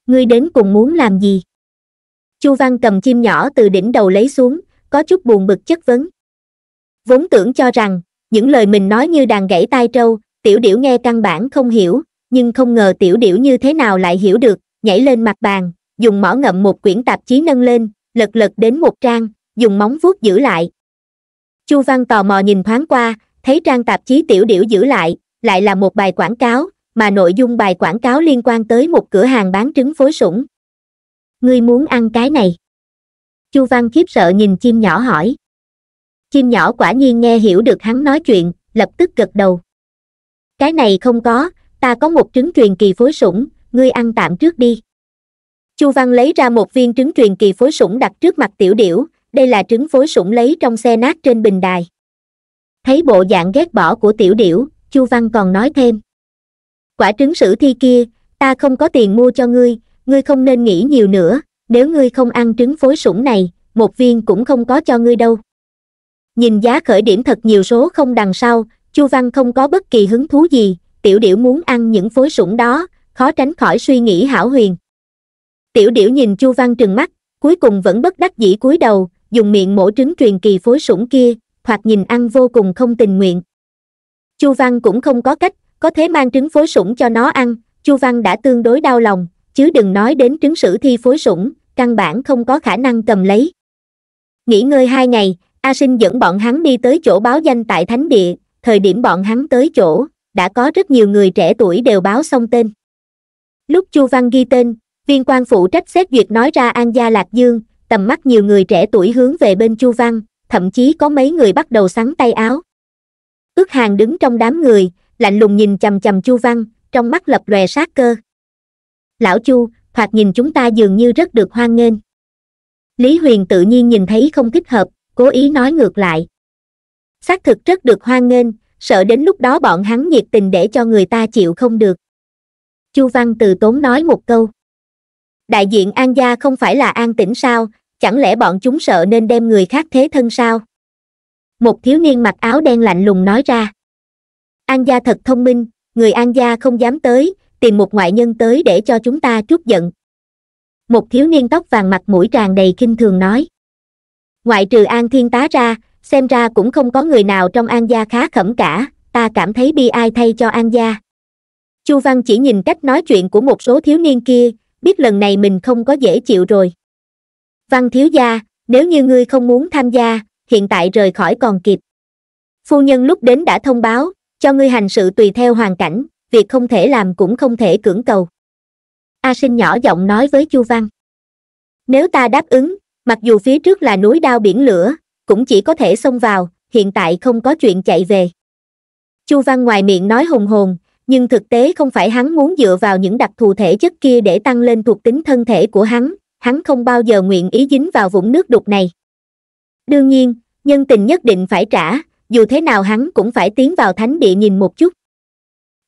Ngươi đến cùng muốn làm gì? Chu Văn cầm chim nhỏ từ đỉnh đầu lấy xuống, có chút buồn bực chất vấn. Vốn tưởng cho rằng, những lời mình nói như đàn gãy tai trâu, tiểu điểu nghe căn bản không hiểu nhưng không ngờ tiểu điểu như thế nào lại hiểu được nhảy lên mặt bàn dùng mỏ ngậm một quyển tạp chí nâng lên lật lật đến một trang dùng móng vuốt giữ lại chu văn tò mò nhìn thoáng qua thấy trang tạp chí tiểu điểu giữ lại lại là một bài quảng cáo mà nội dung bài quảng cáo liên quan tới một cửa hàng bán trứng phối sủng ngươi muốn ăn cái này chu văn khiếp sợ nhìn chim nhỏ hỏi chim nhỏ quả nhiên nghe hiểu được hắn nói chuyện lập tức gật đầu cái này không có ta có một trứng truyền kỳ phối sủng ngươi ăn tạm trước đi chu văn lấy ra một viên trứng truyền kỳ phối sủng đặt trước mặt tiểu điểu đây là trứng phối sủng lấy trong xe nát trên bình đài thấy bộ dạng ghét bỏ của tiểu điểu chu văn còn nói thêm quả trứng sử thi kia ta không có tiền mua cho ngươi ngươi không nên nghĩ nhiều nữa nếu ngươi không ăn trứng phối sủng này một viên cũng không có cho ngươi đâu nhìn giá khởi điểm thật nhiều số không đằng sau chu văn không có bất kỳ hứng thú gì tiểu điểu muốn ăn những phối sủng đó khó tránh khỏi suy nghĩ hảo huyền tiểu điểu nhìn chu văn trừng mắt cuối cùng vẫn bất đắc dĩ cúi đầu dùng miệng mổ trứng truyền kỳ phối sủng kia hoặc nhìn ăn vô cùng không tình nguyện chu văn cũng không có cách có thế mang trứng phối sủng cho nó ăn chu văn đã tương đối đau lòng chứ đừng nói đến trứng sử thi phối sủng căn bản không có khả năng cầm lấy nghỉ ngơi hai ngày a sinh dẫn bọn hắn đi tới chỗ báo danh tại thánh địa thời điểm bọn hắn tới chỗ đã có rất nhiều người trẻ tuổi đều báo xong tên lúc chu văn ghi tên viên quan phụ trách xét duyệt nói ra an gia lạc dương tầm mắt nhiều người trẻ tuổi hướng về bên chu văn thậm chí có mấy người bắt đầu sắn tay áo ước hàng đứng trong đám người lạnh lùng nhìn chầm chầm chu văn trong mắt lập lòe sát cơ lão chu thoạt nhìn chúng ta dường như rất được hoan nghênh lý huyền tự nhiên nhìn thấy không thích hợp cố ý nói ngược lại xác thực rất được hoan nghênh sợ đến lúc đó bọn hắn nhiệt tình để cho người ta chịu không được chu văn từ tốn nói một câu đại diện an gia không phải là an tĩnh sao chẳng lẽ bọn chúng sợ nên đem người khác thế thân sao một thiếu niên mặc áo đen lạnh lùng nói ra an gia thật thông minh người an gia không dám tới tìm một ngoại nhân tới để cho chúng ta trút giận một thiếu niên tóc vàng mặt mũi tràn đầy khinh thường nói ngoại trừ an thiên tá ra xem ra cũng không có người nào trong an gia khá khẩm cả ta cảm thấy bi ai thay cho an gia chu văn chỉ nhìn cách nói chuyện của một số thiếu niên kia biết lần này mình không có dễ chịu rồi văn thiếu gia nếu như ngươi không muốn tham gia hiện tại rời khỏi còn kịp phu nhân lúc đến đã thông báo cho ngươi hành sự tùy theo hoàn cảnh việc không thể làm cũng không thể cưỡng cầu a sinh nhỏ giọng nói với chu văn nếu ta đáp ứng mặc dù phía trước là núi đao biển lửa cũng chỉ có thể xông vào hiện tại không có chuyện chạy về chu văn ngoài miệng nói hùng hồn nhưng thực tế không phải hắn muốn dựa vào những đặc thù thể chất kia để tăng lên thuộc tính thân thể của hắn hắn không bao giờ nguyện ý dính vào vũng nước đục này đương nhiên nhân tình nhất định phải trả dù thế nào hắn cũng phải tiến vào thánh địa nhìn một chút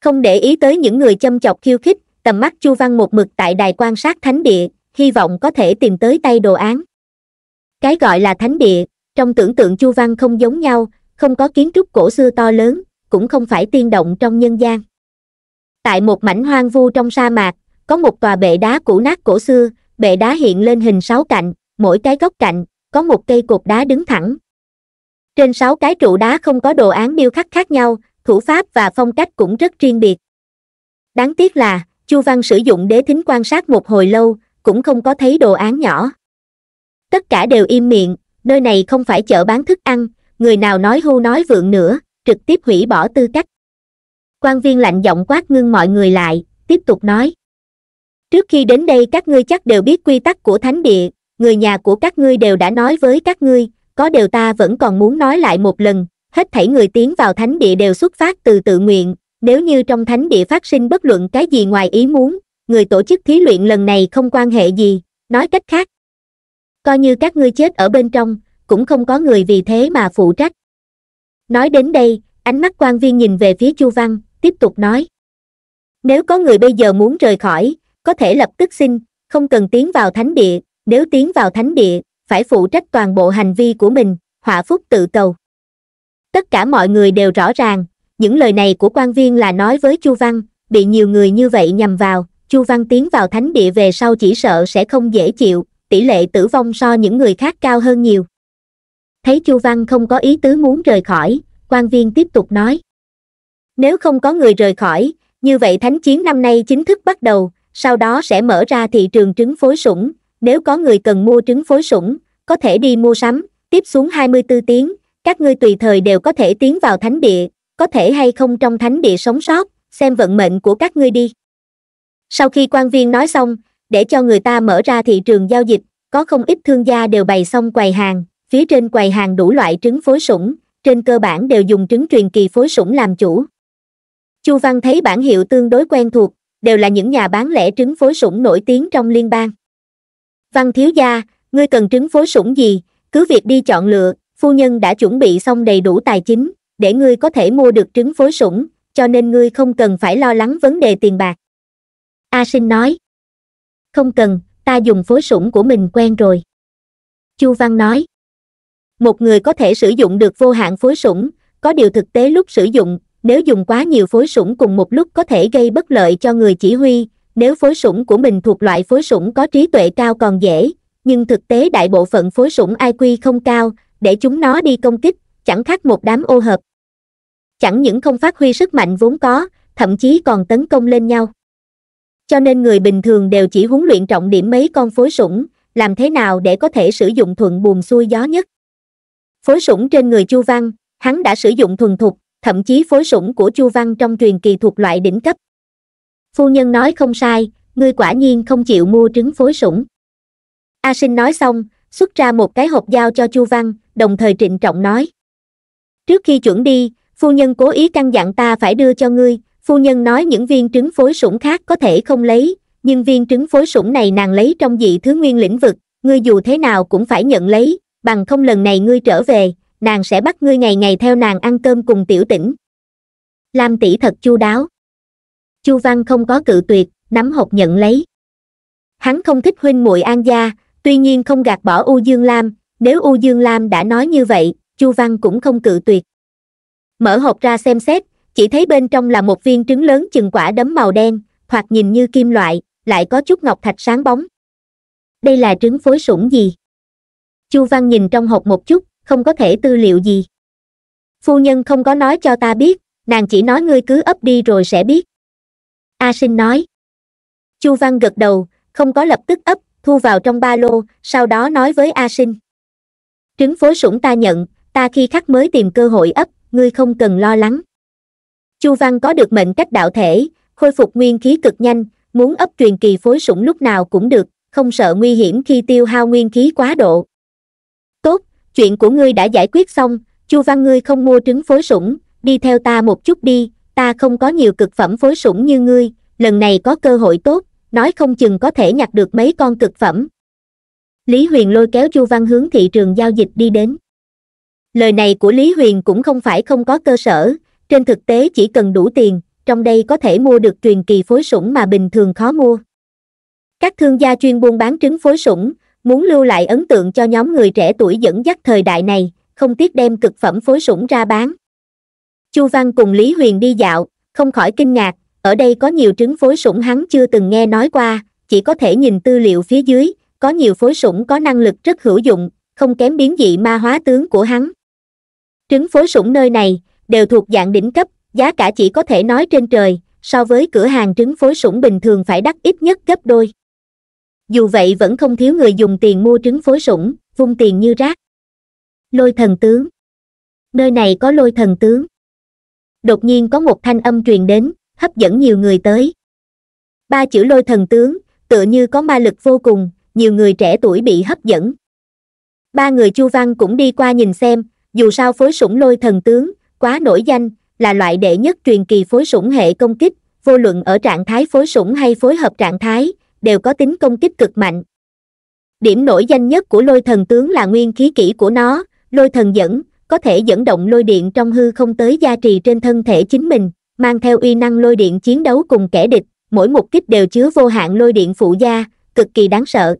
không để ý tới những người châm chọc khiêu khích tầm mắt chu văn một mực tại đài quan sát thánh địa hy vọng có thể tìm tới tay đồ án cái gọi là thánh địa trong tưởng tượng chu văn không giống nhau không có kiến trúc cổ xưa to lớn cũng không phải tiên động trong nhân gian tại một mảnh hoang vu trong sa mạc có một tòa bệ đá cũ nát cổ xưa bệ đá hiện lên hình sáu cạnh mỗi cái góc cạnh có một cây cột đá đứng thẳng trên sáu cái trụ đá không có đồ án miêu khắc khác nhau thủ pháp và phong cách cũng rất riêng biệt đáng tiếc là chu văn sử dụng đế thính quan sát một hồi lâu cũng không có thấy đồ án nhỏ tất cả đều im miệng nơi này không phải chợ bán thức ăn người nào nói hưu nói vượng nữa trực tiếp hủy bỏ tư cách quan viên lạnh giọng quát ngưng mọi người lại tiếp tục nói trước khi đến đây các ngươi chắc đều biết quy tắc của thánh địa người nhà của các ngươi đều đã nói với các ngươi có điều ta vẫn còn muốn nói lại một lần hết thảy người tiến vào thánh địa đều xuất phát từ tự nguyện nếu như trong thánh địa phát sinh bất luận cái gì ngoài ý muốn người tổ chức thí luyện lần này không quan hệ gì nói cách khác coi như các ngươi chết ở bên trong cũng không có người vì thế mà phụ trách nói đến đây ánh mắt quan viên nhìn về phía chu văn tiếp tục nói nếu có người bây giờ muốn rời khỏi có thể lập tức xin không cần tiến vào thánh địa nếu tiến vào thánh địa phải phụ trách toàn bộ hành vi của mình họa phúc tự cầu tất cả mọi người đều rõ ràng những lời này của quan viên là nói với chu văn bị nhiều người như vậy nhầm vào chu văn tiến vào thánh địa về sau chỉ sợ sẽ không dễ chịu tỷ lệ tử vong so những người khác cao hơn nhiều thấy chu văn không có ý tứ muốn rời khỏi quan viên tiếp tục nói nếu không có người rời khỏi như vậy thánh chiến năm nay chính thức bắt đầu sau đó sẽ mở ra thị trường trứng phối sủng nếu có người cần mua trứng phối sủng có thể đi mua sắm tiếp xuống 24 tiếng các ngươi tùy thời đều có thể tiến vào thánh địa có thể hay không trong thánh địa sống sót xem vận mệnh của các ngươi đi sau khi quan viên nói xong để cho người ta mở ra thị trường giao dịch có không ít thương gia đều bày xong quầy hàng phía trên quầy hàng đủ loại trứng phối sủng trên cơ bản đều dùng trứng truyền kỳ phối sủng làm chủ chu văn thấy bản hiệu tương đối quen thuộc đều là những nhà bán lẻ trứng phối sủng nổi tiếng trong liên bang văn thiếu gia ngươi cần trứng phối sủng gì cứ việc đi chọn lựa phu nhân đã chuẩn bị xong đầy đủ tài chính để ngươi có thể mua được trứng phối sủng cho nên ngươi không cần phải lo lắng vấn đề tiền bạc a sinh nói không cần, ta dùng phối sủng của mình quen rồi. Chu Văn nói, một người có thể sử dụng được vô hạn phối sủng, có điều thực tế lúc sử dụng, nếu dùng quá nhiều phối sủng cùng một lúc có thể gây bất lợi cho người chỉ huy, nếu phối sủng của mình thuộc loại phối sủng có trí tuệ cao còn dễ, nhưng thực tế đại bộ phận phối sủng IQ không cao, để chúng nó đi công kích, chẳng khác một đám ô hợp. Chẳng những không phát huy sức mạnh vốn có, thậm chí còn tấn công lên nhau cho nên người bình thường đều chỉ huấn luyện trọng điểm mấy con phối sủng làm thế nào để có thể sử dụng thuận buồm xuôi gió nhất phối sủng trên người chu văn hắn đã sử dụng thuần thục thậm chí phối sủng của chu văn trong truyền kỳ thuộc loại đỉnh cấp phu nhân nói không sai ngươi quả nhiên không chịu mua trứng phối sủng a sinh nói xong xuất ra một cái hộp dao cho chu văn đồng thời trịnh trọng nói trước khi chuẩn đi phu nhân cố ý căn dặn ta phải đưa cho ngươi Phu nhân nói những viên trứng phối sủng khác có thể không lấy, nhưng viên trứng phối sủng này nàng lấy trong dị thứ nguyên lĩnh vực, ngươi dù thế nào cũng phải nhận lấy, bằng không lần này ngươi trở về, nàng sẽ bắt ngươi ngày ngày theo nàng ăn cơm cùng tiểu tỉnh. Lam tỷ thật chu đáo. Chu Văn không có cự tuyệt, nắm hộp nhận lấy. Hắn không thích huynh muội An gia, tuy nhiên không gạt bỏ U Dương Lam, nếu U Dương Lam đã nói như vậy, Chu Văn cũng không cự tuyệt. Mở hộp ra xem xét, chỉ thấy bên trong là một viên trứng lớn chừng quả đấm màu đen thoạt nhìn như kim loại lại có chút ngọc thạch sáng bóng đây là trứng phối sủng gì chu văn nhìn trong hộp một chút không có thể tư liệu gì phu nhân không có nói cho ta biết nàng chỉ nói ngươi cứ ấp đi rồi sẽ biết a sinh nói chu văn gật đầu không có lập tức ấp thu vào trong ba lô sau đó nói với a sinh trứng phối sủng ta nhận ta khi khắc mới tìm cơ hội ấp ngươi không cần lo lắng chu văn có được mệnh cách đạo thể khôi phục nguyên khí cực nhanh muốn ấp truyền kỳ phối sủng lúc nào cũng được không sợ nguy hiểm khi tiêu hao nguyên khí quá độ tốt chuyện của ngươi đã giải quyết xong chu văn ngươi không mua trứng phối sủng đi theo ta một chút đi ta không có nhiều cực phẩm phối sủng như ngươi lần này có cơ hội tốt nói không chừng có thể nhặt được mấy con cực phẩm lý huyền lôi kéo chu văn hướng thị trường giao dịch đi đến lời này của lý huyền cũng không phải không có cơ sở trên thực tế chỉ cần đủ tiền trong đây có thể mua được truyền kỳ phối sủng mà bình thường khó mua các thương gia chuyên buôn bán trứng phối sủng muốn lưu lại ấn tượng cho nhóm người trẻ tuổi dẫn dắt thời đại này không tiếc đem cực phẩm phối sủng ra bán chu văn cùng lý huyền đi dạo không khỏi kinh ngạc ở đây có nhiều trứng phối sủng hắn chưa từng nghe nói qua chỉ có thể nhìn tư liệu phía dưới có nhiều phối sủng có năng lực rất hữu dụng không kém biến dị ma hóa tướng của hắn trứng phối sủng nơi này đều thuộc dạng đỉnh cấp, giá cả chỉ có thể nói trên trời, so với cửa hàng trứng phối sủng bình thường phải đắt ít nhất gấp đôi. Dù vậy vẫn không thiếu người dùng tiền mua trứng phối sủng, vung tiền như rác. Lôi thần tướng Nơi này có lôi thần tướng. Đột nhiên có một thanh âm truyền đến, hấp dẫn nhiều người tới. Ba chữ lôi thần tướng, tựa như có ma lực vô cùng, nhiều người trẻ tuổi bị hấp dẫn. Ba người Chu Văn cũng đi qua nhìn xem, dù sao phối sủng lôi thần tướng, quá nổi danh là loại đệ nhất truyền kỳ phối sủng hệ công kích vô luận ở trạng thái phối sủng hay phối hợp trạng thái đều có tính công kích cực mạnh điểm nổi danh nhất của lôi thần tướng là nguyên khí kỹ của nó lôi thần dẫn có thể dẫn động lôi điện trong hư không tới gia trì trên thân thể chính mình mang theo uy năng lôi điện chiến đấu cùng kẻ địch mỗi một kích đều chứa vô hạn lôi điện phụ gia cực kỳ đáng sợ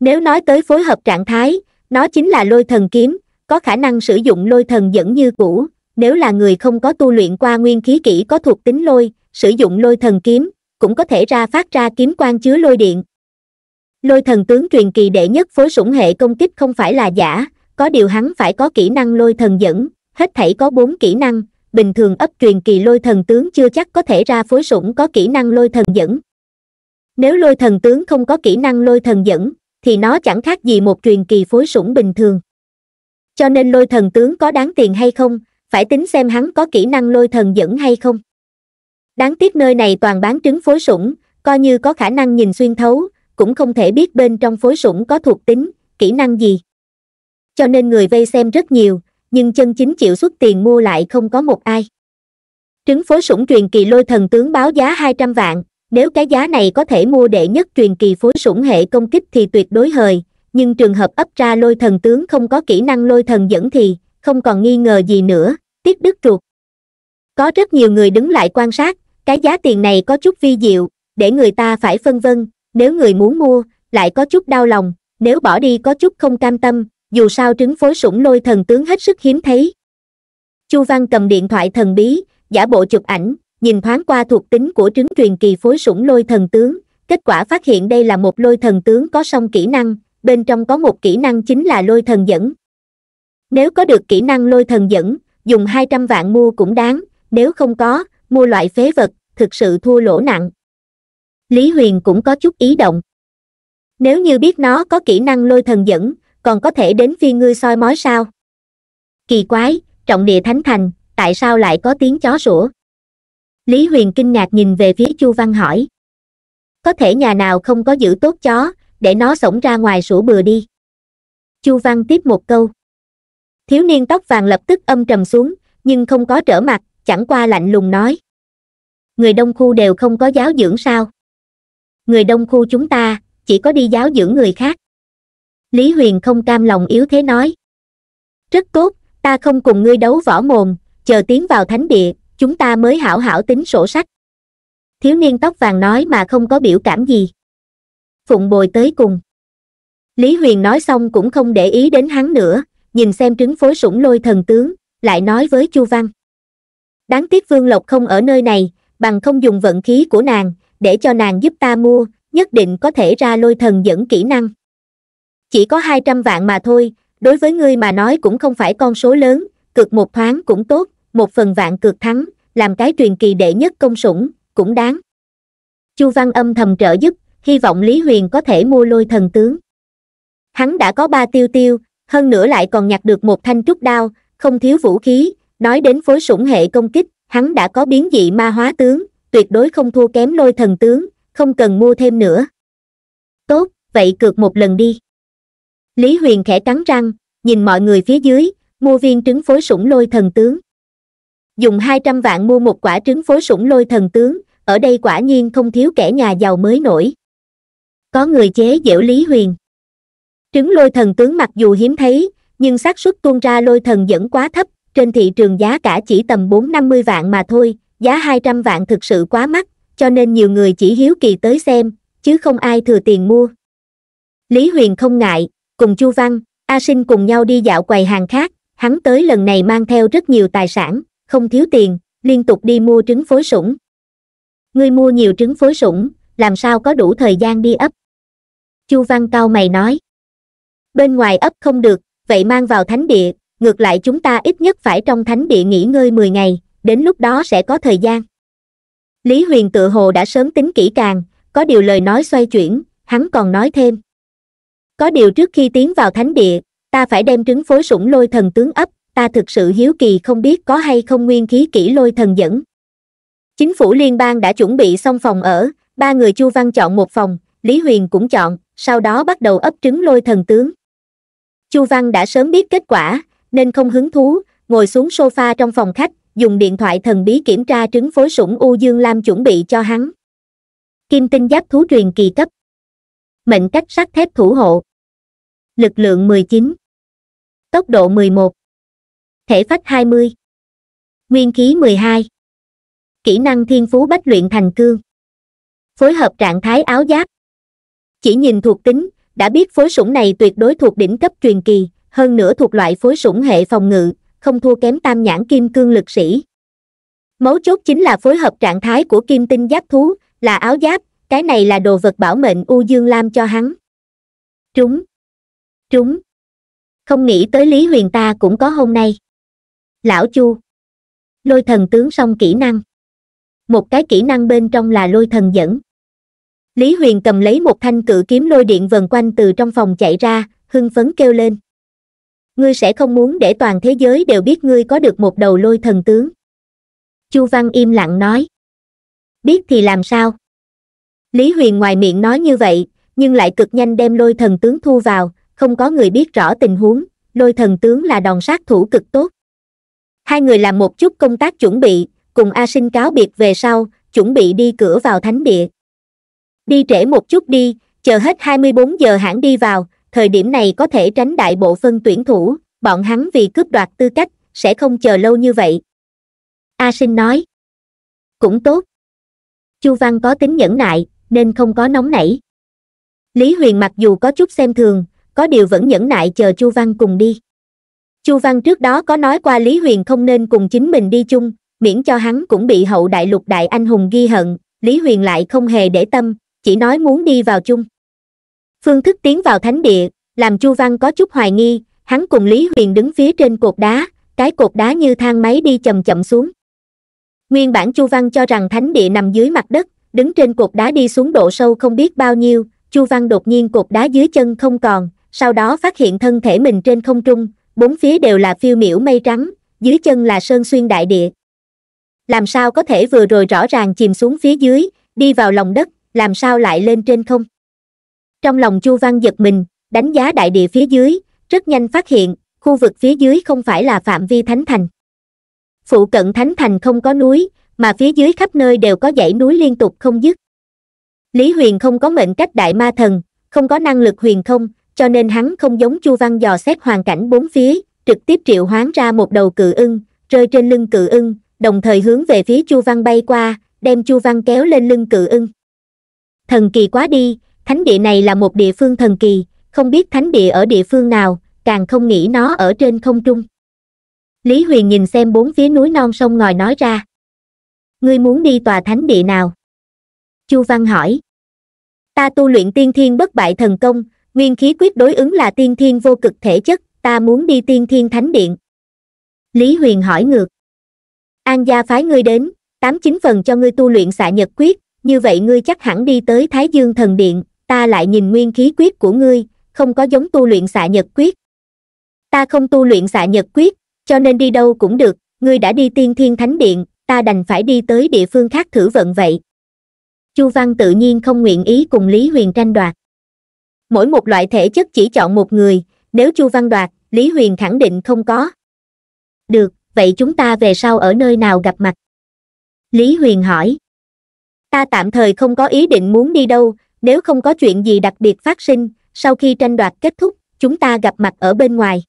nếu nói tới phối hợp trạng thái nó chính là lôi thần kiếm có khả năng sử dụng lôi thần dẫn như cũ nếu là người không có tu luyện qua nguyên khí kỹ có thuộc tính lôi, sử dụng lôi thần kiếm, cũng có thể ra phát ra kiếm quan chứa lôi điện. Lôi thần tướng truyền kỳ đệ nhất phối sủng hệ công kích không phải là giả, có điều hắn phải có kỹ năng lôi thần dẫn, hết thảy có bốn kỹ năng, bình thường ấp truyền kỳ lôi thần tướng chưa chắc có thể ra phối sủng có kỹ năng lôi thần dẫn. Nếu lôi thần tướng không có kỹ năng lôi thần dẫn, thì nó chẳng khác gì một truyền kỳ phối sủng bình thường. Cho nên lôi thần tướng có đáng tiền hay không, phải tính xem hắn có kỹ năng lôi thần dẫn hay không đáng tiếc nơi này toàn bán trứng phối sủng coi như có khả năng nhìn xuyên thấu cũng không thể biết bên trong phối sủng có thuộc tính kỹ năng gì cho nên người vây xem rất nhiều nhưng chân chính chịu xuất tiền mua lại không có một ai trứng phối sủng truyền kỳ lôi thần tướng báo giá hai trăm vạn nếu cái giá này có thể mua đệ nhất truyền kỳ phối sủng hệ công kích thì tuyệt đối hời nhưng trường hợp ấp ra lôi thần tướng không có kỹ năng lôi thần dẫn thì không còn nghi ngờ gì nữa tiếc đứt ruột có rất nhiều người đứng lại quan sát cái giá tiền này có chút vi diệu để người ta phải phân vân nếu người muốn mua lại có chút đau lòng nếu bỏ đi có chút không cam tâm dù sao trứng phối sủng lôi thần tướng hết sức hiếm thấy chu văn cầm điện thoại thần bí giả bộ chụp ảnh nhìn thoáng qua thuộc tính của trứng truyền kỳ phối sủng lôi thần tướng kết quả phát hiện đây là một lôi thần tướng có song kỹ năng bên trong có một kỹ năng chính là lôi thần dẫn nếu có được kỹ năng lôi thần dẫn dùng hai trăm vạn mua cũng đáng nếu không có mua loại phế vật thực sự thua lỗ nặng lý huyền cũng có chút ý động nếu như biết nó có kỹ năng lôi thần dẫn còn có thể đến phi ngươi soi mói sao kỳ quái trọng địa thánh thành tại sao lại có tiếng chó sủa lý huyền kinh ngạc nhìn về phía chu văn hỏi có thể nhà nào không có giữ tốt chó để nó sống ra ngoài sủa bừa đi chu văn tiếp một câu thiếu niên tóc vàng lập tức âm trầm xuống nhưng không có trở mặt chẳng qua lạnh lùng nói người đông khu đều không có giáo dưỡng sao người đông khu chúng ta chỉ có đi giáo dưỡng người khác lý huyền không cam lòng yếu thế nói rất tốt ta không cùng ngươi đấu võ mồm chờ tiến vào thánh địa chúng ta mới hảo hảo tính sổ sách thiếu niên tóc vàng nói mà không có biểu cảm gì phụng bồi tới cùng lý huyền nói xong cũng không để ý đến hắn nữa nhìn xem trứng phối sủng lôi thần tướng lại nói với chu văn đáng tiếc vương lộc không ở nơi này bằng không dùng vận khí của nàng để cho nàng giúp ta mua nhất định có thể ra lôi thần dẫn kỹ năng chỉ có hai trăm vạn mà thôi đối với ngươi mà nói cũng không phải con số lớn cược một thoáng cũng tốt một phần vạn cược thắng làm cái truyền kỳ đệ nhất công sủng cũng đáng chu văn âm thầm trợ giúp hy vọng lý huyền có thể mua lôi thần tướng hắn đã có ba tiêu tiêu hơn nữa lại còn nhặt được một thanh trúc đao không thiếu vũ khí nói đến phối sủng hệ công kích hắn đã có biến dị ma hóa tướng tuyệt đối không thua kém lôi thần tướng không cần mua thêm nữa tốt vậy cược một lần đi lý huyền khẽ cắn răng nhìn mọi người phía dưới mua viên trứng phối sủng lôi thần tướng dùng hai trăm vạn mua một quả trứng phối sủng lôi thần tướng ở đây quả nhiên không thiếu kẻ nhà giàu mới nổi có người chế giễu lý huyền trứng lôi thần tướng mặc dù hiếm thấy nhưng xác suất tuôn ra lôi thần vẫn quá thấp trên thị trường giá cả chỉ tầm bốn năm mươi vạn mà thôi giá hai trăm vạn thực sự quá mắc cho nên nhiều người chỉ hiếu kỳ tới xem chứ không ai thừa tiền mua lý huyền không ngại cùng chu văn a sinh cùng nhau đi dạo quầy hàng khác hắn tới lần này mang theo rất nhiều tài sản không thiếu tiền liên tục đi mua trứng phối sủng ngươi mua nhiều trứng phối sủng làm sao có đủ thời gian đi ấp chu văn cao mày nói bên ngoài ấp không được vậy mang vào thánh địa ngược lại chúng ta ít nhất phải trong thánh địa nghỉ ngơi mười ngày đến lúc đó sẽ có thời gian lý huyền tự hồ đã sớm tính kỹ càng có điều lời nói xoay chuyển hắn còn nói thêm có điều trước khi tiến vào thánh địa ta phải đem trứng phối sủng lôi thần tướng ấp ta thực sự hiếu kỳ không biết có hay không nguyên khí kỹ lôi thần dẫn chính phủ liên bang đã chuẩn bị xong phòng ở ba người chu văn chọn một phòng lý huyền cũng chọn sau đó bắt đầu ấp trứng lôi thần tướng Chu Văn đã sớm biết kết quả, nên không hứng thú, ngồi xuống sofa trong phòng khách, dùng điện thoại thần bí kiểm tra trứng phối sủng U Dương Lam chuẩn bị cho hắn. Kim tinh giáp thú truyền kỳ cấp. Mệnh cách sắt thép thủ hộ. Lực lượng 19. Tốc độ 11. Thể phách 20. Nguyên khí 12. Kỹ năng thiên phú bách luyện thành cương. Phối hợp trạng thái áo giáp. Chỉ nhìn thuộc tính, đã biết phối sủng này tuyệt đối thuộc đỉnh cấp truyền kỳ hơn nữa thuộc loại phối sủng hệ phòng ngự không thua kém tam nhãn kim cương lực sĩ mấu chốt chính là phối hợp trạng thái của kim tinh giáp thú là áo giáp cái này là đồ vật bảo mệnh u dương lam cho hắn trúng trúng không nghĩ tới lý huyền ta cũng có hôm nay lão chu lôi thần tướng song kỹ năng một cái kỹ năng bên trong là lôi thần dẫn lý huyền cầm lấy một thanh cự kiếm lôi điện vần quanh từ trong phòng chạy ra hưng phấn kêu lên ngươi sẽ không muốn để toàn thế giới đều biết ngươi có được một đầu lôi thần tướng chu văn im lặng nói biết thì làm sao lý huyền ngoài miệng nói như vậy nhưng lại cực nhanh đem lôi thần tướng thu vào không có người biết rõ tình huống lôi thần tướng là đòn sát thủ cực tốt hai người làm một chút công tác chuẩn bị cùng a sinh cáo biệt về sau chuẩn bị đi cửa vào thánh địa đi trễ một chút đi chờ hết 24 giờ hãng đi vào thời điểm này có thể tránh đại bộ phân tuyển thủ bọn hắn vì cướp đoạt tư cách sẽ không chờ lâu như vậy a sinh nói cũng tốt chu văn có tính nhẫn nại nên không có nóng nảy lý huyền mặc dù có chút xem thường có điều vẫn nhẫn nại chờ chu văn cùng đi chu văn trước đó có nói qua lý huyền không nên cùng chính mình đi chung miễn cho hắn cũng bị hậu đại lục đại anh hùng ghi hận lý huyền lại không hề để tâm chỉ nói muốn đi vào chung phương thức tiến vào thánh địa làm chu văn có chút hoài nghi hắn cùng lý huyền đứng phía trên cột đá cái cột đá như thang máy đi chậm chậm xuống nguyên bản chu văn cho rằng thánh địa nằm dưới mặt đất đứng trên cột đá đi xuống độ sâu không biết bao nhiêu chu văn đột nhiên cột đá dưới chân không còn sau đó phát hiện thân thể mình trên không trung bốn phía đều là phiêu miểu mây trắng dưới chân là sơn xuyên đại địa làm sao có thể vừa rồi rõ ràng chìm xuống phía dưới đi vào lòng đất làm sao lại lên trên không trong lòng chu văn giật mình đánh giá đại địa phía dưới rất nhanh phát hiện khu vực phía dưới không phải là phạm vi thánh thành phụ cận thánh thành không có núi mà phía dưới khắp nơi đều có dãy núi liên tục không dứt lý huyền không có mệnh cách đại ma thần không có năng lực huyền không cho nên hắn không giống chu văn dò xét hoàn cảnh bốn phía trực tiếp triệu hoán ra một đầu cự ưng rơi trên lưng cự ưng đồng thời hướng về phía chu văn bay qua đem chu văn kéo lên lưng cự ưng thần kỳ quá đi thánh địa này là một địa phương thần kỳ không biết thánh địa ở địa phương nào càng không nghĩ nó ở trên không trung lý huyền nhìn xem bốn phía núi non sông ngòi nói ra ngươi muốn đi tòa thánh địa nào chu văn hỏi ta tu luyện tiên thiên bất bại thần công nguyên khí quyết đối ứng là tiên thiên vô cực thể chất ta muốn đi tiên thiên thánh điện lý huyền hỏi ngược an gia phái ngươi đến tám chín phần cho ngươi tu luyện xạ nhật quyết như vậy ngươi chắc hẳn đi tới Thái Dương Thần Điện, ta lại nhìn nguyên khí quyết của ngươi, không có giống tu luyện xạ nhật quyết. Ta không tu luyện xạ nhật quyết, cho nên đi đâu cũng được, ngươi đã đi Tiên Thiên Thánh Điện, ta đành phải đi tới địa phương khác thử vận vậy. Chu Văn tự nhiên không nguyện ý cùng Lý Huyền tranh đoạt. Mỗi một loại thể chất chỉ chọn một người, nếu Chu Văn đoạt, Lý Huyền khẳng định không có. Được, vậy chúng ta về sau ở nơi nào gặp mặt? Lý Huyền hỏi ta tạm thời không có ý định muốn đi đâu nếu không có chuyện gì đặc biệt phát sinh sau khi tranh đoạt kết thúc chúng ta gặp mặt ở bên ngoài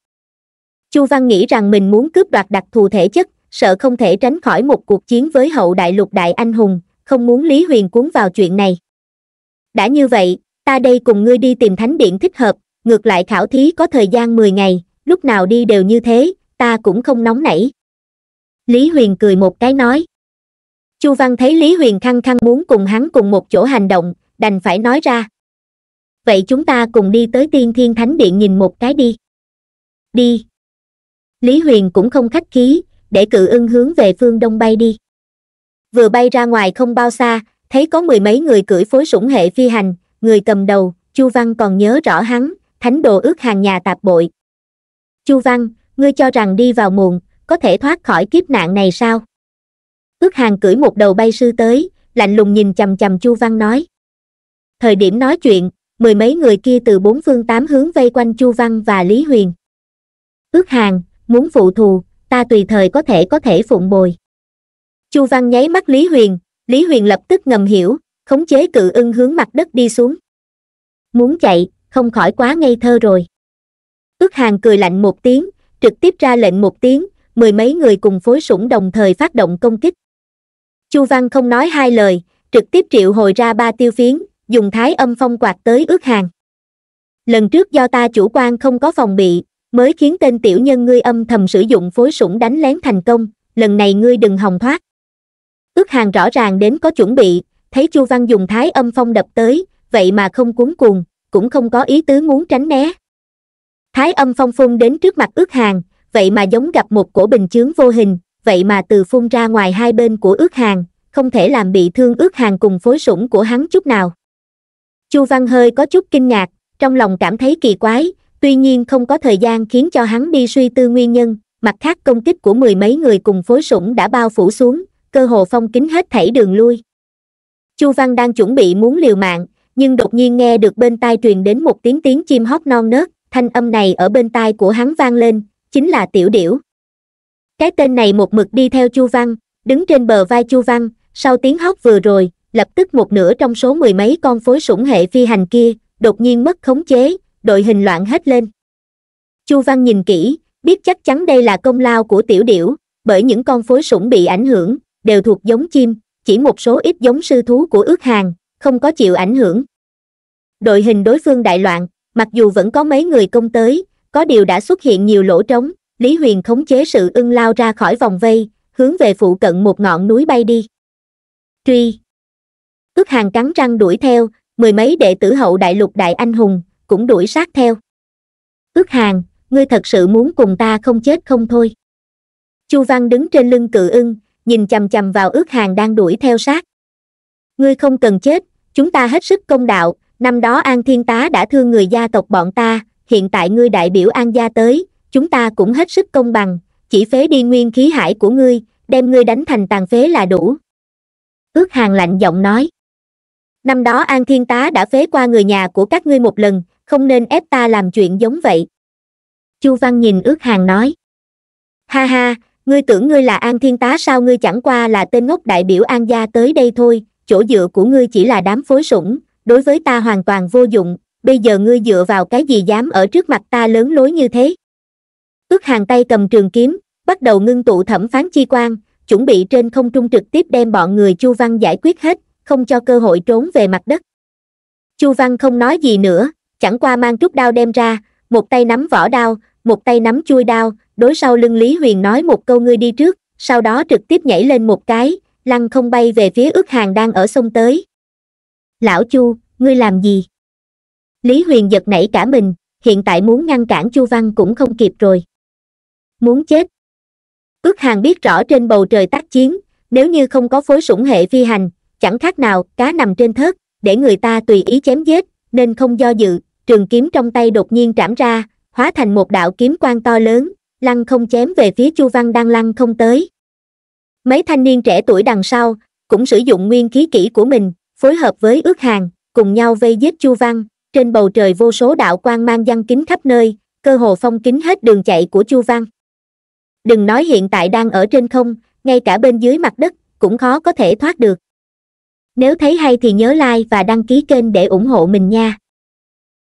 chu văn nghĩ rằng mình muốn cướp đoạt đặc thù thể chất sợ không thể tránh khỏi một cuộc chiến với hậu đại lục đại anh hùng không muốn lý huyền cuốn vào chuyện này đã như vậy ta đây cùng ngươi đi tìm thánh điện thích hợp ngược lại khảo thí có thời gian mười ngày lúc nào đi đều như thế ta cũng không nóng nảy lý huyền cười một cái nói chu văn thấy lý huyền khăng khăng muốn cùng hắn cùng một chỗ hành động đành phải nói ra vậy chúng ta cùng đi tới tiên thiên thánh điện nhìn một cái đi đi lý huyền cũng không khách khí để cự ưng hướng về phương đông bay đi vừa bay ra ngoài không bao xa thấy có mười mấy người cưỡi phối sủng hệ phi hành người cầm đầu chu văn còn nhớ rõ hắn thánh đồ ước hàng nhà tạp bội chu văn ngươi cho rằng đi vào muộn có thể thoát khỏi kiếp nạn này sao Ước hàng cưỡi một đầu bay sư tới, lạnh lùng nhìn chầm chầm Chu Văn nói. Thời điểm nói chuyện, mười mấy người kia từ bốn phương tám hướng vây quanh Chu Văn và Lý Huyền. Ước hàng, muốn phụ thù, ta tùy thời có thể có thể phụng bồi. Chu Văn nháy mắt Lý Huyền, Lý Huyền lập tức ngầm hiểu, khống chế cự ưng hướng mặt đất đi xuống. Muốn chạy, không khỏi quá ngây thơ rồi. Ước hàng cười lạnh một tiếng, trực tiếp ra lệnh một tiếng, mười mấy người cùng phối sủng đồng thời phát động công kích chu văn không nói hai lời trực tiếp triệu hồi ra ba tiêu phiến dùng thái âm phong quạt tới ước hàng lần trước do ta chủ quan không có phòng bị mới khiến tên tiểu nhân ngươi âm thầm sử dụng phối sủng đánh lén thành công lần này ngươi đừng hòng thoát ước hàng rõ ràng đến có chuẩn bị thấy chu văn dùng thái âm phong đập tới vậy mà không cuốn cuồng cũng không có ý tứ muốn tránh né thái âm phong phun đến trước mặt ước hàng vậy mà giống gặp một cổ bình chướng vô hình vậy mà từ phun ra ngoài hai bên của ước hàng, không thể làm bị thương ước hàng cùng phối sủng của hắn chút nào. Chu Văn hơi có chút kinh ngạc, trong lòng cảm thấy kỳ quái, tuy nhiên không có thời gian khiến cho hắn đi suy tư nguyên nhân, mặt khác công kích của mười mấy người cùng phối sủng đã bao phủ xuống, cơ hồ phong kính hết thảy đường lui. Chu Văn đang chuẩn bị muốn liều mạng, nhưng đột nhiên nghe được bên tai truyền đến một tiếng tiếng chim hót non nớt, thanh âm này ở bên tai của hắn vang lên, chính là tiểu điểu cái tên này một mực đi theo chu văn đứng trên bờ vai chu văn sau tiếng hót vừa rồi lập tức một nửa trong số mười mấy con phối sủng hệ phi hành kia đột nhiên mất khống chế đội hình loạn hết lên chu văn nhìn kỹ biết chắc chắn đây là công lao của tiểu điểu bởi những con phối sủng bị ảnh hưởng đều thuộc giống chim chỉ một số ít giống sư thú của ước hàng không có chịu ảnh hưởng đội hình đối phương đại loạn mặc dù vẫn có mấy người công tới có điều đã xuất hiện nhiều lỗ trống Lý Huyền khống chế sự ưng lao ra khỏi vòng vây, hướng về phụ cận một ngọn núi bay đi. Truy. Ước hàng cắn răng đuổi theo, mười mấy đệ tử hậu đại lục đại anh hùng, cũng đuổi sát theo. Ước hàng, ngươi thật sự muốn cùng ta không chết không thôi. Chu Văn đứng trên lưng cự ưng, nhìn chầm chầm vào ước hàng đang đuổi theo sát. Ngươi không cần chết, chúng ta hết sức công đạo, năm đó An Thiên Tá đã thương người gia tộc bọn ta, hiện tại ngươi đại biểu An gia tới, chúng ta cũng hết sức công bằng chỉ phế đi nguyên khí hải của ngươi đem ngươi đánh thành tàn phế là đủ ước hàng lạnh giọng nói năm đó an thiên tá đã phế qua người nhà của các ngươi một lần không nên ép ta làm chuyện giống vậy chu văn nhìn ước hàng nói ha ha ngươi tưởng ngươi là an thiên tá sao ngươi chẳng qua là tên ngốc đại biểu an gia tới đây thôi chỗ dựa của ngươi chỉ là đám phối sủng đối với ta hoàn toàn vô dụng bây giờ ngươi dựa vào cái gì dám ở trước mặt ta lớn lối như thế Ước hàng tay cầm trường kiếm, bắt đầu ngưng tụ thẩm phán chi quan, chuẩn bị trên không trung trực tiếp đem bọn người Chu Văn giải quyết hết, không cho cơ hội trốn về mặt đất. Chu Văn không nói gì nữa, chẳng qua mang trúc đao đem ra, một tay nắm vỏ đao, một tay nắm chui đao, đối sau lưng Lý Huyền nói một câu ngươi đi trước, sau đó trực tiếp nhảy lên một cái, lăn không bay về phía ước hàng đang ở sông tới. Lão Chu, ngươi làm gì? Lý Huyền giật nảy cả mình, hiện tại muốn ngăn cản Chu Văn cũng không kịp rồi muốn chết ước hàng biết rõ trên bầu trời tác chiến nếu như không có phối sủng hệ phi hành chẳng khác nào cá nằm trên thớt để người ta tùy ý chém giết nên không do dự trường kiếm trong tay đột nhiên trảm ra hóa thành một đạo kiếm quan to lớn lăng không chém về phía chu văn đang lăng không tới mấy thanh niên trẻ tuổi đằng sau cũng sử dụng nguyên khí kỹ của mình phối hợp với ước hàng cùng nhau vây giết chu văn trên bầu trời vô số đạo quan mang giăng kính khắp nơi cơ hồ phong kính hết đường chạy của chu văn đừng nói hiện tại đang ở trên không ngay cả bên dưới mặt đất cũng khó có thể thoát được nếu thấy hay thì nhớ like và đăng ký kênh để ủng hộ mình nha